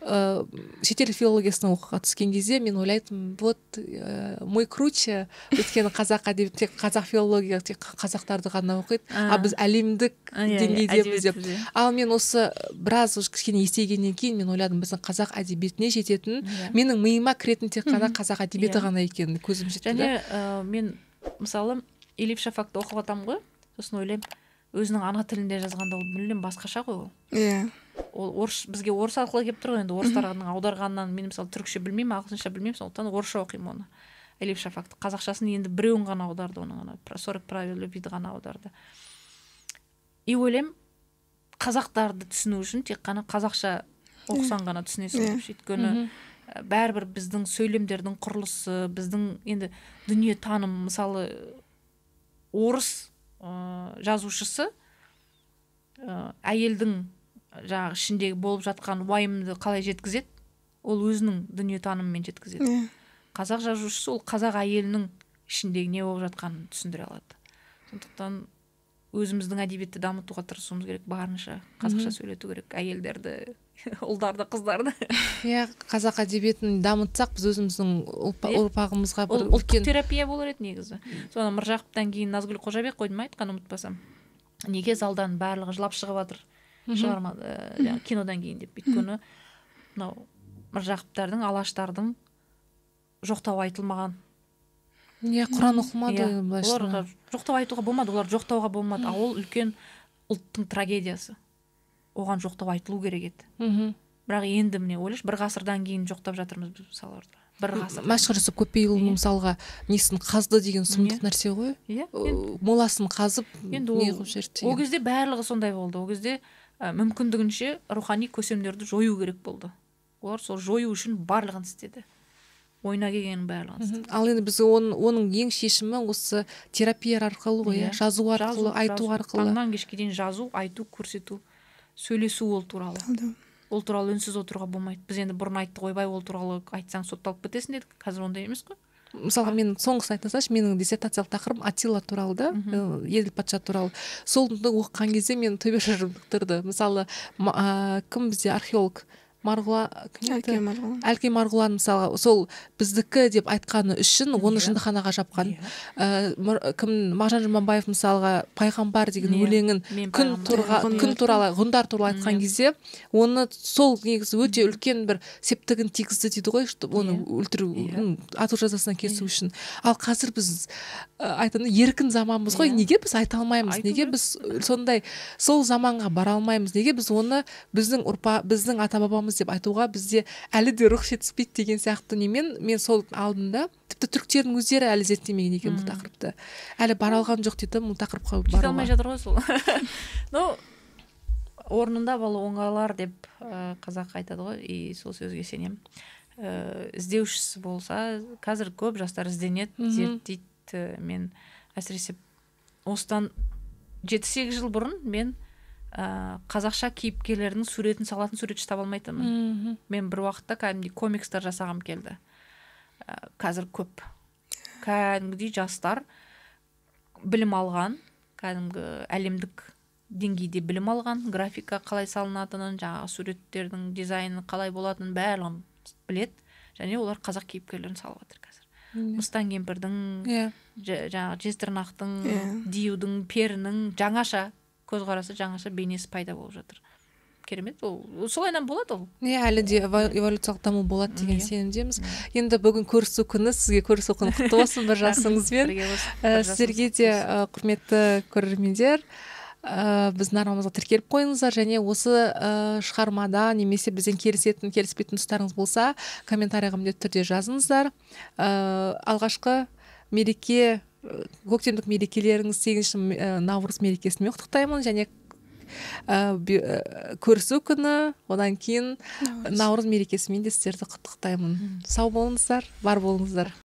ыыы э, шетел филологиясына оқуға түскен кезде мен ойлайтынмын вот э, мой круче өйткені қазақ әдебиеті тек қазақ филология тек қазақтарды ғана оқиды а біз әлемдік деңгейдеміз деп ал мен осы біраз уже кішкене есейгеннен кейін мен ойладым біздің қазақ әдебиетіне жететін иә. менің миыма кіретін тек қана қазақ әдебиеті иә. ғана екенін көзім жетті және э, мен мысалы илиф шафакты оқып жатамын ғой сосын ойлаймын өзінің ана тілінде жазғанда ол мүлдем басқаша ғой ол иә ол орыс бізге орыс арқылы келіп тұр ғой енді орыстардың аударғанынан мен мысалы түрікше білмеймін ағылшынша білмеймін сондықтан орысша оқимын оны элиф шафакты қазақшасын енді біреуін ғана аударды оның ана сорок правил любвиді ғана аударды и ойлаймын қазақтарды түсіну үшін тек қана қазақша оқысаң ғана түсінесің yeah. өйткені бәрібір біздің сөйлемдердің құрылысы біздің енді дүниетаным мысалы орыс ә, жазушысы ә, әйелдің жаңағы ішіндегі болып жатқан уайымды қалай жеткізеді ол өзінің дүниетанымымен жеткізеді yeah. Иә. қазақ жазушысы ол қазақ әйелінің ішіндегі не болып жатқанын түсіндіре алады сондықтан өзіміздің әдебиетті дамытуға тырысуымыз керек барынша қазақша сөйлету керек әйелдерді ұлдарды қыздарды иә қазақ әдебиетін дамытсақ біз өзіміздің иә. ұрпағымызға бір ұлттық терапия болар еді негізі соны міржақыптан кейін назгүл қожабек қой ма айтқан ұмытпасам неге залдан барлығы жылап шығып жатыр шығарма ә, кинодан кейін деп өйткені мынау міржақыптардың алаштардың жоқтауы айтылмаған иә құран оқылмады былайша оларға жоқтау айтуға болмады олар жоқтауға болмады ал ол үлкен ұлттың трагедиясы оған жоқтау айтылу керек еді мхм бірақ енді міне ойлашы бір ғасырдан кейін жоқтап жатырмыз біз мысалы бір ғасыр мәшһүр көпейұлының иә. мысалға несін қазды деген сұмдық иә. нәрсе ғой иә моласын қазып енді ол кезде барлығы сондай болды ол кезде ә, мүмкіндігінше рухани көсемдерді жою керек болды олар сол жою үшін барлығын істеді ойына келгеннің барлығын істеді ал енді біз оның ең шешімі осы терапия арқылы ғой иә, иә? жазу арқылы айту арқылы таңнан кешке дейін жазу айту көрсету сөйлесу ол туралы ол туралы үнсіз отыруға болмайды біз енді бұрын айттық ойбай ол туралы айтсаң сотталып кетесің дедік қазір ондай емес қой мысалға мен соңғысын айта менің диссертациялық тақырыбым атила туралы да еділ патша туралы солды оқыған кезде мен төбе шашым мысалы ә, кім бізде археолог Э, марғұлан әлкей марғұлан әлкей марғұлан мысалы сол біздікі деп айтқаны үшін иә. оны жындыханаға жапқан иә. э, кім мағжан жұманбаев мысалға пайғамбар деген өлеңін күн, тұрға, күн туралы ғұндар туралы айтқан кезде оны сол негізі өте үлкен бір септігін тигізді дейді ғой оны иә. өлтіру ату жазасына кесу үшін ал қазір біз э, айтаны еркін заманбыз ғой неге біз айта алмаймыз неге біз сондай сол заманға бара алмаймыз неге біз оны біздің ұрпа біздің ата бабамыз деп айтуға бізде әлі де рух жетіспейді деген сияқты немен мен сол алдында тіпті түріктердің өздері әлі зерттемеген екен бұл тақырыпты әлі бара алған жоқ дейді бұл тақырыпқа бара алмай жатыр ғой сол ну орнында бала оңалар деп э, қазақ айтады ғой и сол сөзге сенемін ііі э, іздеушісі болса қазір көп жастар ізденеді зерттейді э, мен әсіресе осыдан жеті сегіз жыл бұрын мен ә, қазақша кейіпкерлердің суретін салатын суретші таба алмайтынмын мен бір уақытта кәдімгідей комикстер жасағым келді ә, қазір көп кәдімгідей жастар білім алған кәдімгі әлемдік деңгейде білім алған графика қалай салынатынын жаңағы суреттердің дизайны қалай болатынын барлығын білет және олар қазақ кейіпкерлерін салып жатыр қазір yeah. мыстан кемпірдің yeah. Иә. жаңағы жезтырнақтың иә. перінің жаңаша көзқарасы жаңаша бейнесі пайда болып жатыр керемет ол солайынан болады ол иә әлі де эволюциялық даму болады деген сенімдеміз енді бүгін көрісу күні сізге көрісу күні құтты болсын бір жасыңызбен э, сіздерге де э, құрметті көрермендер ыыы э, біздің арнамызға тіркеліп қойыңыздар және осы ә, шығармада немесе бізден келісетін келіспейтін тұстарыңыз болса комментарияға міндетті түрде жазыңыздар ә, алғашқы мереке Э, көктемдік мерекелеріңіз сегізінші э, наурыз мерекесімен құттықтаймын және ә, көрісу күні одан кейін наурыз мерекесімен де сіздерді құттықтаймын сау болыңыздар бар болыңыздар